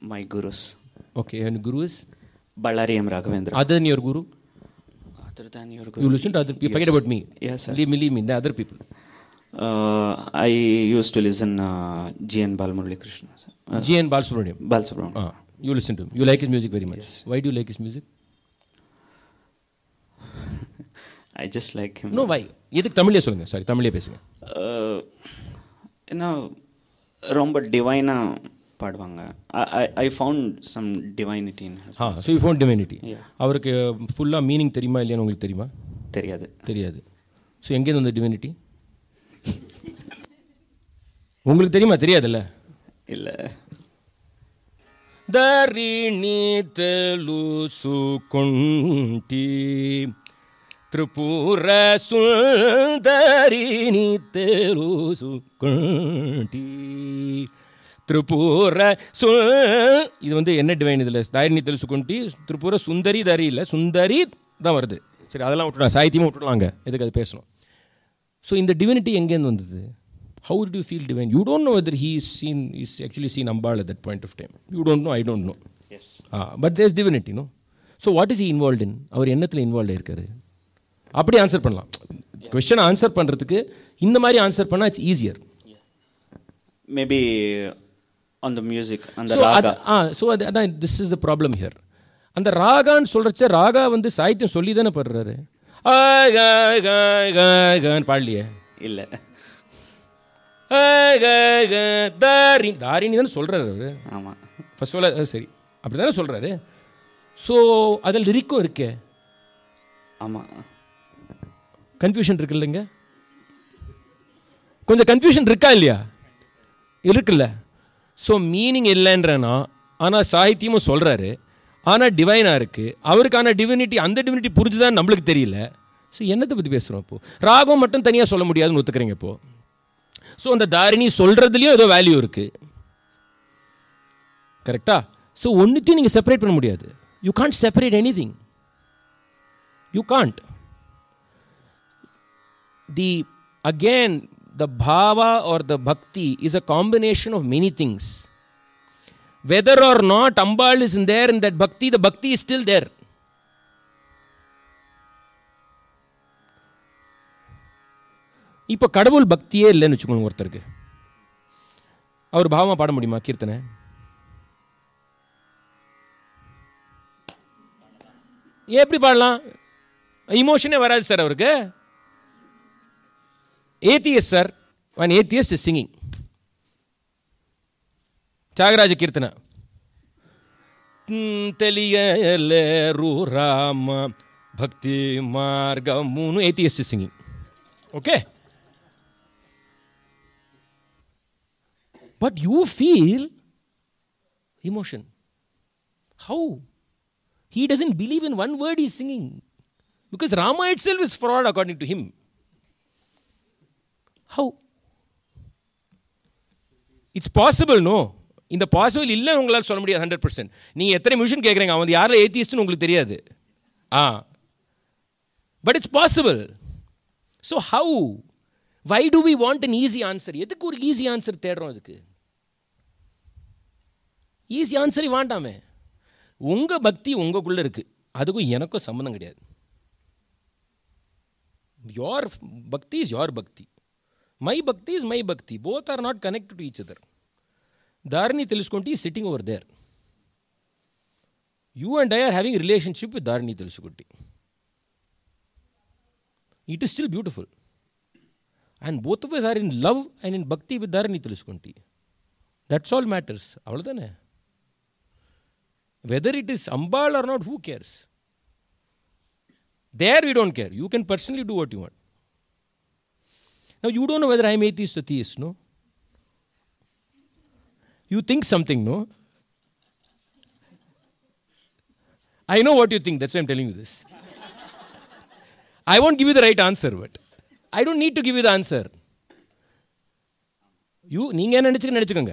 D: My gurus. Okay, and gurus? Balarama, M. Raghavendra. Other
A: than your guru? than your guru. You listen to other people. Yes. Forget about me. Yes, sir.
D: Leave me, leave me. The other people. Uh, I used to listen uh, G N Balamurali Krishna.
A: Uh, G N Balasubramaniam. Balasubramaniam. Uh, ah, you listen to him. You yes. like his music very much. Yes. Why do you like his music? I just like him. No, why? எதுக்கு Sorry, சொல்லுங்க sorry uh, You பேசுங்க
D: என்ன ரொம்ப டிவைனாக பாடுவாங்க I found some டிவைனிட்டின் ஆ so you found divinity
A: அவருக்கு ஃபுல்லாக மீனிங் தெரியுமா இல்லையான்னு உங்களுக்கு தெரியுமா தெரியாது தெரியாது ஸோ எங்கேருந்து வந்து டிவைனிட்டி உங்களுக்கு தெரியுமா தெரியாதுல்ல இல்லை தரிணி தெலுசு கொண்டி ತ್ರಿಪುರ ಸುಂದರಿಣಿ ತೆರು ಸುಕಂಠಿ திருப்பூர சு இது வந்து என்ன டிவைன் இதில் தாரிணி தெலுசு கொண்டு திரிபுர சுந்தரி தரி இல்லை சுந்தரி தான் வருது சரி அதெல்லாம் விட்டுடலாம் சாகித்யமும் விட்டுடலாங்க எதுக்கு அது பேசணும் ஸோ இந்த டிவினிட்டி எங்கேருந்து வந்தது how to feel divine you don't know whether he is seen is actually seen Ambal at that point of time you don't know I don't know yes but this divinity no so what is இ involve in அவர் என்னத்தில் involve ஆயிருக்காரு அப்படி answer பண்ணலாம் கொஷனை answer பண்ணுறதுக்கு இந்த மாதிரி answer பண்ணால் இட்ஸ் ஈஸியர் மேபி அந்த மியூசிக் அந்த ராகா ஆ ஸோ அது அதான் this is the problem here அந்த ராகான்னு சொல்கிறச்ச ராகா வந்து சாகித்யம் சொல்லி தானே பாடுறாரு பாடலியே இல்லை தாரி தாரிணி தானே சொல்கிறாரு அவர் ஆமாம் ஃபர்ஸ்ட் ஆஃப் சரி அப்படி தானே சொல்கிறாரு ஸோ அதில் லிரிக்கும் இருக்கே ஆமாம் கன்ஃபியூஷன் இருக்கு இல்லைங்க கொஞ்சம் கன்ஃபியூஷன் இருக்கா இல்லையா இருக்குல்ல ஸோ மீனிங் இல்லைன்றனா ஆனால் சாகித்யமும் சொல்கிறாரு ஆனால் டிவைனாக இருக்குது அவருக்கான டிவினிட்டி அந்த டிவினிட்டி புரிஞ்சுதான் நம்மளுக்கு தெரியல ஸோ என்னத்தை பற்றி பேசுகிறோம் இப்போது ராகம் மட்டும் தனியாக சொல்ல முடியாதுன்னு ஒத்துக்கிறீங்க இப்போது ஸோ அந்த தாரிணி சொல்கிறதுலையும் ஏதோ வேல்யூ இருக்குது கரெக்டா ஸோ ஒன்றுத்தையும் நீங்கள் செப்பரேட் பண்ண முடியாது you can't separate anything you can't the again the bhava or the bhakti is a combination of many things. Whether or not Ambal is in there in that bhakti, the bhakti is still there. இப்போ கடவுள் பக்தியே இல்லைன்னு வச்சுக்கோங்க ஒருத்தருக்கு அவர் பாவமாக பாட முடியுமா கீர்த்தனை எப்படி பாடலாம் இமோஷனே வராது சார் அவருக்கு atheists are, when atheist is singing. Tyagaraja ಕೀರ್ತನ తెలియలేరు రామ భక్తి మార్గమును atheist singing okay but you feel emotion how he doesn't believe in one word ఈ singing because Rama itself is fraud according to him how it's possible no இந்த possible இல்லைன்னு உங்களால் சொல்ல முடியாது hundred percent நீங்கள் எத்தனை மிஷன் கேட்குறீங்க அவன் யாரில் ஏத்தியஸ்ட்னு உங்களுக்கு தெரியாது ஆ but it's possible so how why do we want an easy answer எதுக்கு ஒரு ஈஸி ஆன்சர் தேடுறோம் அதுக்கு ஈஸி ஆன்சரே வாண்டாமே உங்கள் பக்தி உங்களுக்குள்ளே இருக்குது அதுக்கும் எனக்கும் சம்மந்தம் கிடையாது your bhakti is your bhakti My bhakti is my bhakti. Both are not connected to each other. Dharani Telusukunti is sitting over there. You and I are having relationship with Dharani Telusukunti. It is still beautiful. And both of us are in love and in bhakti with Dharani Telusukunti. That's all matters. Avladane. Whether it is Ambal or not, who cares? There we don't care. You can personally do what you want. Now, you don't know whether I'm atheist or theist, no? You think something, no? I know what you think, that's why I'm telling you this. I won't give you the right answer, but I don't need to give you the answer. You நீங்கள் என்ன நினச்சிக்க நினச்சிக்கோங்க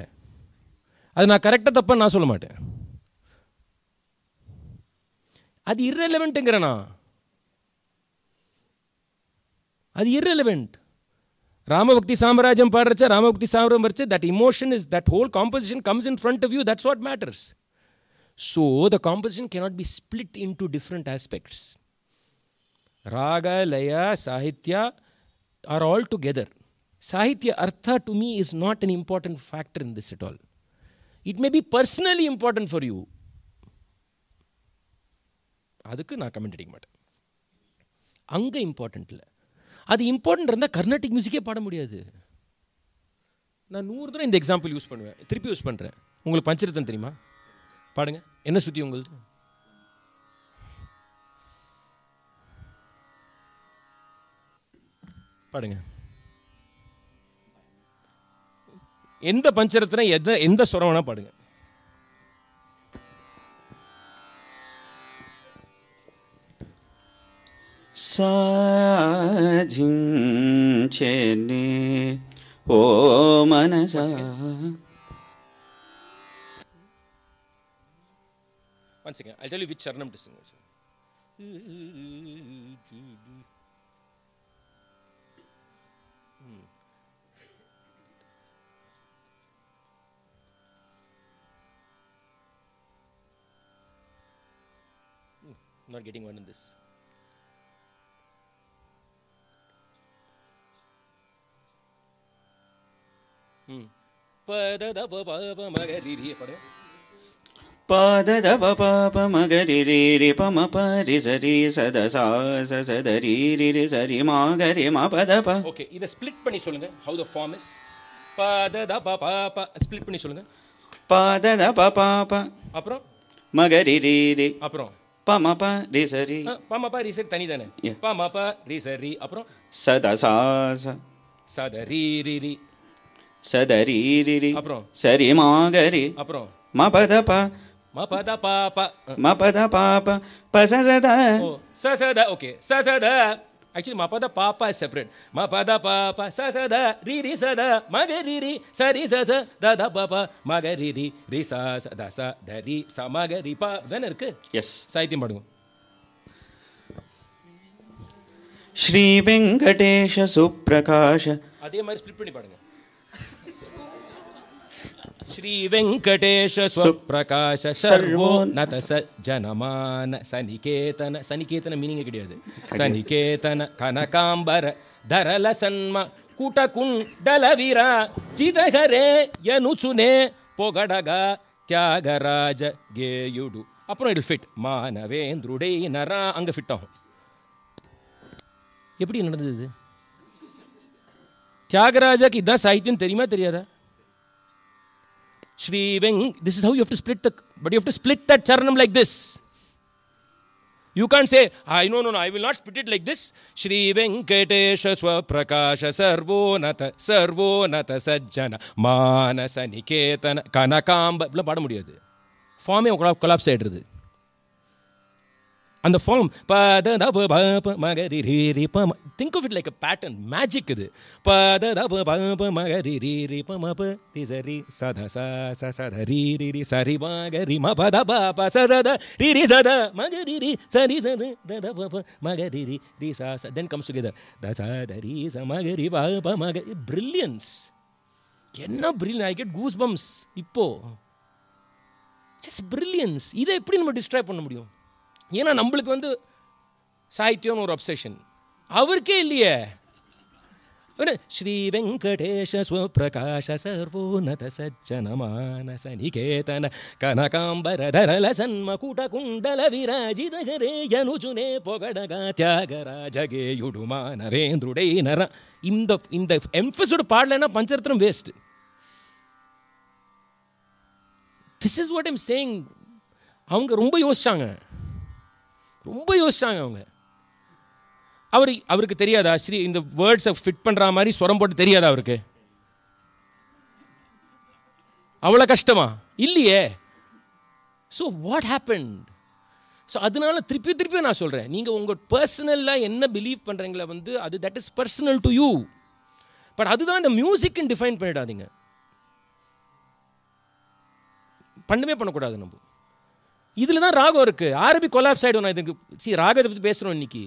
A: அது நான் கரெக்டாக தப்பான்னு நான் சொல்ல மாட்டேன் அது இர்ரெலவெண்ட்டுங்கிறேண்ணா அது irrelevant Ramavakti Samarajam Paracha, Ramavakti Samaram Paracha, that emotion is, that whole composition comes in front of you. That's what matters. So the composition cannot be split into different aspects. Raga, Laya, Sahitya are all together. Sahitya, Artha to me is not an important factor in this at all. It may be personally important for you. அதுக்கு நான் comment அடிக்க மாட்டேன் அங்கே important இல்லை அது important இருந்தால் கர்நாடிக் மியூசிக்கே பாட முடியாது நான் நூறு தடவை இந்த எக்ஸாம்பிள் யூஸ் பண்ணுவேன் திருப்பி யூஸ் பண்ணுறேன் உங்களுக்கு பஞ்சரத்தன் தெரியுமா பாடுங்க என்ன சுற்றி உங்களுக்கு பாடுங்க எந்த பஞ்சரத்தினா எந்த எந்த சுரம் வேணால் பாடுங்க
D: సాధించెని ఓ మనసా again,
A: second, I'll tell you which Charanam to sing also.
G: Hmm. Hmm.
A: Hmm. Not getting one in this. ಪಾದದ
D: ಪಾಪ ಮಗರಿ ರೀರಿ ಪಮ ಪರಿ ಸರಿ ಸದ ಸಾ ಸ ಸದರಿ ರಿರಿ ಸರಿ ಮಾ ಗರಿ ಮಾ ಪದ ಪ
A: ஓகே இத ஸ்ப்ளிட் பண்ணி சொல்லுங்க ஹவ் த ஃபார்ம் இஸ் பதத ப ப ஸ்ப்ளிட் பண்ணி சொல்லுங்க
D: பதத ப ப ப அப்புறம் மகரி ரீரி அப்புறம் பமப ரிசரி
A: பமப ரிசரி தனி தானே ப ரிசரி அப்புறம்
D: சத சா ச சத சதரீரி சரி மாகரி அப்புறம் ம பத ப
A: ம பத பாப ம
D: பத பாப பசத
A: சசத ஓகே சசத Actually, Mapada Papa is separate. Mapada Papa, Sa Sa Da, Ri Ri Sa Da, Maga Ri Ri, Sa Ri Sa Sa, Da Da Papa, Maga Ri Ri, Ri Sa Sa Da Sa, Da Ri Sa Maga Ri Pa. தானே இருக்கு S சாகித்யம் பாடுங்க
D: ஸ்ரீ வெங்கடேஷ சுப்பிரகாஷ
A: அதே மாதிரி split பண்ணி பாடுங்க वेंकटेश स्वप्रकाश सर्वोन्नत स जनमान सनिकेतन सनिकेतन meaning किडियोदे सनिकेतन कनकाम्बर धरल सन्म कुटकुण्डलवीर चिदहरे यनुचुने పొగడగ త్యాగరాజ గేయుడు అప్పుడు ఇట్ ఫిట్ మానవేంద్రుడే నరా அங்க ஃபிட் ஆகும் எப்படி நடந்தது தியாகராஜாக்கு இதான் சாகித்யம் தெரியுமா தெரியாதா Shri Veng, this is how you have to split the, but you have to split that charanam like this. You can't say, I no, no, no, I will not split it like this. Shri Venkatesha Swaprakasha Sarvonata Sarvonata Sajjana Manasa Niketana Kanakamba. இப்படிலாம் பாட முடியாது ஃபார்மே collapse ஆகிடுறது அந்த form think of it like a pattern magic இது then brilliance என்ன brilliant I get goosebumps இப்போ just brilliance இதை எப்படி நம்ம டிஸ்ட்ராய் பண்ண முடியும் ஏன்னா நம்மளுக்கு வந்து சாகித்யம்னு ஒரு அப்சஷன் அவருக்கே இல்லையே ஸ்ரீ வெங்கடேஷ சுப்பிரகாஷ சர்வோனத சஜ்ஜனமானச நிகேதன கனகாம்பரதரல சன்மகுட குண்டல விராஜிதகரே யனுஜுனே பொகடகா யுடுமா நரேந்திரடே நர இந்த இந்த எம்ஃபஸோட பாடலைன்னா Pancharatnam waste this is what I'm saying அவங்க ரொம்ப யோசிச்சாங்க ரொம்ப யோசிச்சாங்க அவங்க அவர் அவருக்கு தெரியாதா ஸ்ரீ இந்த வேர்ட்ஸை ஃபிட் பண்ணுற மாதிரி சுரம் போட்டு தெரியாதா அவருக்கு அவ்வளோ கஷ்டமா இல்லையே ஸோ வாட் ஹேப்பன் ஸோ அதனால திருப்பி திருப்பி நான் சொல்கிறேன் நீங்கள் உங்கள் பர்சனலாக என்ன பிலீவ் பண்ணுறீங்களே வந்து அது that is personal to you but அதுதான் இந்த மியூசிக்னு டிஃபைன் பண்ணிடாதீங்க பண்ணவே பண்ணக்கூடாது நம்ம இதில் தான் ராகம் இருக்குது ஆரபி கொலாப்ஸ் ஆகிடும் நான் இதுக்கு சி ராகத்தை பற்றி பேசுகிறோம் இன்னைக்கு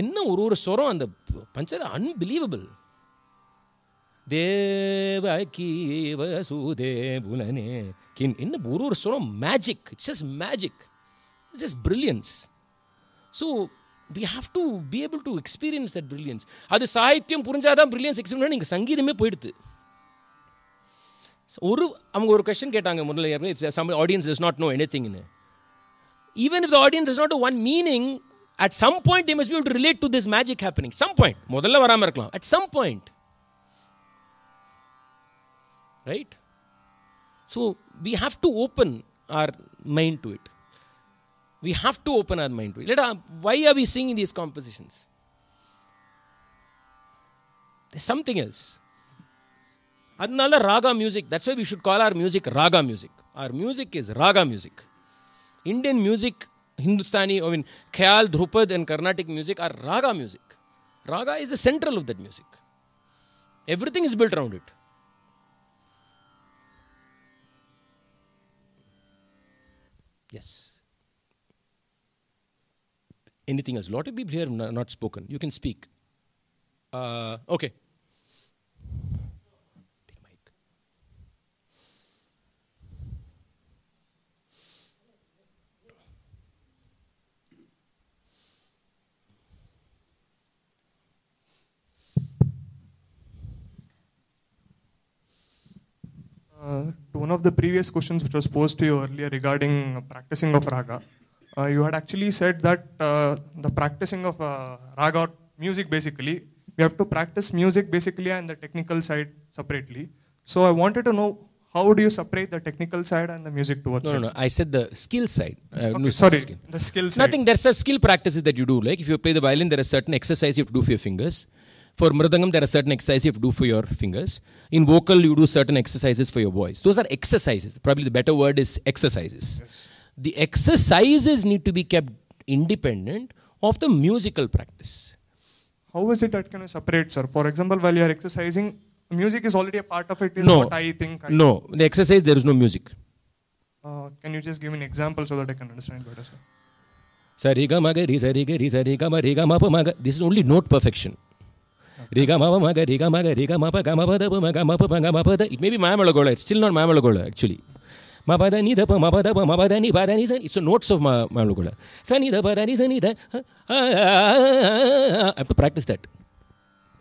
A: என்ன ஒரு ஒரு சொரம் அந்த பஞ்சர் அன்பிலீவபிள் தேவ கீவ புலனே கின் என்ன ஒரு ஒரு சொரம் magic it's just magic it's just brilliance so we have to be able to experience that brilliance அது சாகித்யம் புரிஞ்சாதான் பிரில்லியன்ஸ் எக்ஸ்பீரியன்ஸ் இங்கே சங்கீதமே போயிடுது ஒரு அவங்க ஒரு கொஷின் கேட்டாங்க முதல்ல some audience is not no any திங்னு even if the audience is not one meaning at some point you must be to relate to this magic happening some point முதல்ல வராமல் இருக்கலாம் at some point right so we have to open our mind to it we have to open our mind to it இல்லடா why are we sing in these compositions something else அதனால raga music that's why we should call our music raga music our music. Is raga music Indian music Hindustani, I mean, Khyal, Dhrupad, and Carnatic music are raga music. Raga is the central of that music. Everything is built around it. Yes. Anything else? A lot of people here not spoken. You can speak.
F: Uh, okay. Uh, to one of the previous questions which was posed to you earlier regarding uh, practicing of raga, uh, you had actually said that uh, the practicing of uh, raga or music basically, we have to practice music basically and the technical side separately. So I wanted to know how do you separate the technical side and the music towards no, No, no, I said the skill side. Uh, okay, no, sorry, skill. the skill side. Nothing,
A: there's a skill practices that you do. Like if you play the violin, there are certain exercises you have to do for your fingers. For mridangam, there are certain exercises you have to do for your fingers. In vocal, you do certain exercises for your voice. Those are exercises. Probably the better word is exercises. Yes. The exercises need to be kept independent of the musical practice. How is it that can I separate, sir? For example,
F: while you are exercising, music is already a part
A: of it. Is no, what I think. I no, the exercise there is no music.
F: Uh, can you just give me an example so that I can understand better,
A: sir? This is only note perfection. It may be Mahamalagola, it's still not Mahamalagola actually. Mapada ni dapa, mapada pa, mapada ni, pada ni, it's the notes of Mahamalagola. Sa ni dapa, da ni, sa ni da. I have to practice that.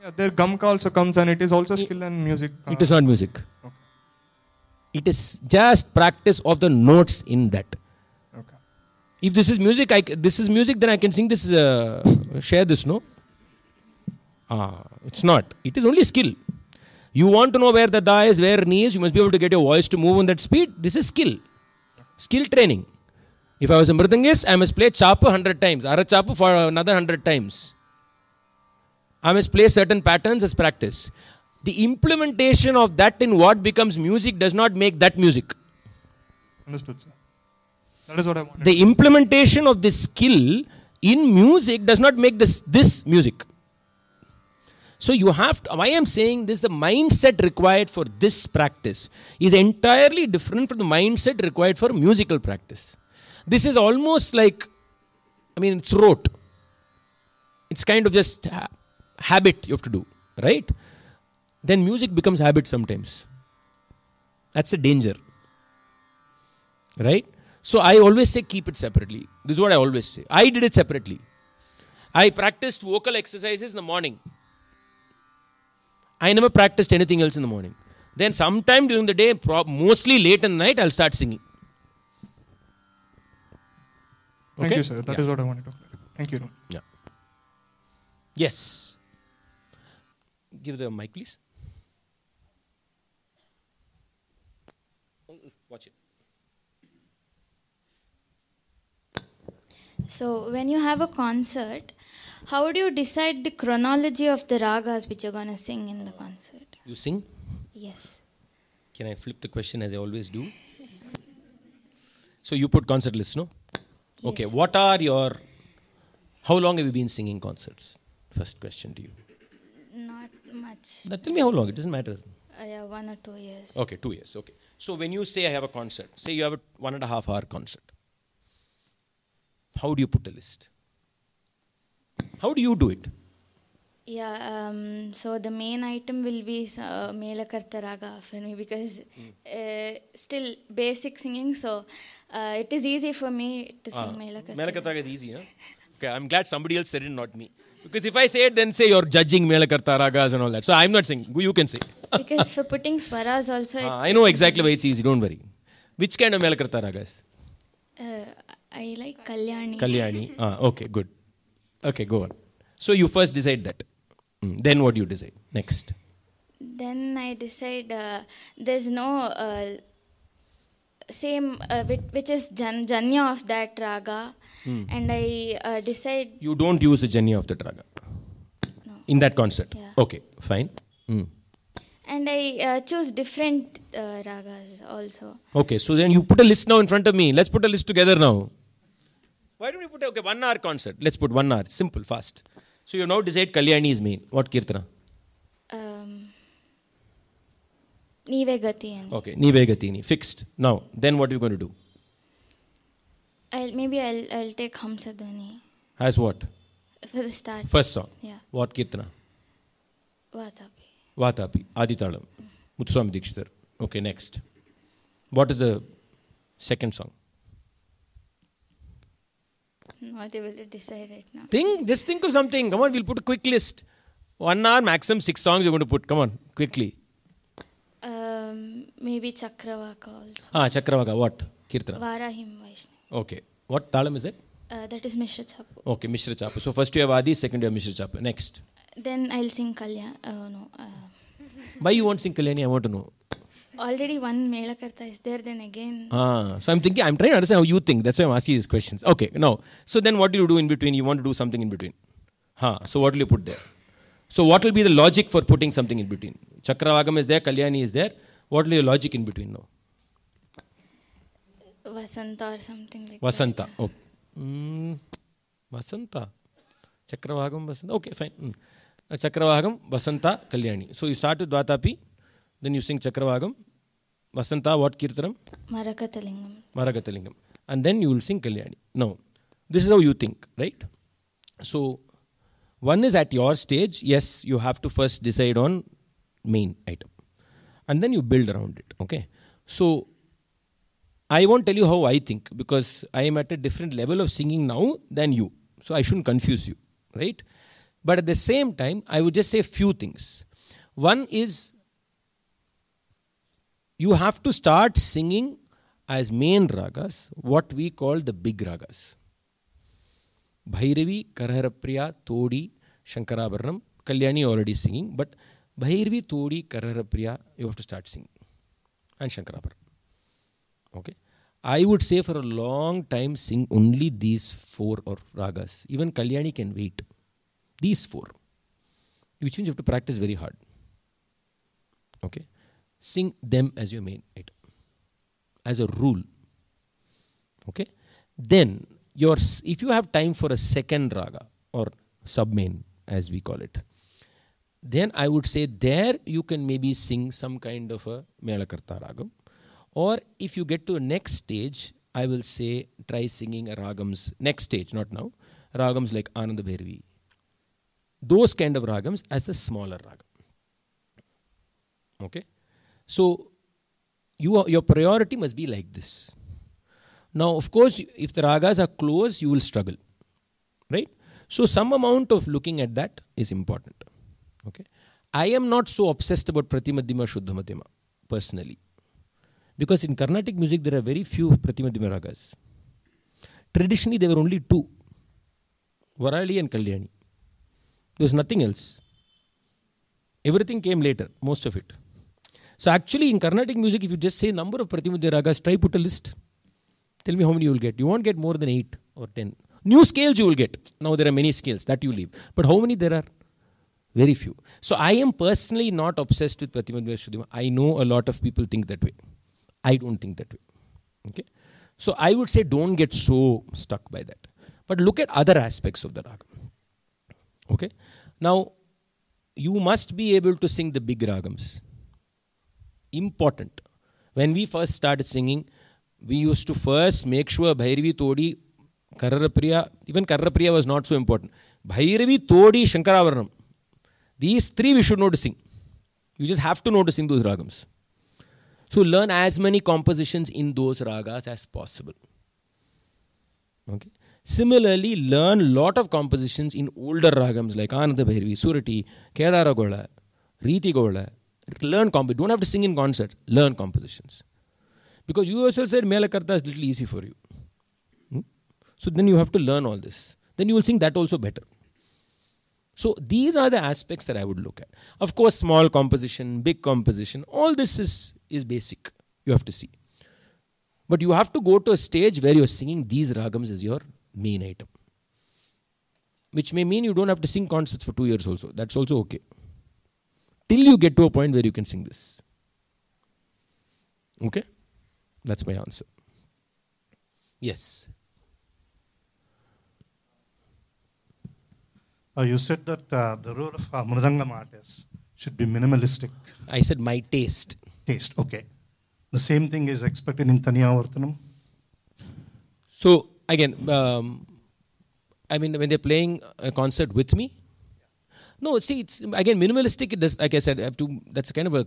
A: Yeah, their gamka also comes and it is also skill and music. It is not music. Okay. It is just practice of the notes in that if this is music I, this is music then i can sing this uh, share this no Ah, it's not. It is only skill. You want to know where the da is, where knee is, you must be able to get your voice to move on that speed. This is skill. Skill training. If I was a mridangist, I must play chapu 100 times, chapu for another 100 times. I must play certain patterns as practice. The implementation of that in what becomes music does not make that music. Understood, sir. That is what I wanted. The implementation of this skill in music does not make this, this music. So you have to, why I'm saying this, the mindset required for this practice is entirely different from the mindset required for musical practice. This is almost like, I mean, it's rote. It's kind of just ha- habit you have to do, right? Then music becomes habit sometimes. That's the danger, right? So I always say keep it separately. This is what I always say. I did it separately. I practiced vocal exercises in the morning. I never practiced anything else in the morning. Then, sometime during the day, mostly late at night, I'll start singing.
B: Okay? Thank you, sir. That yeah. is what I wanted
A: to. talk about. Thank you. Yeah. Yes. Give the mic, please. Watch it.
I: So, when you have a concert, how do you decide the chronology of the ragas which you're going to sing in the concert? You sing? Yes.
A: Can I flip the question as I always do? so you put concert list, no? Yes. Okay, what are your. How long have you been singing concerts? First question to you.
I: Not much.
A: Now tell me how long, it doesn't matter.
I: Uh, yeah, one or two years.
A: Okay, two years, okay. So when you say I have a concert, say you have a one and a half hour concert, how do you put a list? How do you do it?
I: Yeah, um, so the main item will be uh, Melakarta Raga for me because mm. uh, still basic singing, so uh, it is easy for me to sing ah, Melakarta. Melakarta
A: Raga is easy, huh? okay, I'm glad somebody else said it, not me. Because if I say it, then say you're judging Melakarta Ragas and all that. So I'm not saying, you can say.
I: because for putting swaras also. Ah, I know exactly
A: why it's easy, don't worry. Which kind of Melakarta Ragas?
I: Uh, I like Kalyani.
A: Kalyani, ah, okay, good. Okay, go on. So you first decide that. Mm. Then what do you decide? Next.
I: Then I decide uh, there's no uh, same uh, which is jan- janya of that raga, mm. and I uh, decide.
A: You don't use the janya of the raga. No. In that concert. Yeah. Okay, fine. Mm.
I: And I uh, choose different uh, ragas also.
A: Okay, so then you put a list now in front of me. Let's put a list together now. Why don't we put, okay, one hour concert? Let's put one hour, simple, fast. So you now decide Kalyani is mean. What Kirtana?
I: Um, Nive Okay,
A: Nive Gatini, fixed. Now, then what are you going to do?
I: I'll, maybe I'll, I'll take Hamsadoni.
A: As what? For the start. First song. Yeah. What Kirtana? Vatapi. Vatapi, Aditalam, Mutswami Dikshitar. Okay, next. What is the second song?
I: Not able to decide right now.
A: Think, just think of something. Come on, we'll put a quick list. One hour, maximum six songs you're going to put. Come on, quickly.
I: Um, maybe Chakravaka also.
A: Ah, Chakravaka. What? Kirtana. Varahim Vaishnavi. Okay. What talam is it?
I: Uh, that is Mishra Chapu.
A: Okay, Mishra Chapu. So first you have Adi, second you have Mishra Chapu. Next.
I: Then I'll sing Kalyan. Oh, uh, no. Uh.
A: Why you won't sing Kalyani? I want to know.
I: Already one Melakarta is there, then again.
A: Ah, so I'm thinking, I'm trying to understand how you think. That's why I'm asking these questions. Okay, no. So then what do you do in between? You want to do something in between. Huh. So what will you put there? So what will be the logic for putting something in between? Chakravagam is there, Kalyani is there. What will your logic in between now?
I: Vasanta or something like
A: Vasanta. that. Vasanta. Oh. Mm. Vasanta. Chakravagam, Vasanta. Okay, fine. Mm. Chakravagam, Vasanta, Kalyani. So you start with Dvatapi, then you sing Chakravagam, Vasanta, what Kirtanam?
I: Marakatalingam.
A: Marakatalingam. And then you will sing Kalyani. Now, this is how you think, right? So, one is at your stage, yes, you have to first decide on main item. And then you build around it, okay? So, I won't tell you how I think because I am at a different level of singing now than you. So, I shouldn't confuse you, right? But at the same time, I would just say few things. One is you have to start singing as main ragas what we call the big ragas. Bhairavi, Karharapriya, Todi, Shankarabharanam. Kalyani already singing, but Bhairavi, Todi, Karharapriya, you have to start singing. And Shankarabharanam. Okay. I would say for a long time sing only these four or ragas. Even Kalyani can wait. These four. Which means you have to practice very hard. Okay sing them as your main item as a rule okay then your if you have time for a second raga or sub main as we call it then i would say there you can maybe sing some kind of a melakarta ragam or if you get to a next stage i will say try singing a ragams next stage not now ragams like ananda bhairavi those kind of ragams as a smaller ragam okay so you are, your priority must be like this. Now, of course, if the ragas are close, you will struggle, right? So some amount of looking at that is important. Okay, I am not so obsessed about Pratimadhyama Shuddhamadhyama personally, because in Carnatic music there are very few Pratimadhyama ragas. Traditionally, there were only two, Varali and Kalyani. There was nothing else. Everything came later, most of it. So actually in Carnatic music, if you just say number of Pratimudya ragas, try put a list. Tell me how many you will get. You won't get more than 8 or 10. New scales you will get. Now there are many scales that you leave. But how many there are? Very few. So I am personally not obsessed with Pratimadvaya Shuddhima. I know a lot of people think that way. I don't think that way. Okay? So I would say don't get so stuck by that. But look at other aspects of the raga. Okay? Now, you must be able to sing the big ragams important. When we first started singing, we used to first make sure Bhairavi Todi, Kararapriya, even Kararapriya was not so important. Bhairavi Todi, Shankaravaranam. These three we should know to sing. You just have to know to sing those ragams. So learn as many compositions in those ragas as possible. Okay. Similarly, learn lot of compositions in older ragams like Ananda Bhairavi, Surati, Kedaragola, Riti Gola, learn composition. Don't have to sing in concert. Learn compositions. Because you yourself said Mela Karta is little easy for you. Hmm? So then you have to learn all this. Then you will sing that also better. So these are the aspects that I would look at. Of course, small composition, big composition, all this is, is basic. You have to see. But you have to go to a stage where you're singing these ragams as your main item. Which may mean you don't have to sing concerts for two years also. That's also okay till you get to a point where you can sing this. Okay? That's my answer. Yes.
G: Uh, you said that uh, the role of uh, Mridangam artists should be minimalistic. I said my taste. Taste, okay. The same thing is expected in
A: Taniyavartanam? So, again, um, I mean, when they're playing a concert with me, no, see, it's again minimalistic. It does, like I said, I have to. That's kind of a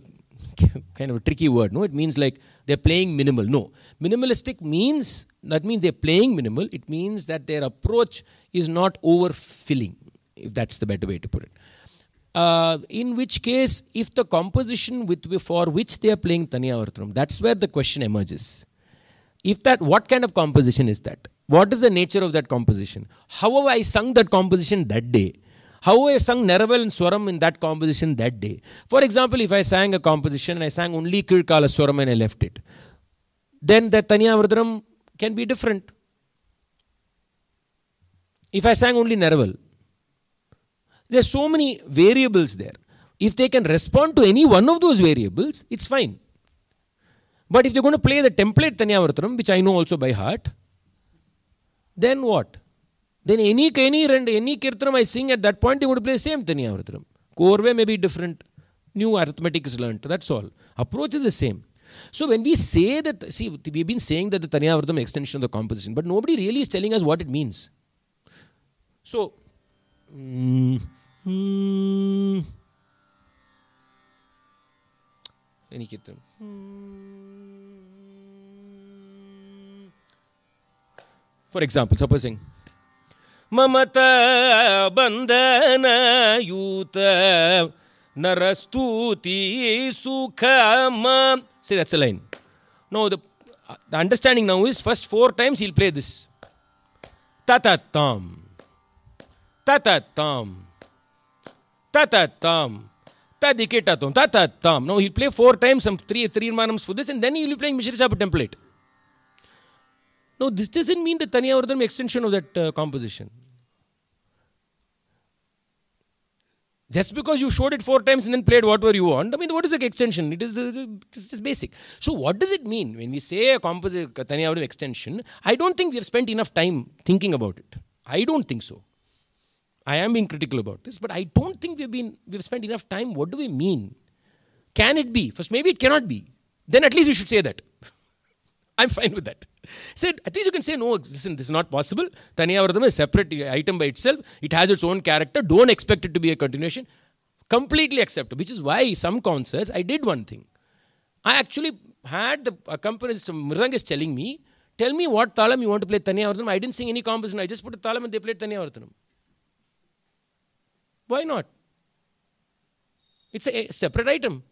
A: kind of a tricky word. No, it means like they're playing minimal. No, minimalistic means that means they're playing minimal. It means that their approach is not overfilling, if that's the better way to put it. Uh, in which case, if the composition with for which they are playing Taniya that's where the question emerges. If that, what kind of composition is that? What is the nature of that composition? How have I sung that composition that day? how I sung Naraval and Swaram in that composition that day. For example, if I sang a composition and I sang only Kirkala Swaram and I left it, then that Taniyavardram can be different. If I sang only Naraval, there's so many variables there. If they can respond to any one of those variables, it's fine. But if they're going to play the template Tanyavartanam, which I know also by heart, then what? Then any any rend any kirtanam I sing at that point, he would play same Taniyavratram. Korve may be different. New arithmetic is learnt. That's all. Approach is the same. So when we say that, see, we've been saying that the Taniyavratam extension of the composition, but nobody really is telling us what it means. So, mm, mm, any kirtan. Mm. For example, supposing. ममता बंधनयूत narasthuti sukhama. Say that's a line. Now the, the understanding now is first four times he'll play this. Tatatam. Tatatam. Tatatam. Tadiketatam. Tatatam. Now he'll play four times some three three manams for this and then he'll be playing Mishri Sabha template. Now, this doesn't mean the Taniyavardhanam extension of that uh, composition. Just because you showed it four times and then played whatever you want, I mean, what is the extension? It is it's just basic. So, what does it mean when we say a composite Taniyavardhanam extension? I don't think we have spent enough time thinking about it. I don't think so. I am being critical about this, but I don't think we've been we've spent enough time. What do we mean? Can it be? First, maybe it cannot be. Then at least we should say that. I'm fine with that. Said, at least you can say, no, listen, this is not possible. Taniyavaradham is a separate item by itself. It has its own character. Don't expect it to be a continuation. Completely accept, which is why some concerts, I did one thing. I actually had the accompanist, Mrirang is telling me, tell me what talam you want to play Taniyavaradham. I didn't sing any composition. I just put a talam and they played Taniyavaradham. Why not? It's a, a separate item.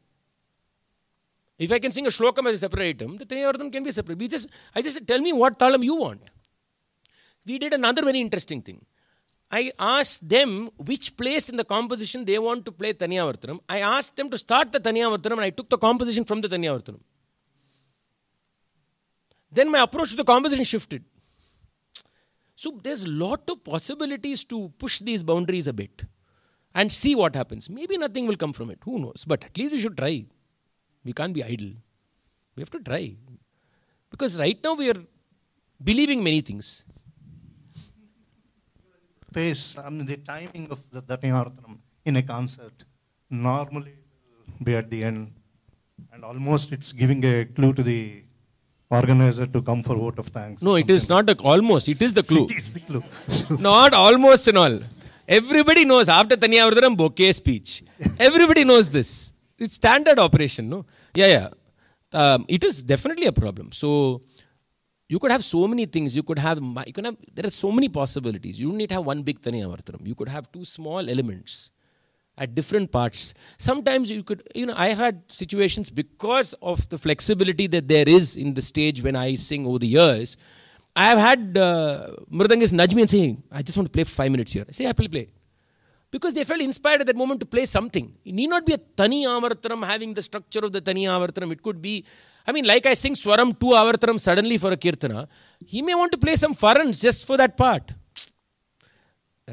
A: If I can sing a shlokam as a separate item, hmm, the Tayavardham can be separate. We just, I just tell me what talam you want. We did another very interesting thing. I asked them which place in the composition they want to play Taniyavartanam. I asked them to start the Taniyavartanam and I took the composition from the Taniyavartanam. Then my approach to the composition shifted. So there's a lot of possibilities to push these boundaries a bit and see what happens. Maybe nothing will come from it. Who knows? But at least we should try. We can't be idle. We have to try. Because right now we are believing many things.
G: Pace, I mean, the timing of the Dhatyarthanam in a concert normally be at the end, and almost it's giving a clue to the organizer to come for vote of thanks.
A: No, it is not a, almost, it is the clue. It is the clue. not almost and all. Everybody knows after Tanya Vardhanam, bouquet speech. Everybody knows this. It's standard operation, no? yeah yeah um, it is definitely a problem so you could have so many things you could have you can have there are so many possibilities you don't need to have one big taniyavartanam you could have two small elements at different parts sometimes you could you know i had situations because of the flexibility that there is in the stage when i sing over the years i have had uh, mridangis nudge me and say i just want to play 5 minutes here i say i will play because they felt inspired at that moment to play something. It need not be a Tani Avartanam having the structure of the Tani Avartanam. It could be, I mean, like I sing Swaram 2 Avartanam suddenly for a Kirtana, he may want to play some Farans just for that part.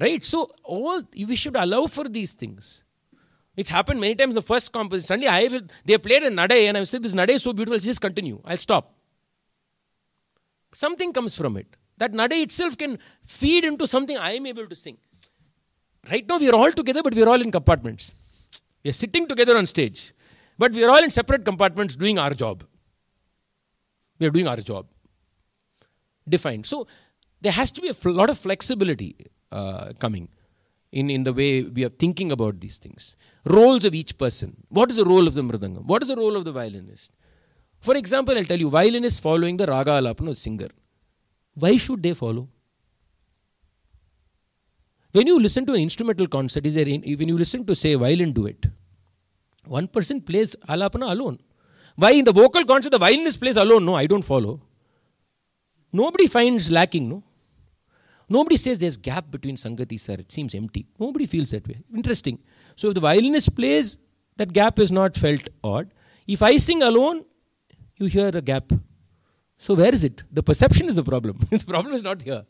A: Right? So, all we should allow for these things. It's happened many times in the first composition. Suddenly, I they played a Nade and I said, This Nade is so beautiful, just continue. I'll stop. Something comes from it. That Nade itself can feed into something I am able to sing. Right now, we are all together, but we are all in compartments. We are sitting together on stage, but we are all in separate compartments doing our job. We are doing our job. Defined. So, there has to be a lot of flexibility uh, coming in, in the way we are thinking about these things. Roles of each person. What is the role of the mridangam? What is the role of the violinist? For example, I'll tell you, violinist following the raga alapna singer. Why should they follow? When you listen to an instrumental concert, is there when you listen to say violin duet, one person plays alapana alone. Why in the vocal concert the violinist plays alone? No, I don't follow. Nobody finds lacking, no. Nobody says there's gap between Sangati, sir. It seems empty. Nobody feels that way. Interesting. So if the violinist plays, that gap is not felt odd. If I sing alone, you hear a gap. So where is it? The perception is the problem. the problem is not here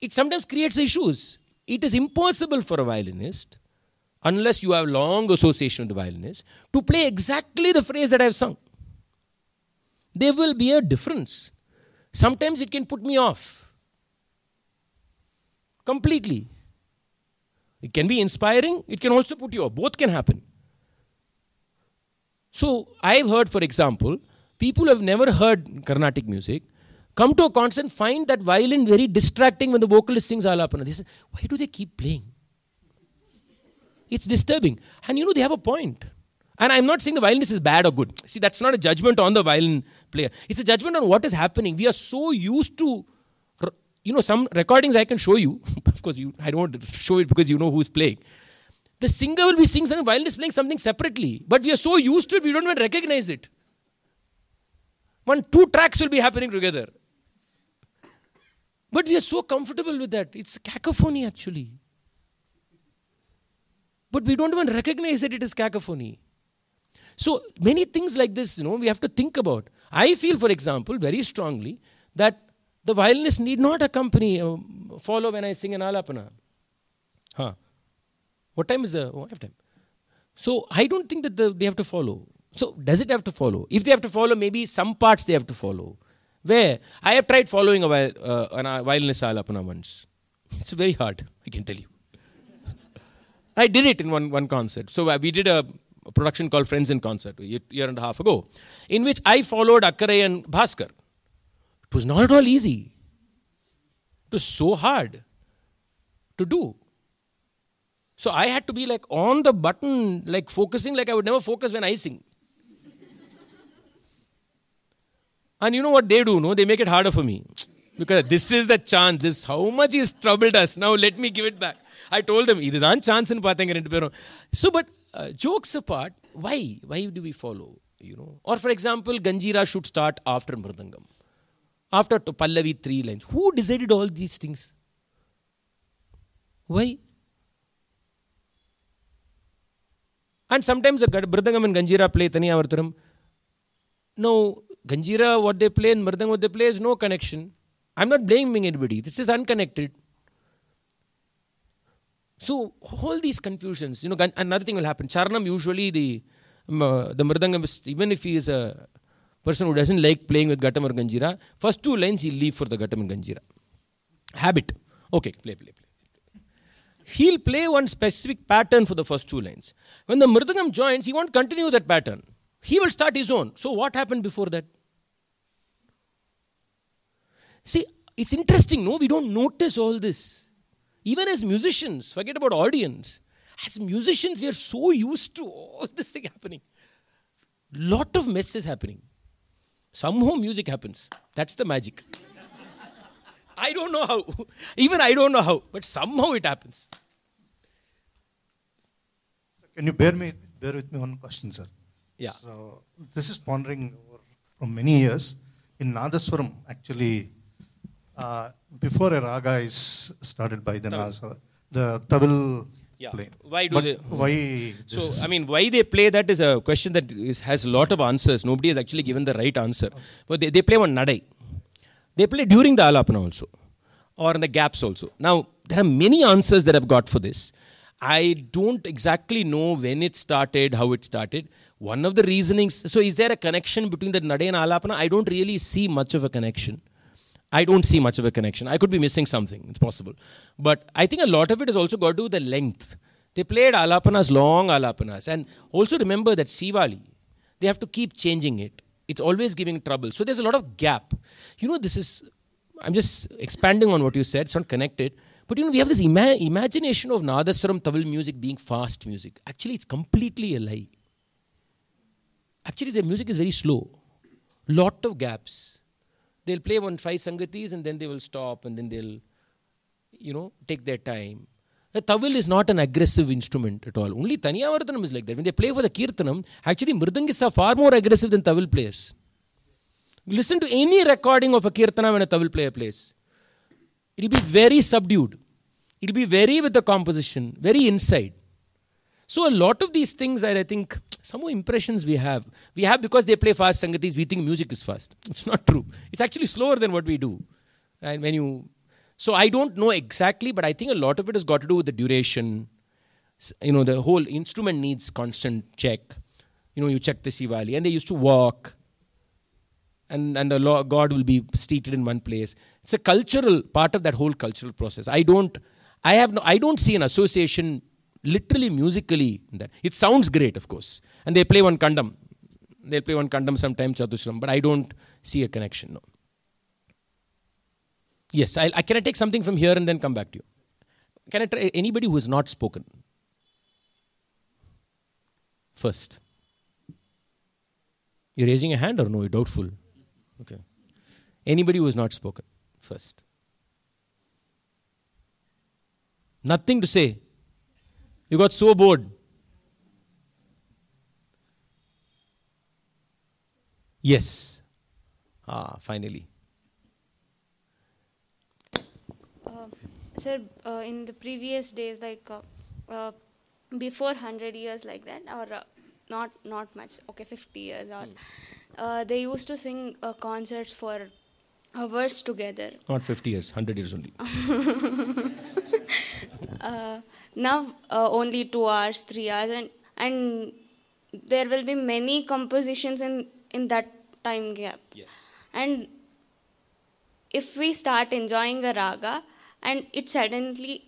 A: it sometimes creates issues. It is impossible for a violinist, unless you have long association with the violinist, to play exactly the phrase that I have sung. There will be a difference. Sometimes it can put me off completely. It can be inspiring, it can also put you off. Both can happen. So, I've heard, for example, people have never heard Carnatic music come to a concert and find that violin very distracting when the vocalist sings Alapana. They say, why do they keep playing? It's disturbing. And you know, they have a point. And I'm not saying the violinist is bad or good. See, that's not a judgment on the violin player. It's a judgment on what is happening. We are so used to, you know, some recordings I can show you. of course, you, I don't show it because you know who's playing. The singer will be singing something, violinist playing something separately. But we are so used to it, we don't even recognize it. One, two tracks will be happening together. But we are so comfortable with that. It's cacophony actually. But we don't even recognize that it is cacophony. So many things like this, you know, we have to think about. I feel, for example, very strongly that the violinist need not accompany, uh, follow when I sing an alapana. Huh. What time is the? Oh, I have time. So I don't think that the, they have to follow. So does it have to follow? If they have to follow, maybe some parts they have to follow. Where? I have tried following a, while, uh, uh while nisal violinist alapana once. It's very hard, I can tell you. I did it in one, one concert. So uh, we did a, a production called Friends in Concert a year, year and a half ago, in which I followed Akkare and Bhaskar. It was not at all easy. It was so hard to do. So I had to be like on the button, like focusing like I would never focus when I sing. And you know what they do, no? They make it harder for me. Because this is the chance. This how much he's troubled us. Now let me give it back. I told them, either than chance in Pathanga. So but uh, jokes apart, why? Why do we follow? You know? Or for example, Ganjira should start after Mrdangam. After Pallavi three lines. Who decided all these things? Why? And sometimes the Brdangam and Ganjira play Tani Avarturam. No, Ganjira, what they play and Mridang, what they play is no connection. I'm not blaming anybody. This is unconnected. So all these confusions, you know, another thing will happen. Charanam usually the um, uh, the mridangam even if he is a person who doesn't like playing with Ghatam or Ganjira, first two lines he'll leave for the Ghatam and Ganjira. Habit. Okay, play, play, play. He'll play one specific pattern for the first two lines. When the mridangam joins, he won't continue that pattern. He will start his own. So, what happened before that? See, it's interesting, no? We don't notice all this. Even as musicians, forget about audience. As musicians, we are so used to all this thing happening. Lot of mess is happening. Somehow music happens. That's the magic. I don't know how. Even I don't know how, but somehow it happens.
G: Can you bear me bear with me one question, sir? Yeah. So this is pondering over from many years. In Nadaswaram, actually, uh, before a raga is started by the Nadaswaram, the tabal yeah. Playing. Why do but they? Why? So I
A: mean, why they play that is a question that is, has a lot of answers. Nobody has actually given the right answer. But they, they play on nadai. They play during the alapana also, or in the gaps also. Now there are many answers that I've got for this. I don't exactly know when it started, how it started, one of the reasonings so is there a connection between the nade and alapana i don't really see much of a connection i don't see much of a connection i could be missing something it's possible but i think a lot of it has also got to do with the length they played alapanas long alapanas and also remember that shivali they have to keep changing it it's always giving trouble so there's a lot of gap you know this is i'm just expanding on what you said it's not connected but you know, we have this ima- imagination of Nadaswaram Tamil music being fast music. Actually, it's completely a lie. Actually, their music is very slow. Lot of gaps. They'll play one five sangatis and then they will stop and then they'll, you know, take their time. The tawil is not an aggressive instrument at all. Only Taniyavartanam is like that. When they play for the kirtanam, actually mridangis are far more aggressive than tawil players. Listen to any recording of a kirtana when a tawil player plays. It'll be very subdued. It'll be very with the composition, very inside. So a lot of these things are, I think some more impressions we have. We have because they play fast sangatis, we think music is fast. It's not true. It's actually slower than what we do. And when you, so I don't know exactly, but I think a lot of it has got to do with the duration. You know, the whole instrument needs constant check. You know, you check the Sivali, and they used to walk, and and the law, God will be seated in one place. It's a cultural part of that whole cultural process. I don't, I have no, I don't see an association literally musically that. It sounds great, of course. And they play one kandam. They play one kandam sometimes, Chaturshram, but I don't see a connection. No. Yes, I, I, can I take something from here and then come back to you? Can I try anybody who has not spoken? First. You're raising a hand or no? You're doubtful. Okay. Anybody who has not spoken? First. Nothing to say. You got so bored. Yes. Ah, finally.
C: Uh, sir, uh, in the previous days, like uh, uh before 100 years, like that, or uh, not not much, okay, 50 years, or hmm. uh, they used to sing concerts for hours together.
A: Not 50 years, 100 years only.
C: now only two hours, three hours, and and there will be many compositions in in that time gap. Yes. And if we start enjoying a raga and it suddenly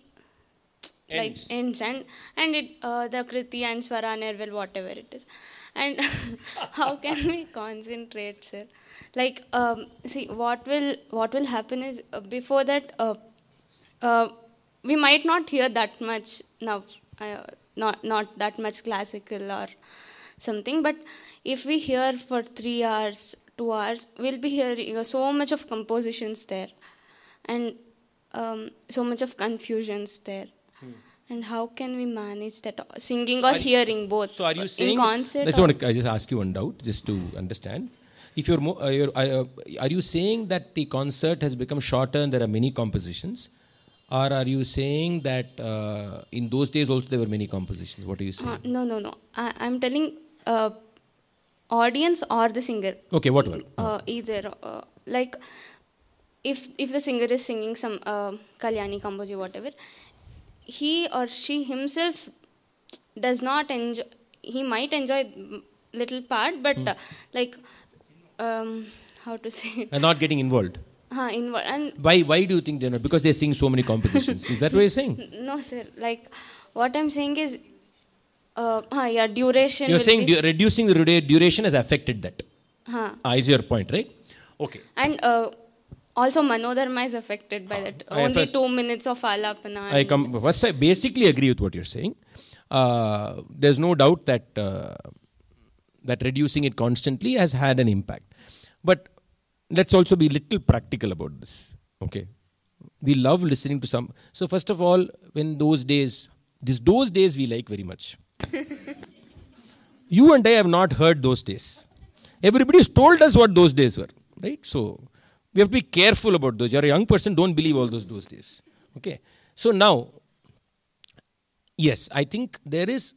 C: ends. like ends and and it uh, the kriti and swara nirvel whatever it is and how can we concentrate sir like um, see what will what will happen is uh, before that uh, uh we might not hear that much now uh, not not that much classical or something but if we hear for three hours, two hours, we'll be hearing so much of compositions there, and um, so much of confusions there. Hmm. And how can we manage that singing or are hearing both? So are you saying? concert that's what
A: I just ask you one doubt, just to understand. If you're, mo- uh, you're uh, uh, are you saying that the concert has become shorter and there are many compositions? or are you saying that uh, in those days also there were many compositions? What are you uh, saying? Uh,
C: no, no, no. I, am telling uh, audience or the singer. Okay, what one? Uh, either uh, like if if the singer is singing some uh, Kalyani Kamboji whatever, he or she himself does not enjoy. He might enjoy little part, but hmm. Uh, like um, how to say? And not getting involved. Huh, involved. And
A: why why do you think they're not? Because they sing so many competitions. is that what you're saying?
C: No, sir. Like what I'm saying is uh, yeah, duration. You're saying du-
A: reducing the duration has affected that. Huh. Ah, is your point, right? Okay.
C: And uh, also Manodharma is affected by ah, that. I Only first, two minutes of alapana. I
A: come first. I basically agree with what you're saying. Uh, there's no doubt that uh, that reducing it constantly has had an impact. But let's also be little practical about this. Okay. We love listening to some. So first of all, when those days, these those days we like very much. you and I have not heard those days. Everybody has told us what those days were, right? So we have to be careful about those. You're a young person, don't believe all those those days. Okay. So now, yes, I think there is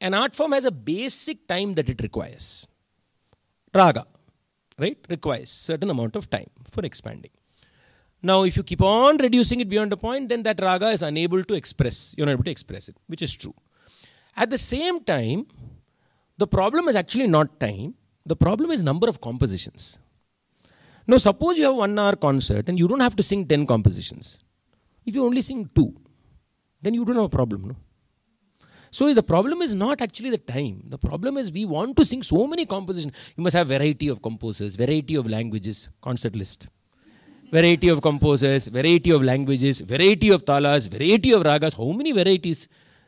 A: an art form has a basic time that it requires. Raga, right? Requires certain amount of time for expanding. Now, if you keep on reducing it beyond a point, then that raga is unable to express. You're not able to express it, which is true. At the same time, the problem is actually not time, the problem is number of compositions. Now, suppose you have one hour concert and you don't have to sing 10 compositions. If you only sing two, then you don't have a problem, no? So the problem is not actually the time. The problem is we want to sing so many compositions. You must have variety of composers, variety of languages, concert list. variety of composers, variety of languages, variety of talas, variety of ragas. How many varieties?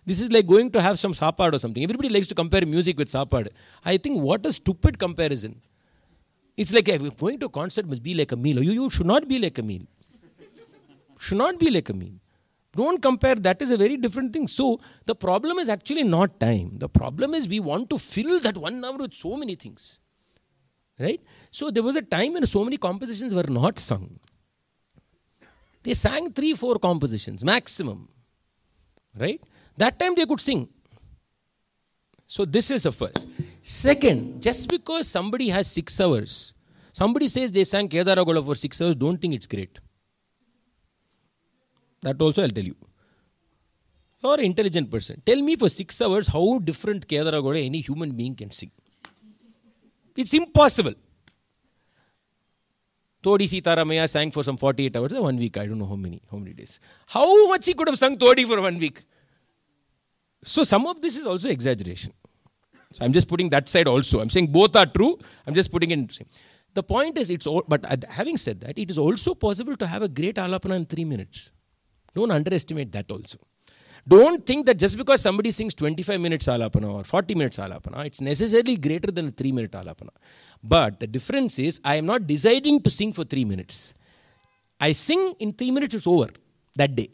A: This is like going to have some sapad or something. Everybody likes to compare music with sapad. I think what a stupid comparison. It's like going to a concert must be like a meal. You, you should not be like a meal. should not be like a meal. Don't compare. That is a very different thing. So the problem is actually not time. The problem is we want to fill that one hour with so many things. Right? So there was a time when so many compositions were not sung. They sang three, four compositions maximum. Right? That time they could sing. So this is a first. Second, just because somebody has six hours, somebody says they sang Kedaragola for six hours, don't think it's great. That also I'll tell you. You're intelligent person. Tell me for six hours how different Kedaragola any human being can sing. It's impossible. Todi Sitaramaya sang for some 48 hours, one week, I don't know how many, how many days. How much he could have sung Todi for one week? So some of this is also exaggeration. So I'm just putting that side also. I'm saying both are true. I'm just putting it. The point is, it's all, but uh, having said that, it is also possible to have a great alapana in three minutes. Don't underestimate that also. Don't think that just because somebody sings 25 minutes alapana or 40 minutes alapana, it's necessarily greater than a three minute alapana. But the difference is, I am not deciding to sing for three minutes. I sing in three minutes, it's over that day.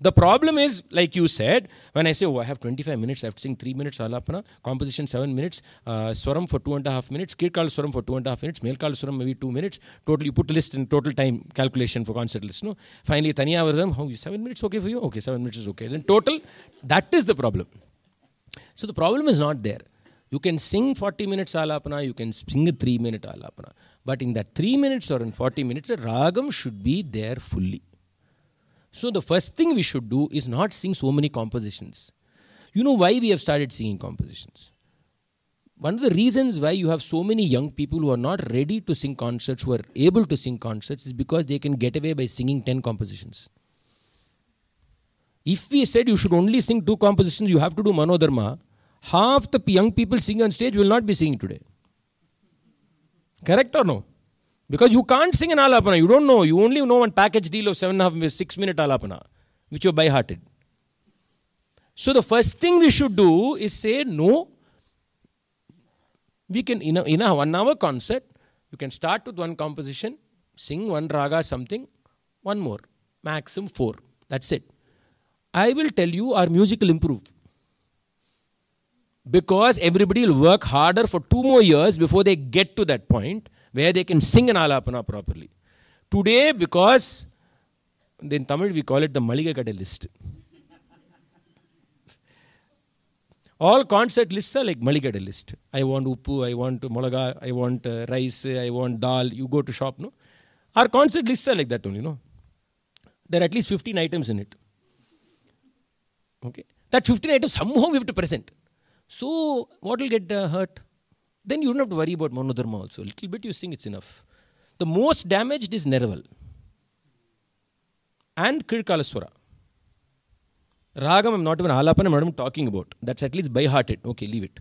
A: The problem is, like you said, when I say, oh, I have 25 minutes, I have to sing 3 minutes alapana, composition 7 minutes, uh, swaram for two and a half minutes, kirkal swaram for two and a half minutes, melkal swaram maybe 2 minutes, total, you put list in total time calculation for concert list, no? Finally, Taniya Varadam, oh, 7 minutes okay for you? Okay, 7 minutes is okay. Then total, that is the problem. So the problem is not there. You can sing 40 minutes alapana, you can sing a 3 minute alapana. But in that 3 minutes or in 40 minutes, the ragam should be there fully. So the first thing we should do is not sing so many compositions. You know why we have started singing compositions? One of the reasons why you have so many young people who are not ready to sing concerts, who are able to sing concerts, is because they can get away by singing 10 compositions. If we said you should only sing two compositions, you have to do Manodharma, half the young people singing on stage will not be singing today. Correct or no? Because you can't sing an alapana. You don't know. You only know one package deal of seven and a half, six minute alapana, which you're by hearted. So the first thing we should do is say, no, we can, in a, in a one hour concert, you can start with one composition, sing one raga, something, one more, maximum four. That's it. I will tell you, our music will improve. Because everybody will work harder for two more years before they get to that point where they can sing an alapana properly. Today, because in Tamil we call it the Maligagada list. All concert lists are like Maligada list. I want uppu, I want molaga, I want uh, rice, I want dal. You go to shop, no? Our concert lists are like that only, no? There are at least 15 items in it. Okay? That 15 items somehow we have to present. So, what will get uh, hurt? Then you don't have to worry about monodharma also. A little bit you sing, it's enough. The most damaged is Neraval and Kirkalaswara. Ragam, I'm not even Alapan, I'm not even talking about. That's at least by hearted. Okay, leave it.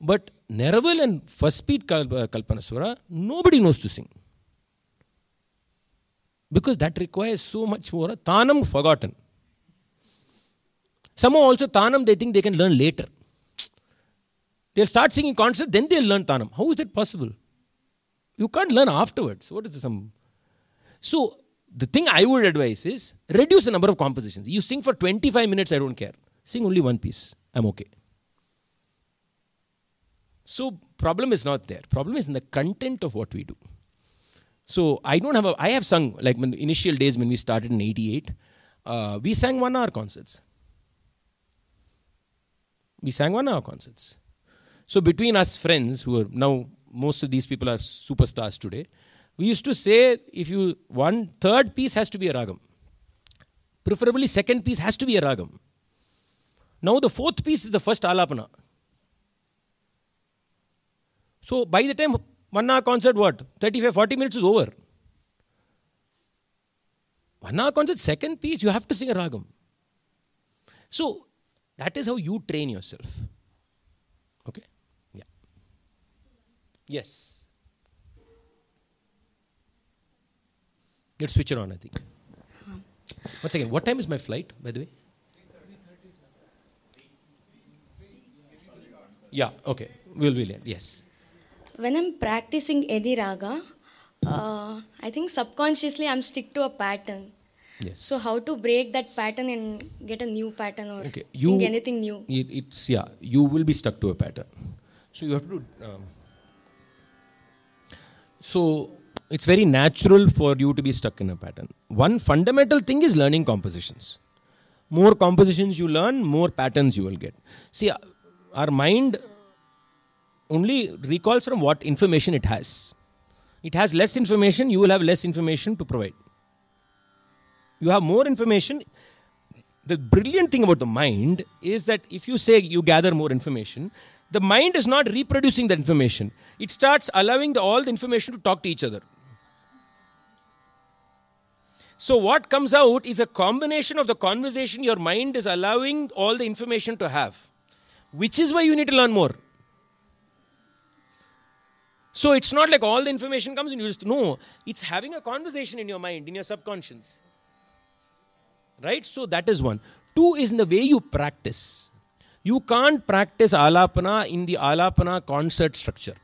A: But Neraval and first speed Kal- uh, Kalpanaswara, nobody knows to sing. Because that requires so much more. Tanam forgotten. Somehow also Tanam they think they can learn later. They'll start singing concert, then they'll learn Tanam. How is that possible? You can't learn afterwards. What is the Some... So, the thing I would advise is reduce the number of compositions. You sing for 25 minutes, I don't care. Sing only one piece. I'm okay. So, problem is not there. Problem is in the content of what we do. So, I don't have a, I have sung, like when initial days when we started in 88, uh, we sang one hour concerts. We sang one hour concerts so between us friends, who are now most of these people are superstars today, we used to say if you one third piece has to be a ragam. Preferably second piece has to be a ragam. Now the fourth piece is the first alapana. So by the time one concert, what? 35, 40 minutes is over. One hour concert, second piece, you have to sing a ragam. So that is how you train yourself. Yes. Let's switch it on, I think. Once again, what time is my flight, by the way? Yeah, okay. We'll be there. yes.
C: When I'm practicing any raga, uh, I think subconsciously I'm stick to a pattern. Yes. So how to break that pattern and get a new pattern or okay. you, sing anything new?
A: It, it's yeah. You will be stuck to a pattern. So you have to um, so it's very natural for you to be stuck in a pattern. One fundamental thing is learning compositions. More compositions you learn, more patterns you will get. See, our mind only recalls from what information it has. It has less information, you will have less information to provide. You have more information. The brilliant thing about the mind is that if you say you gather more information, the mind is not reproducing the information. It starts allowing the, all the information to talk to each other. So, what comes out is a combination of the conversation your mind is allowing all the information to have, which is why you need to learn more. So, it's not like all the information comes and you just know, it's having a conversation in your mind, in your subconscious. Right? So, that is one. Two is in the way you practice. You can't practice alapana in the alapana concert structure.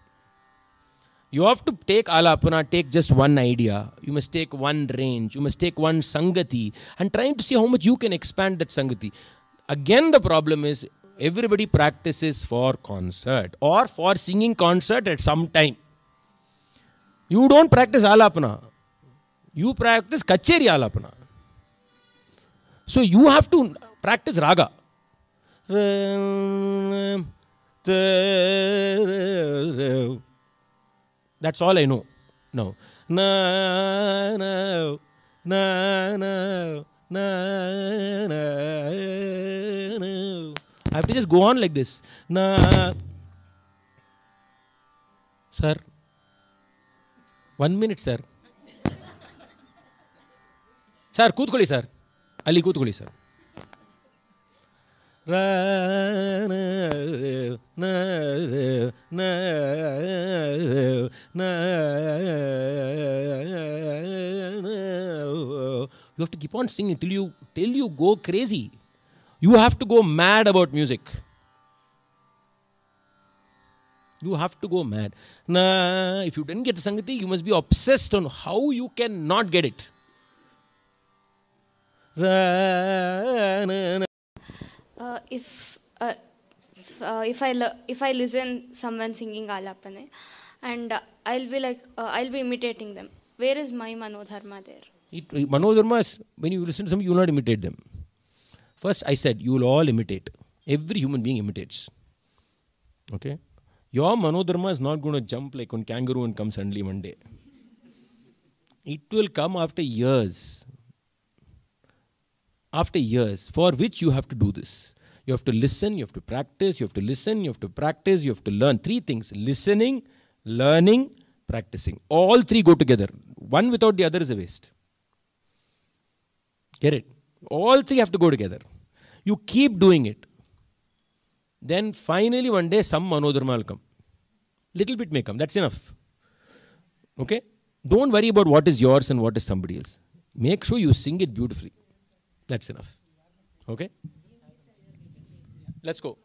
A: You have to take alapana, take just one idea. You must take one range. You must take one sangati and trying to see how much you can expand that sangati. Again, the problem is everybody practices for concert or for singing concert at some time. You don't practice alapana. You practice kacheri alapana. So you have to practice raga. That's all I know now.
B: Na
A: na na
B: na na na.
A: I have to just go on like this. Na. Sir, one minute sir sir, ಕೂತ್ಕೊಳ್ಳಿ sir ಅಲ್ಲಿ ಕೂತ್ಕೊಳ್ಳಿ sir You have to keep on singing till you till you go crazy. You have to go mad about music. You have to go mad. Nah, if you didn't get the Sangati, you must be obsessed on how you can not get it.
C: Uh, if uh, uh, if I if I listen someone singing Alapane, and I'll be like uh, I'll be imitating them. Where is my Manodharma there?
A: It, Manodharma is when you listen to something, you will not imitate them. First, I said you will all imitate. Every human being imitates. Okay, your Manodharma is not going to jump like on kangaroo and come suddenly one day. It will come after years after years for which you have to do this. You have to listen, you have to practice, you have to listen, you have to practice, you have to learn. Three things listening, learning, practicing. All three go together. One without the other is a waste. Get it? All three have to go together. You keep doing it. Then finally, one day, some manodharma will come. Little bit may come. That's enough. Okay? Don't worry about what is yours and what is somebody else. Make sure you sing it beautifully. That's enough. Okay? Let's go.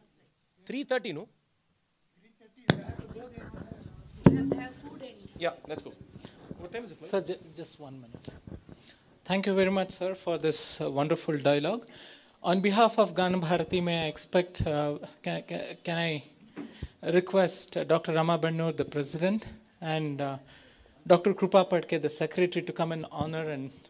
A: 3.30, no?
B: Yeah, let's go. What time is it? Sir, just one minute. Thank you very much, sir, for this uh, wonderful dialogue. On behalf of Gan Bharati, may I expect, uh, can, can, I request uh, Dr. Rama Bannur, the president, and uh, Dr. Krupa Patke, the secretary, to come and honor and